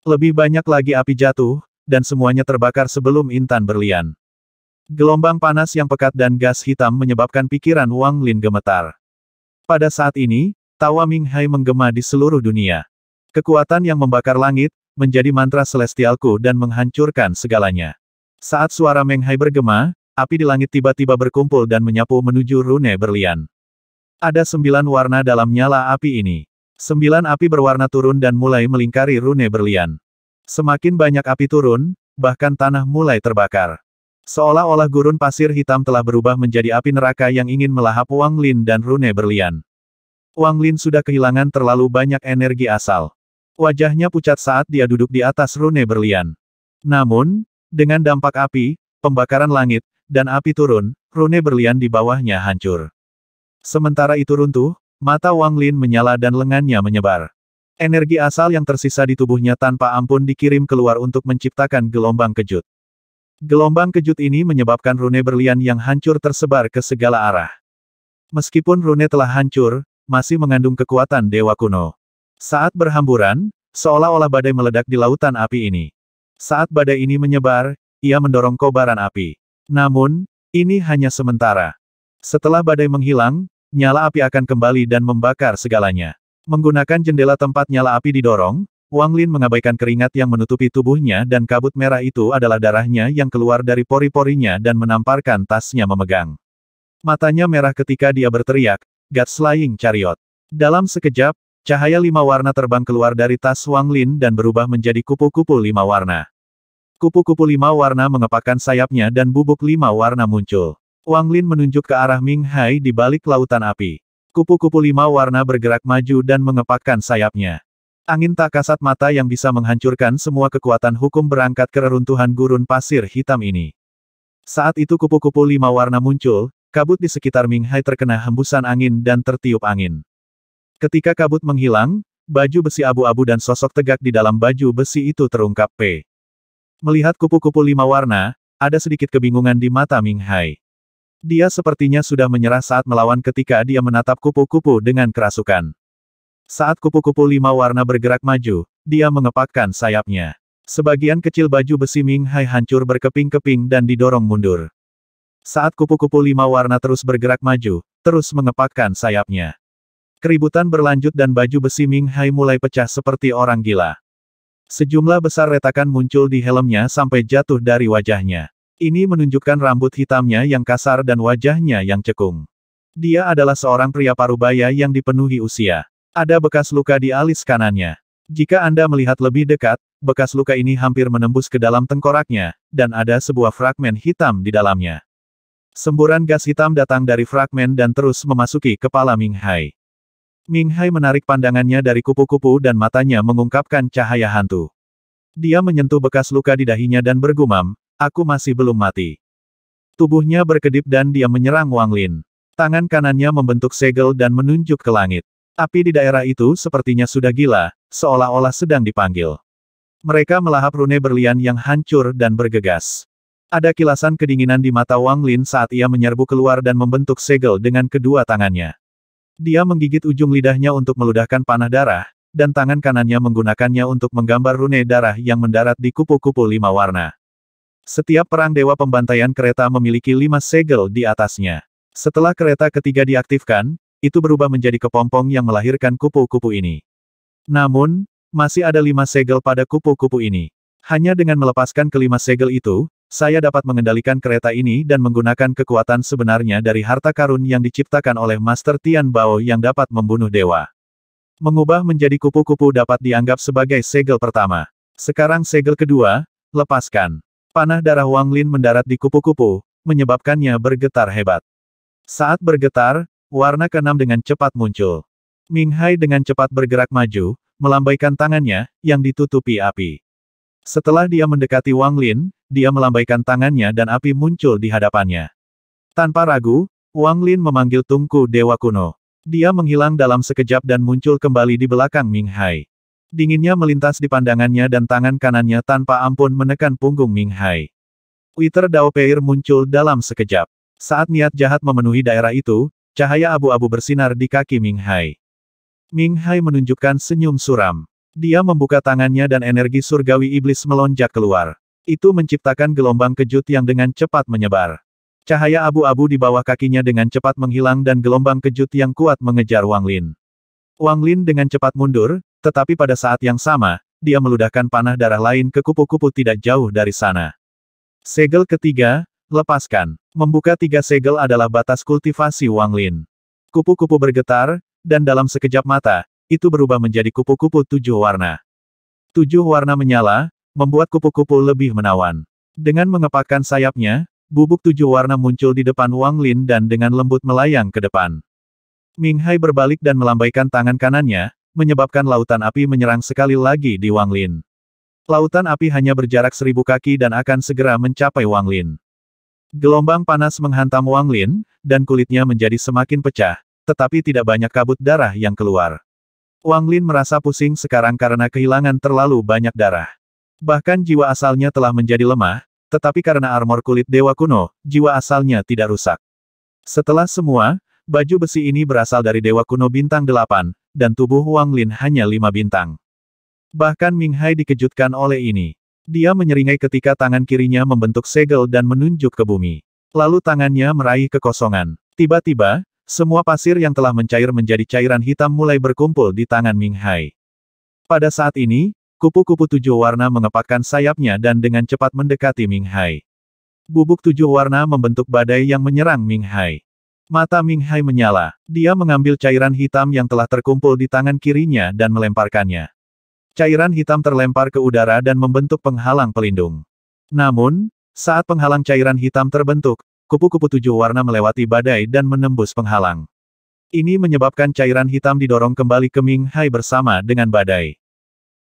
Lebih banyak lagi api jatuh, dan semuanya terbakar sebelum intan berlian. Gelombang panas yang pekat dan gas hitam menyebabkan pikiran Wang Lin gemetar. Pada saat ini, tawa Ming Hai menggema di seluruh dunia. Kekuatan yang membakar langit, menjadi mantra celestialku dan menghancurkan segalanya. Saat suara Meng Hai bergema, Api di langit tiba-tiba berkumpul dan menyapu menuju rune berlian. Ada sembilan warna dalam nyala api ini. Sembilan api berwarna turun dan mulai melingkari rune berlian. Semakin banyak api turun, bahkan tanah mulai terbakar. Seolah-olah gurun pasir hitam telah berubah menjadi api neraka yang ingin melahap Wang Lin dan rune berlian. Wang Lin sudah kehilangan terlalu banyak energi asal. Wajahnya pucat saat dia duduk di atas rune berlian. Namun, dengan dampak api, pembakaran langit, dan api turun, rune berlian di bawahnya hancur. Sementara itu runtuh, mata Wang Lin menyala dan lengannya menyebar. Energi asal yang tersisa di tubuhnya tanpa ampun dikirim keluar untuk menciptakan gelombang kejut. Gelombang kejut ini menyebabkan rune berlian yang hancur tersebar ke segala arah. Meskipun rune telah hancur, masih mengandung kekuatan dewa kuno. Saat berhamburan, seolah-olah badai meledak di lautan api ini. Saat badai ini menyebar, ia mendorong kobaran api. Namun, ini hanya sementara. Setelah badai menghilang, nyala api akan kembali dan membakar segalanya. Menggunakan jendela tempat nyala api didorong, Wang Lin mengabaikan keringat yang menutupi tubuhnya dan kabut merah itu adalah darahnya yang keluar dari pori-porinya dan menamparkan tasnya memegang. Matanya merah ketika dia berteriak, God Slaying Chariot. Dalam sekejap, cahaya lima warna terbang keluar dari tas Wang Lin dan berubah menjadi kupu-kupu lima warna. Kupu-kupu lima warna mengepakkan sayapnya dan bubuk lima warna muncul. Wang Lin menunjuk ke arah Ming Hai di balik lautan api. Kupu-kupu lima warna bergerak maju dan mengepakkan sayapnya. Angin tak kasat mata yang bisa menghancurkan semua kekuatan hukum berangkat ke reruntuhan gurun pasir hitam ini. Saat itu kupu-kupu lima warna muncul, kabut di sekitar Ming Hai terkena hembusan angin dan tertiup angin. Ketika kabut menghilang, baju besi abu-abu dan sosok tegak di dalam baju besi itu terungkap P. Melihat kupu-kupu lima warna, ada sedikit kebingungan di mata Ming Hai. Dia sepertinya sudah menyerah saat melawan ketika dia menatap kupu-kupu dengan kerasukan. Saat kupu-kupu lima warna bergerak maju, dia mengepakkan sayapnya. Sebagian kecil baju besi Ming Hai hancur berkeping-keping dan didorong mundur. Saat kupu-kupu lima warna terus bergerak maju, terus mengepakkan sayapnya. Keributan berlanjut dan baju besi Ming Hai mulai pecah seperti orang gila. Sejumlah besar retakan muncul di helmnya sampai jatuh dari wajahnya. Ini menunjukkan rambut hitamnya yang kasar dan wajahnya yang cekung. Dia adalah seorang pria parubaya yang dipenuhi usia. Ada bekas luka di alis kanannya. Jika Anda melihat lebih dekat, bekas luka ini hampir menembus ke dalam tengkoraknya, dan ada sebuah fragmen hitam di dalamnya. Semburan gas hitam datang dari fragmen dan terus memasuki kepala Ming Hai. Ming Hai menarik pandangannya dari kupu-kupu dan matanya mengungkapkan cahaya hantu. Dia menyentuh bekas luka di dahinya dan bergumam, aku masih belum mati. Tubuhnya berkedip dan dia menyerang Wang Lin. Tangan kanannya membentuk segel dan menunjuk ke langit. Api di daerah itu sepertinya sudah gila, seolah-olah sedang dipanggil. Mereka melahap rune berlian yang hancur dan bergegas. Ada kilasan kedinginan di mata Wang Lin saat ia menyerbu keluar dan membentuk segel dengan kedua tangannya. Dia menggigit ujung lidahnya untuk meludahkan panah darah, dan tangan kanannya menggunakannya untuk menggambar rune darah yang mendarat di kupu-kupu lima warna. Setiap perang dewa pembantaian kereta memiliki lima segel di atasnya. Setelah kereta ketiga diaktifkan, itu berubah menjadi kepompong yang melahirkan kupu-kupu ini. Namun, masih ada lima segel pada kupu-kupu ini. Hanya dengan melepaskan kelima segel itu, saya dapat mengendalikan kereta ini dan menggunakan kekuatan sebenarnya dari harta karun yang diciptakan oleh Master Tian Bao yang dapat membunuh dewa. Mengubah menjadi kupu-kupu dapat dianggap sebagai segel pertama. Sekarang segel kedua, lepaskan. Panah darah Wang Lin mendarat di kupu-kupu, menyebabkannya bergetar hebat. Saat bergetar, warna keenam dengan cepat muncul. Ming Hai dengan cepat bergerak maju, melambaikan tangannya, yang ditutupi api. Setelah dia mendekati Wang Lin, dia melambaikan tangannya dan api muncul di hadapannya. Tanpa ragu, Wang Lin memanggil tungku Dewa Kuno. Dia menghilang dalam sekejap dan muncul kembali di belakang Ming Hai. Dinginnya melintas di pandangannya dan tangan kanannya tanpa ampun menekan punggung Ming Hai. Witer Dao Peir muncul dalam sekejap. Saat niat jahat memenuhi daerah itu, cahaya abu-abu bersinar di kaki Ming Hai. Ming Hai menunjukkan senyum suram. Dia membuka tangannya dan energi surgawi iblis melonjak keluar. Itu menciptakan gelombang kejut yang dengan cepat menyebar. Cahaya abu-abu di bawah kakinya dengan cepat menghilang dan gelombang kejut yang kuat mengejar Wang Lin. Wang Lin dengan cepat mundur, tetapi pada saat yang sama, dia meludahkan panah darah lain ke kupu-kupu tidak jauh dari sana. Segel ketiga, lepaskan. Membuka tiga segel adalah batas kultivasi Wang Lin. Kupu-kupu bergetar, dan dalam sekejap mata, itu berubah menjadi kupu-kupu tujuh warna. Tujuh warna menyala, membuat kupu-kupu lebih menawan. Dengan mengepakkan sayapnya, bubuk tujuh warna muncul di depan Wang Lin dan dengan lembut melayang ke depan. Ming Hai berbalik dan melambaikan tangan kanannya, menyebabkan lautan api menyerang sekali lagi di Wang Lin. Lautan api hanya berjarak seribu kaki dan akan segera mencapai Wang Lin. Gelombang panas menghantam Wang Lin, dan kulitnya menjadi semakin pecah, tetapi tidak banyak kabut darah yang keluar. Wang Lin merasa pusing sekarang karena kehilangan terlalu banyak darah. Bahkan jiwa asalnya telah menjadi lemah, tetapi karena armor kulit dewa kuno, jiwa asalnya tidak rusak. Setelah semua, baju besi ini berasal dari dewa kuno bintang delapan, dan tubuh Wang Lin hanya lima bintang. Bahkan Ming Hai dikejutkan oleh ini. Dia menyeringai ketika tangan kirinya membentuk segel dan menunjuk ke bumi. Lalu tangannya meraih kekosongan. Tiba-tiba, semua pasir yang telah mencair menjadi cairan hitam mulai berkumpul di tangan Ming Hai. Pada saat ini, kupu-kupu tujuh warna mengepakkan sayapnya dan dengan cepat mendekati Ming Hai. Bubuk tujuh warna membentuk badai yang menyerang Ming Hai. Mata Ming Hai menyala. Dia mengambil cairan hitam yang telah terkumpul di tangan kirinya dan melemparkannya. Cairan hitam terlempar ke udara dan membentuk penghalang pelindung. Namun, saat penghalang cairan hitam terbentuk, kupu-kupu tujuh warna melewati badai dan menembus penghalang. Ini menyebabkan cairan hitam didorong kembali ke Ming Hai bersama dengan badai.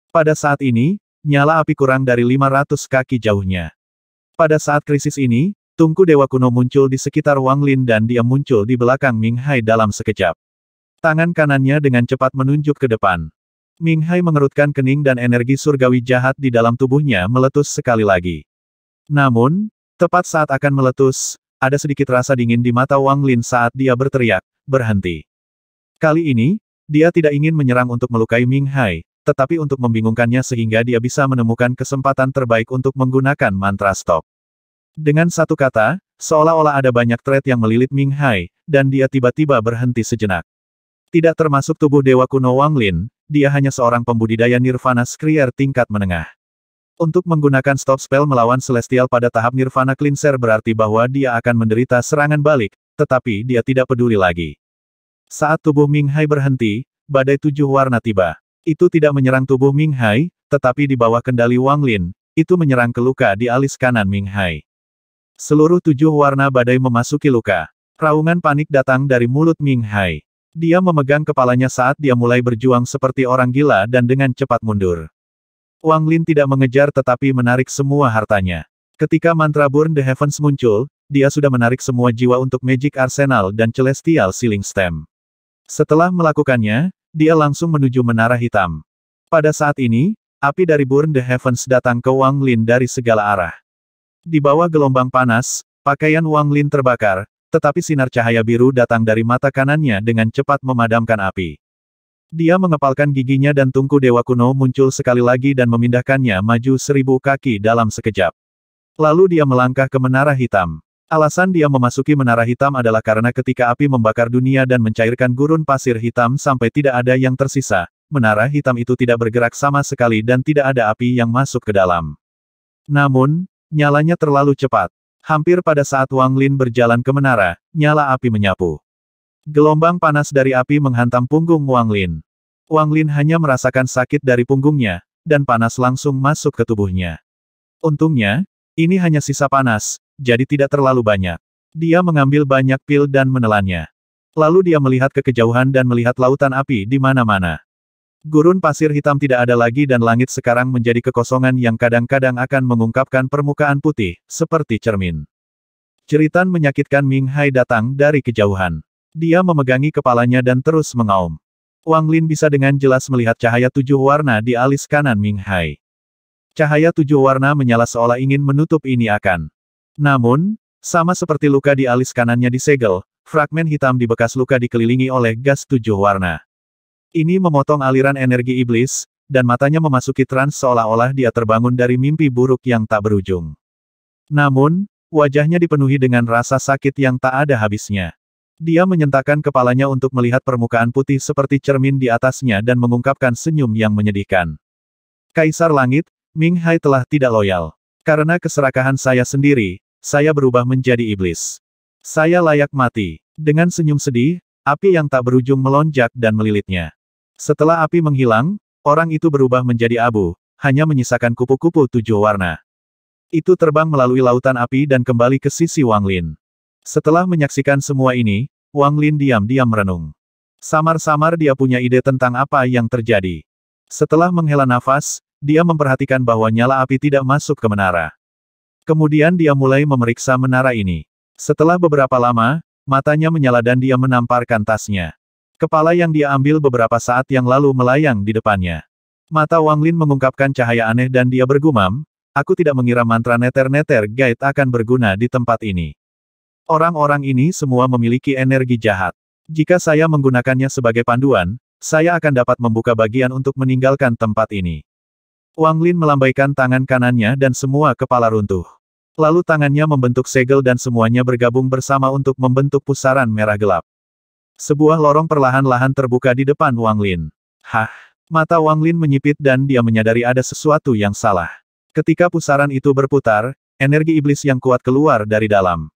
Pada saat ini, nyala api kurang dari 500 kaki jauhnya. Pada saat krisis ini, tungku dewa kuno muncul di sekitar Wang Lin dan dia muncul di belakang Ming Hai dalam sekejap. Tangan kanannya dengan cepat menunjuk ke depan. Ming Hai mengerutkan kening dan energi surgawi jahat di dalam tubuhnya meletus sekali lagi. Namun, tepat saat akan meletus, ada sedikit rasa dingin di mata Wang Lin saat dia berteriak, berhenti. Kali ini, dia tidak ingin menyerang untuk melukai Ming Hai, tetapi untuk membingungkannya sehingga dia bisa menemukan kesempatan terbaik untuk menggunakan mantra stop. Dengan satu kata, seolah-olah ada banyak thread yang melilit Ming Hai, dan dia tiba-tiba berhenti sejenak. Tidak termasuk tubuh Dewa Kuno Wang Lin, dia hanya seorang pembudidaya nirvana skrier tingkat menengah. Untuk menggunakan stop spell melawan Celestial pada tahap Nirvana Cleanser berarti bahwa dia akan menderita serangan balik, tetapi dia tidak peduli lagi. Saat tubuh Ming Hai berhenti, badai tujuh warna tiba. Itu tidak menyerang tubuh Ming Hai, tetapi di bawah kendali Wang Lin, itu menyerang ke luka di alis kanan Ming Hai. Seluruh tujuh warna badai memasuki luka. Raungan panik datang dari mulut Ming Hai. Dia memegang kepalanya saat dia mulai berjuang seperti orang gila dan dengan cepat mundur. Wang Lin tidak mengejar tetapi menarik semua hartanya. Ketika mantra Burn the Heavens muncul, dia sudah menarik semua jiwa untuk Magic Arsenal dan Celestial Sealing Stem. Setelah melakukannya, dia langsung menuju Menara Hitam. Pada saat ini, api dari Burn the Heavens datang ke Wang Lin dari segala arah. Di bawah gelombang panas, pakaian Wang Lin terbakar, tetapi sinar cahaya biru datang dari mata kanannya dengan cepat memadamkan api. Dia mengepalkan giginya dan tungku Dewa Kuno muncul sekali lagi dan memindahkannya maju seribu kaki dalam sekejap. Lalu dia melangkah ke Menara Hitam. Alasan dia memasuki Menara Hitam adalah karena ketika api membakar dunia dan mencairkan gurun pasir hitam sampai tidak ada yang tersisa, Menara Hitam itu tidak bergerak sama sekali dan tidak ada api yang masuk ke dalam. Namun, nyalanya terlalu cepat. Hampir pada saat Wang Lin berjalan ke menara, nyala api menyapu. Gelombang panas dari api menghantam punggung Wang Lin. Wang Lin hanya merasakan sakit dari punggungnya, dan panas langsung masuk ke tubuhnya. Untungnya, ini hanya sisa panas, jadi tidak terlalu banyak. Dia mengambil banyak pil dan menelannya. Lalu dia melihat ke kejauhan dan melihat lautan api di mana-mana. Gurun pasir hitam tidak ada lagi dan langit sekarang menjadi kekosongan yang kadang-kadang akan mengungkapkan permukaan putih, seperti cermin. Ceritan menyakitkan Ming Hai datang dari kejauhan. Dia memegangi kepalanya dan terus mengaum. Wang Lin bisa dengan jelas melihat cahaya tujuh warna di alis kanan Ming Hai. Cahaya tujuh warna menyala seolah ingin menutup ini akan. Namun, sama seperti luka di alis kanannya disegel, fragmen hitam di bekas luka dikelilingi oleh gas tujuh warna. Ini memotong aliran energi iblis, dan matanya memasuki trans seolah-olah dia terbangun dari mimpi buruk yang tak berujung. Namun, wajahnya dipenuhi dengan rasa sakit yang tak ada habisnya. Dia menyentakkan kepalanya untuk melihat permukaan putih seperti cermin di atasnya dan mengungkapkan senyum yang menyedihkan. Kaisar Langit, Ming Hai telah tidak loyal. Karena keserakahan saya sendiri, saya berubah menjadi iblis. Saya layak mati. Dengan senyum sedih, api yang tak berujung melonjak dan melilitnya. Setelah api menghilang, orang itu berubah menjadi abu, hanya menyisakan kupu-kupu tujuh warna. Itu terbang melalui lautan api dan kembali ke sisi Wang Lin. Setelah menyaksikan semua ini, Wang Lin diam-diam merenung. Samar-samar dia punya ide tentang apa yang terjadi. Setelah menghela nafas, dia memperhatikan bahwa nyala api tidak masuk ke menara. Kemudian dia mulai memeriksa menara ini. Setelah beberapa lama, matanya menyala dan dia menamparkan tasnya. Kepala yang dia ambil beberapa saat yang lalu melayang di depannya. Mata Wang Lin mengungkapkan cahaya aneh dan dia bergumam, aku tidak mengira mantra neter-neter guide akan berguna di tempat ini. Orang-orang ini semua memiliki energi jahat. Jika saya menggunakannya sebagai panduan, saya akan dapat membuka bagian untuk meninggalkan tempat ini. Wang Lin melambaikan tangan kanannya dan semua kepala runtuh. Lalu tangannya membentuk segel dan semuanya bergabung bersama untuk membentuk pusaran merah gelap. Sebuah lorong perlahan-lahan terbuka di depan Wang Lin. Hah! Mata Wang Lin menyipit dan dia menyadari ada sesuatu yang salah. Ketika pusaran itu berputar, energi iblis yang kuat keluar dari dalam.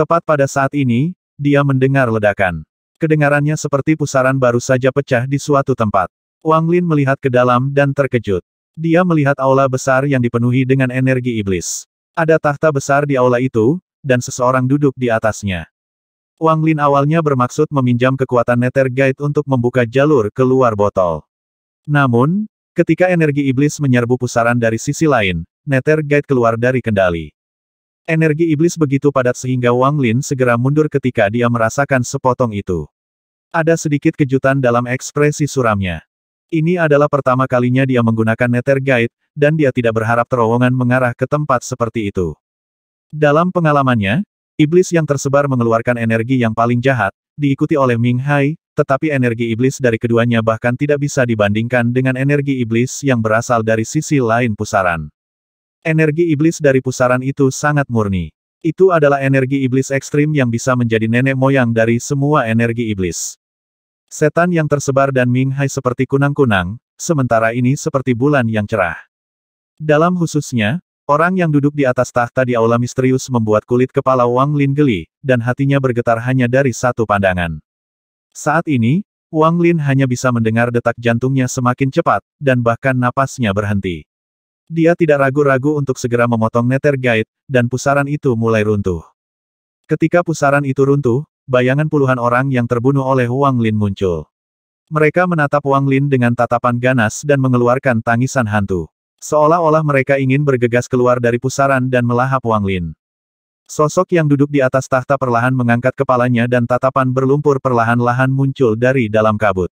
Tepat pada saat ini, dia mendengar ledakan. Kedengarannya seperti pusaran baru saja pecah di suatu tempat. Wang Lin melihat ke dalam dan terkejut. Dia melihat aula besar yang dipenuhi dengan energi iblis. Ada tahta besar di aula itu, dan seseorang duduk di atasnya. Wang Lin awalnya bermaksud meminjam kekuatan Nether Guide untuk membuka jalur keluar botol. Namun, ketika energi iblis menyerbu pusaran dari sisi lain, Nether Guide keluar dari kendali. Energi iblis begitu padat sehingga Wang Lin segera mundur ketika dia merasakan sepotong itu. Ada sedikit kejutan dalam ekspresi suramnya. Ini adalah pertama kalinya dia menggunakan Nether Guide, dan dia tidak berharap terowongan mengarah ke tempat seperti itu. Dalam pengalamannya, iblis yang tersebar mengeluarkan energi yang paling jahat, diikuti oleh Ming Hai, tetapi energi iblis dari keduanya bahkan tidak bisa dibandingkan dengan energi iblis yang berasal dari sisi lain pusaran. Energi iblis dari pusaran itu sangat murni. Itu adalah energi iblis ekstrim yang bisa menjadi nenek moyang dari semua energi iblis. Setan yang tersebar dan Ming Hai seperti kunang-kunang, sementara ini seperti bulan yang cerah. Dalam khususnya, orang yang duduk di atas tahta di aula misterius membuat kulit kepala Wang Lin geli, dan hatinya bergetar hanya dari satu pandangan. Saat ini, Wang Lin hanya bisa mendengar detak jantungnya semakin cepat, dan bahkan napasnya berhenti. Dia tidak ragu-ragu untuk segera memotong nether guide, dan pusaran itu mulai runtuh. Ketika pusaran itu runtuh, bayangan puluhan orang yang terbunuh oleh Wang Lin muncul. Mereka menatap Wang Lin dengan tatapan ganas dan mengeluarkan tangisan hantu. Seolah-olah mereka ingin bergegas keluar dari pusaran dan melahap Wang Lin. Sosok yang duduk di atas tahta perlahan mengangkat kepalanya dan tatapan berlumpur perlahan-lahan muncul dari dalam kabut.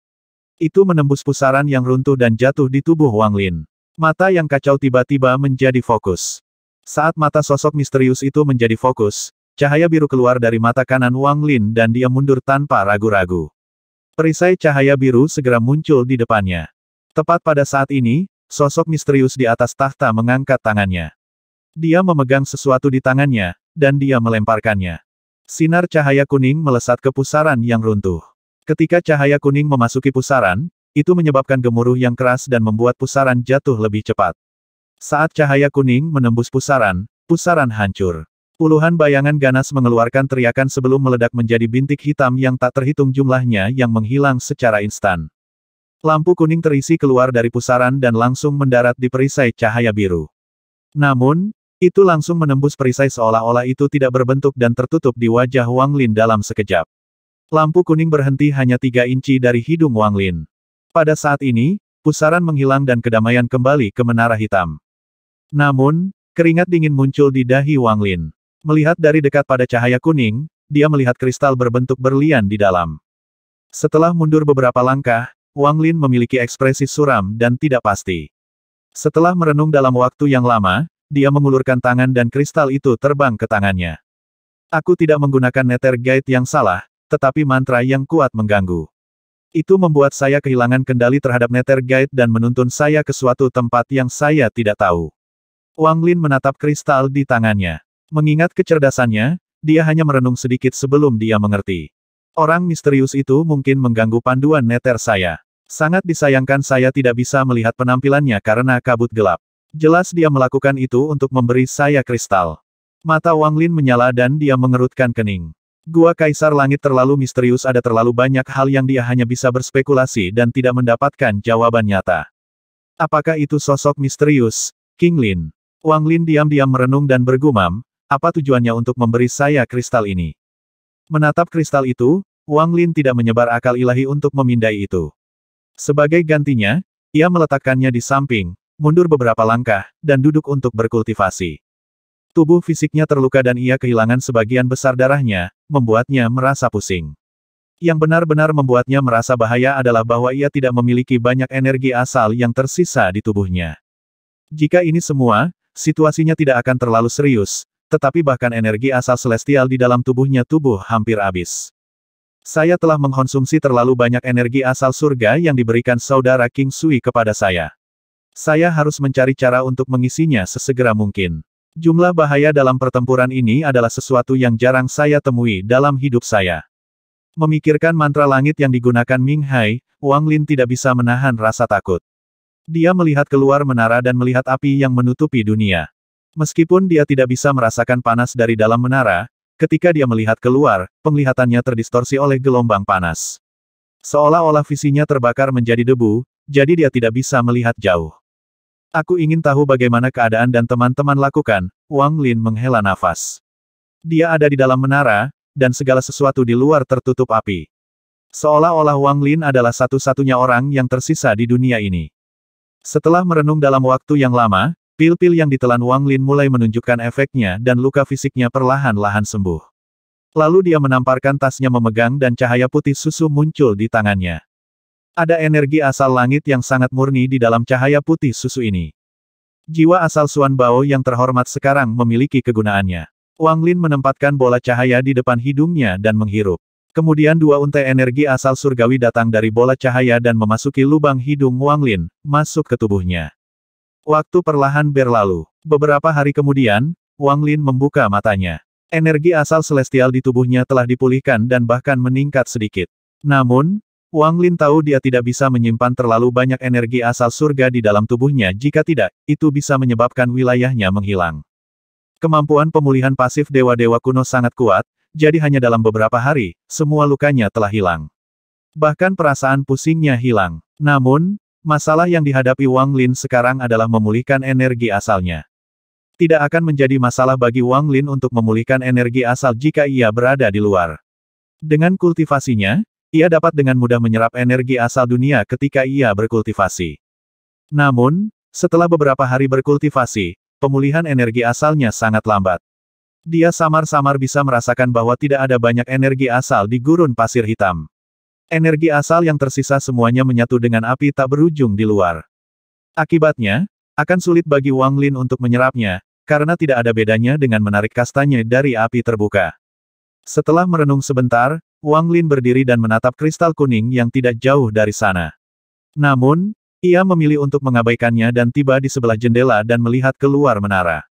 Itu menembus pusaran yang runtuh dan jatuh di tubuh Wang Lin. Mata yang kacau tiba-tiba menjadi fokus. Saat mata sosok misterius itu menjadi fokus, cahaya biru keluar dari mata kanan Wang Lin dan dia mundur tanpa ragu-ragu. Perisai cahaya biru segera muncul di depannya. Tepat pada saat ini, sosok misterius di atas tahta mengangkat tangannya. Dia memegang sesuatu di tangannya, dan dia melemparkannya. Sinar cahaya kuning melesat ke pusaran yang runtuh. Ketika cahaya kuning memasuki pusaran, itu menyebabkan gemuruh yang keras dan membuat pusaran jatuh lebih cepat. Saat cahaya kuning menembus pusaran, pusaran hancur. Puluhan bayangan ganas mengeluarkan teriakan sebelum meledak menjadi bintik hitam yang tak terhitung jumlahnya yang menghilang secara instan. Lampu kuning terisi keluar dari pusaran dan langsung mendarat di perisai cahaya biru. Namun, itu langsung menembus perisai seolah-olah itu tidak berbentuk dan tertutup di wajah Wang Lin dalam sekejap. Lampu kuning berhenti hanya tiga inci dari hidung Wang Lin. Pada saat ini, pusaran menghilang dan kedamaian kembali ke menara hitam. Namun, keringat dingin muncul di dahi Wang Lin. Melihat dari dekat pada cahaya kuning, dia melihat kristal berbentuk berlian di dalam. Setelah mundur beberapa langkah, Wang Lin memiliki ekspresi suram dan tidak pasti. Setelah merenung dalam waktu yang lama, dia mengulurkan tangan dan kristal itu terbang ke tangannya. Aku tidak menggunakan nether guide yang salah, tetapi mantra yang kuat mengganggu. Itu membuat saya kehilangan kendali terhadap Nether Guide dan menuntun saya ke suatu tempat yang saya tidak tahu. Wang Lin menatap kristal di tangannya. Mengingat kecerdasannya, dia hanya merenung sedikit sebelum dia mengerti. Orang misterius itu mungkin mengganggu panduan Nether saya. Sangat disayangkan saya tidak bisa melihat penampilannya karena kabut gelap. Jelas dia melakukan itu untuk memberi saya kristal. Mata Wang Lin menyala dan dia mengerutkan kening. Gua Kaisar Langit terlalu misterius ada terlalu banyak hal yang dia hanya bisa berspekulasi dan tidak mendapatkan jawaban nyata. Apakah itu sosok misterius, King Lin? Wang Lin diam-diam merenung dan bergumam, apa tujuannya untuk memberi saya kristal ini? Menatap kristal itu, Wang Lin tidak menyebar akal ilahi untuk memindai itu. Sebagai gantinya, ia meletakkannya di samping, mundur beberapa langkah, dan duduk untuk berkultivasi. Tubuh fisiknya terluka dan ia kehilangan sebagian besar darahnya, membuatnya merasa pusing. Yang benar-benar membuatnya merasa bahaya adalah bahwa ia tidak memiliki banyak energi asal yang tersisa di tubuhnya. Jika ini semua, situasinya tidak akan terlalu serius, tetapi bahkan energi asal celestial di dalam tubuhnya tubuh hampir habis. Saya telah mengkonsumsi terlalu banyak energi asal surga yang diberikan saudara King Sui kepada saya. Saya harus mencari cara untuk mengisinya sesegera mungkin. Jumlah bahaya dalam pertempuran ini adalah sesuatu yang jarang saya temui dalam hidup saya. Memikirkan mantra langit yang digunakan Ming Hai, Wang Lin tidak bisa menahan rasa takut. Dia melihat keluar menara dan melihat api yang menutupi dunia. Meskipun dia tidak bisa merasakan panas dari dalam menara, ketika dia melihat keluar, penglihatannya terdistorsi oleh gelombang panas. Seolah-olah visinya terbakar menjadi debu, jadi dia tidak bisa melihat jauh. Aku ingin tahu bagaimana keadaan dan teman-teman lakukan, Wang Lin menghela nafas. Dia ada di dalam menara, dan segala sesuatu di luar tertutup api. Seolah-olah Wang Lin adalah satu-satunya orang yang tersisa di dunia ini. Setelah merenung dalam waktu yang lama, pil-pil yang ditelan Wang Lin mulai menunjukkan efeknya dan luka fisiknya perlahan-lahan sembuh. Lalu dia menamparkan tasnya memegang dan cahaya putih susu muncul di tangannya. Ada energi asal langit yang sangat murni di dalam cahaya putih susu ini. Jiwa asal Suan Bao yang terhormat sekarang memiliki kegunaannya. Wang Lin menempatkan bola cahaya di depan hidungnya dan menghirup. Kemudian dua untai energi asal surgawi datang dari bola cahaya dan memasuki lubang hidung Wang Lin, masuk ke tubuhnya. Waktu perlahan berlalu. Beberapa hari kemudian, Wang Lin membuka matanya. Energi asal celestial di tubuhnya telah dipulihkan dan bahkan meningkat sedikit. Namun, Wang Lin tahu dia tidak bisa menyimpan terlalu banyak energi asal surga di dalam tubuhnya jika tidak, itu bisa menyebabkan wilayahnya menghilang. Kemampuan pemulihan pasif dewa-dewa kuno sangat kuat, jadi hanya dalam beberapa hari, semua lukanya telah hilang. Bahkan perasaan pusingnya hilang. Namun, masalah yang dihadapi Wang Lin sekarang adalah memulihkan energi asalnya. Tidak akan menjadi masalah bagi Wang Lin untuk memulihkan energi asal jika ia berada di luar. Dengan kultivasinya, ia dapat dengan mudah menyerap energi asal dunia ketika ia berkultivasi. Namun, setelah beberapa hari berkultivasi, pemulihan energi asalnya sangat lambat. Dia samar-samar bisa merasakan bahwa tidak ada banyak energi asal di gurun pasir hitam. Energi asal yang tersisa semuanya menyatu dengan api tak berujung di luar. Akibatnya, akan sulit bagi Wang Lin untuk menyerapnya, karena tidak ada bedanya dengan menarik kastanya dari api terbuka. Setelah merenung sebentar, Wang Lin berdiri dan menatap kristal kuning yang tidak jauh dari sana. Namun, ia memilih untuk mengabaikannya dan tiba di sebelah jendela dan melihat keluar menara.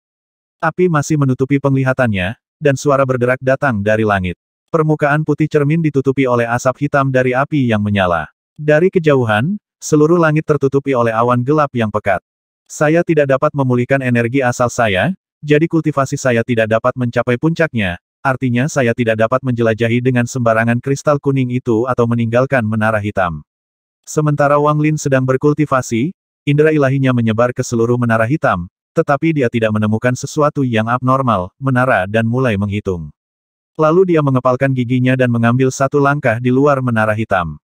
Api masih menutupi penglihatannya, dan suara berderak datang dari langit. Permukaan putih cermin ditutupi oleh asap hitam dari api yang menyala. Dari kejauhan, seluruh langit tertutupi oleh awan gelap yang pekat. Saya tidak dapat memulihkan energi asal saya, jadi kultivasi saya tidak dapat mencapai puncaknya, Artinya saya tidak dapat menjelajahi dengan sembarangan kristal kuning itu atau meninggalkan menara hitam. Sementara Wang Lin sedang berkultivasi, indera ilahinya menyebar ke seluruh menara hitam, tetapi dia tidak menemukan sesuatu yang abnormal, menara dan mulai menghitung. Lalu dia mengepalkan giginya dan mengambil satu langkah di luar menara hitam.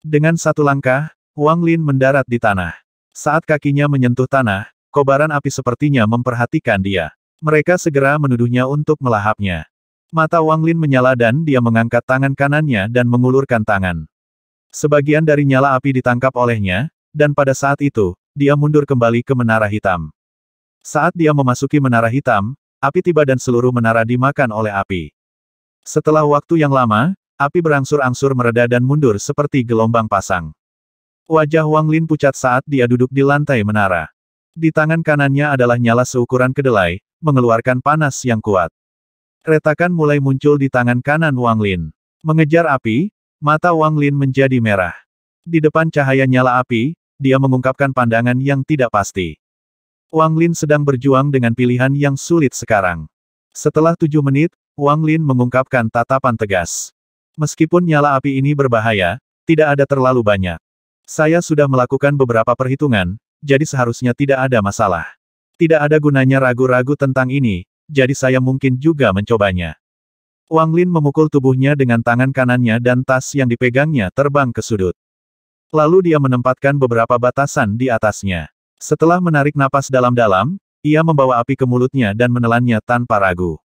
Dengan satu langkah, Wang Lin mendarat di tanah. Saat kakinya menyentuh tanah, kobaran api sepertinya memperhatikan dia. Mereka segera menuduhnya untuk melahapnya. Mata Wang Lin menyala dan dia mengangkat tangan kanannya dan mengulurkan tangan. Sebagian dari nyala api ditangkap olehnya, dan pada saat itu, dia mundur kembali ke menara hitam. Saat dia memasuki menara hitam, api tiba dan seluruh menara dimakan oleh api. Setelah waktu yang lama, api berangsur-angsur mereda dan mundur seperti gelombang pasang. Wajah Wang Lin pucat saat dia duduk di lantai menara. Di tangan kanannya adalah nyala seukuran kedelai, mengeluarkan panas yang kuat. Retakan mulai muncul di tangan kanan Wang Lin. Mengejar api, mata Wang Lin menjadi merah. Di depan cahaya nyala api, dia mengungkapkan pandangan yang tidak pasti. Wang Lin sedang berjuang dengan pilihan yang sulit sekarang. Setelah tujuh menit, Wang Lin mengungkapkan tatapan tegas. Meskipun nyala api ini berbahaya, tidak ada terlalu banyak. Saya sudah melakukan beberapa perhitungan, jadi seharusnya tidak ada masalah. Tidak ada gunanya ragu-ragu tentang ini, jadi saya mungkin juga mencobanya. Wang Lin memukul tubuhnya dengan tangan kanannya dan tas yang dipegangnya terbang ke sudut. Lalu dia menempatkan beberapa batasan di atasnya. Setelah menarik napas dalam-dalam, ia membawa api ke mulutnya dan menelannya tanpa ragu.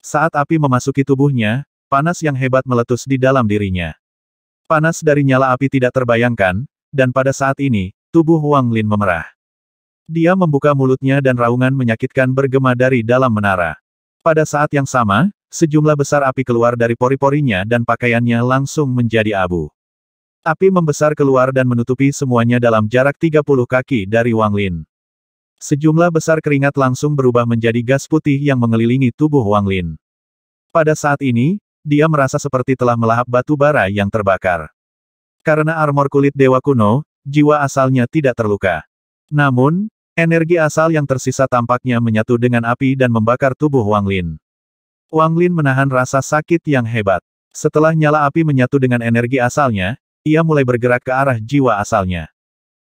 Saat api memasuki tubuhnya, panas yang hebat meletus di dalam dirinya. Panas dari nyala api tidak terbayangkan, dan pada saat ini, tubuh Wang Lin memerah. Dia membuka mulutnya dan raungan menyakitkan bergema dari dalam menara. Pada saat yang sama, sejumlah besar api keluar dari pori-porinya dan pakaiannya langsung menjadi abu. Api membesar keluar dan menutupi semuanya dalam jarak 30 kaki dari Wang Lin. Sejumlah besar keringat langsung berubah menjadi gas putih yang mengelilingi tubuh Wang Lin. Pada saat ini, dia merasa seperti telah melahap batu bara yang terbakar. Karena armor kulit dewa kuno, jiwa asalnya tidak terluka. Namun, energi asal yang tersisa tampaknya menyatu dengan api dan membakar tubuh Wang Lin. Wang Lin menahan rasa sakit yang hebat. Setelah nyala api menyatu dengan energi asalnya, ia mulai bergerak ke arah jiwa asalnya.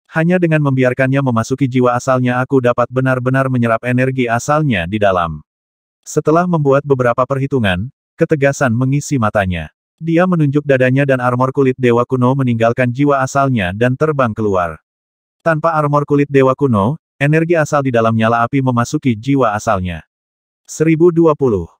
Hanya dengan membiarkannya memasuki jiwa asalnya aku dapat benar-benar menyerap energi asalnya di dalam. Setelah membuat beberapa perhitungan, ketegasan mengisi matanya. Dia menunjuk dadanya dan armor kulit dewa kuno meninggalkan jiwa asalnya dan terbang keluar. Tanpa armor kulit dewa kuno, energi asal di dalam nyala api memasuki jiwa asalnya. 1020.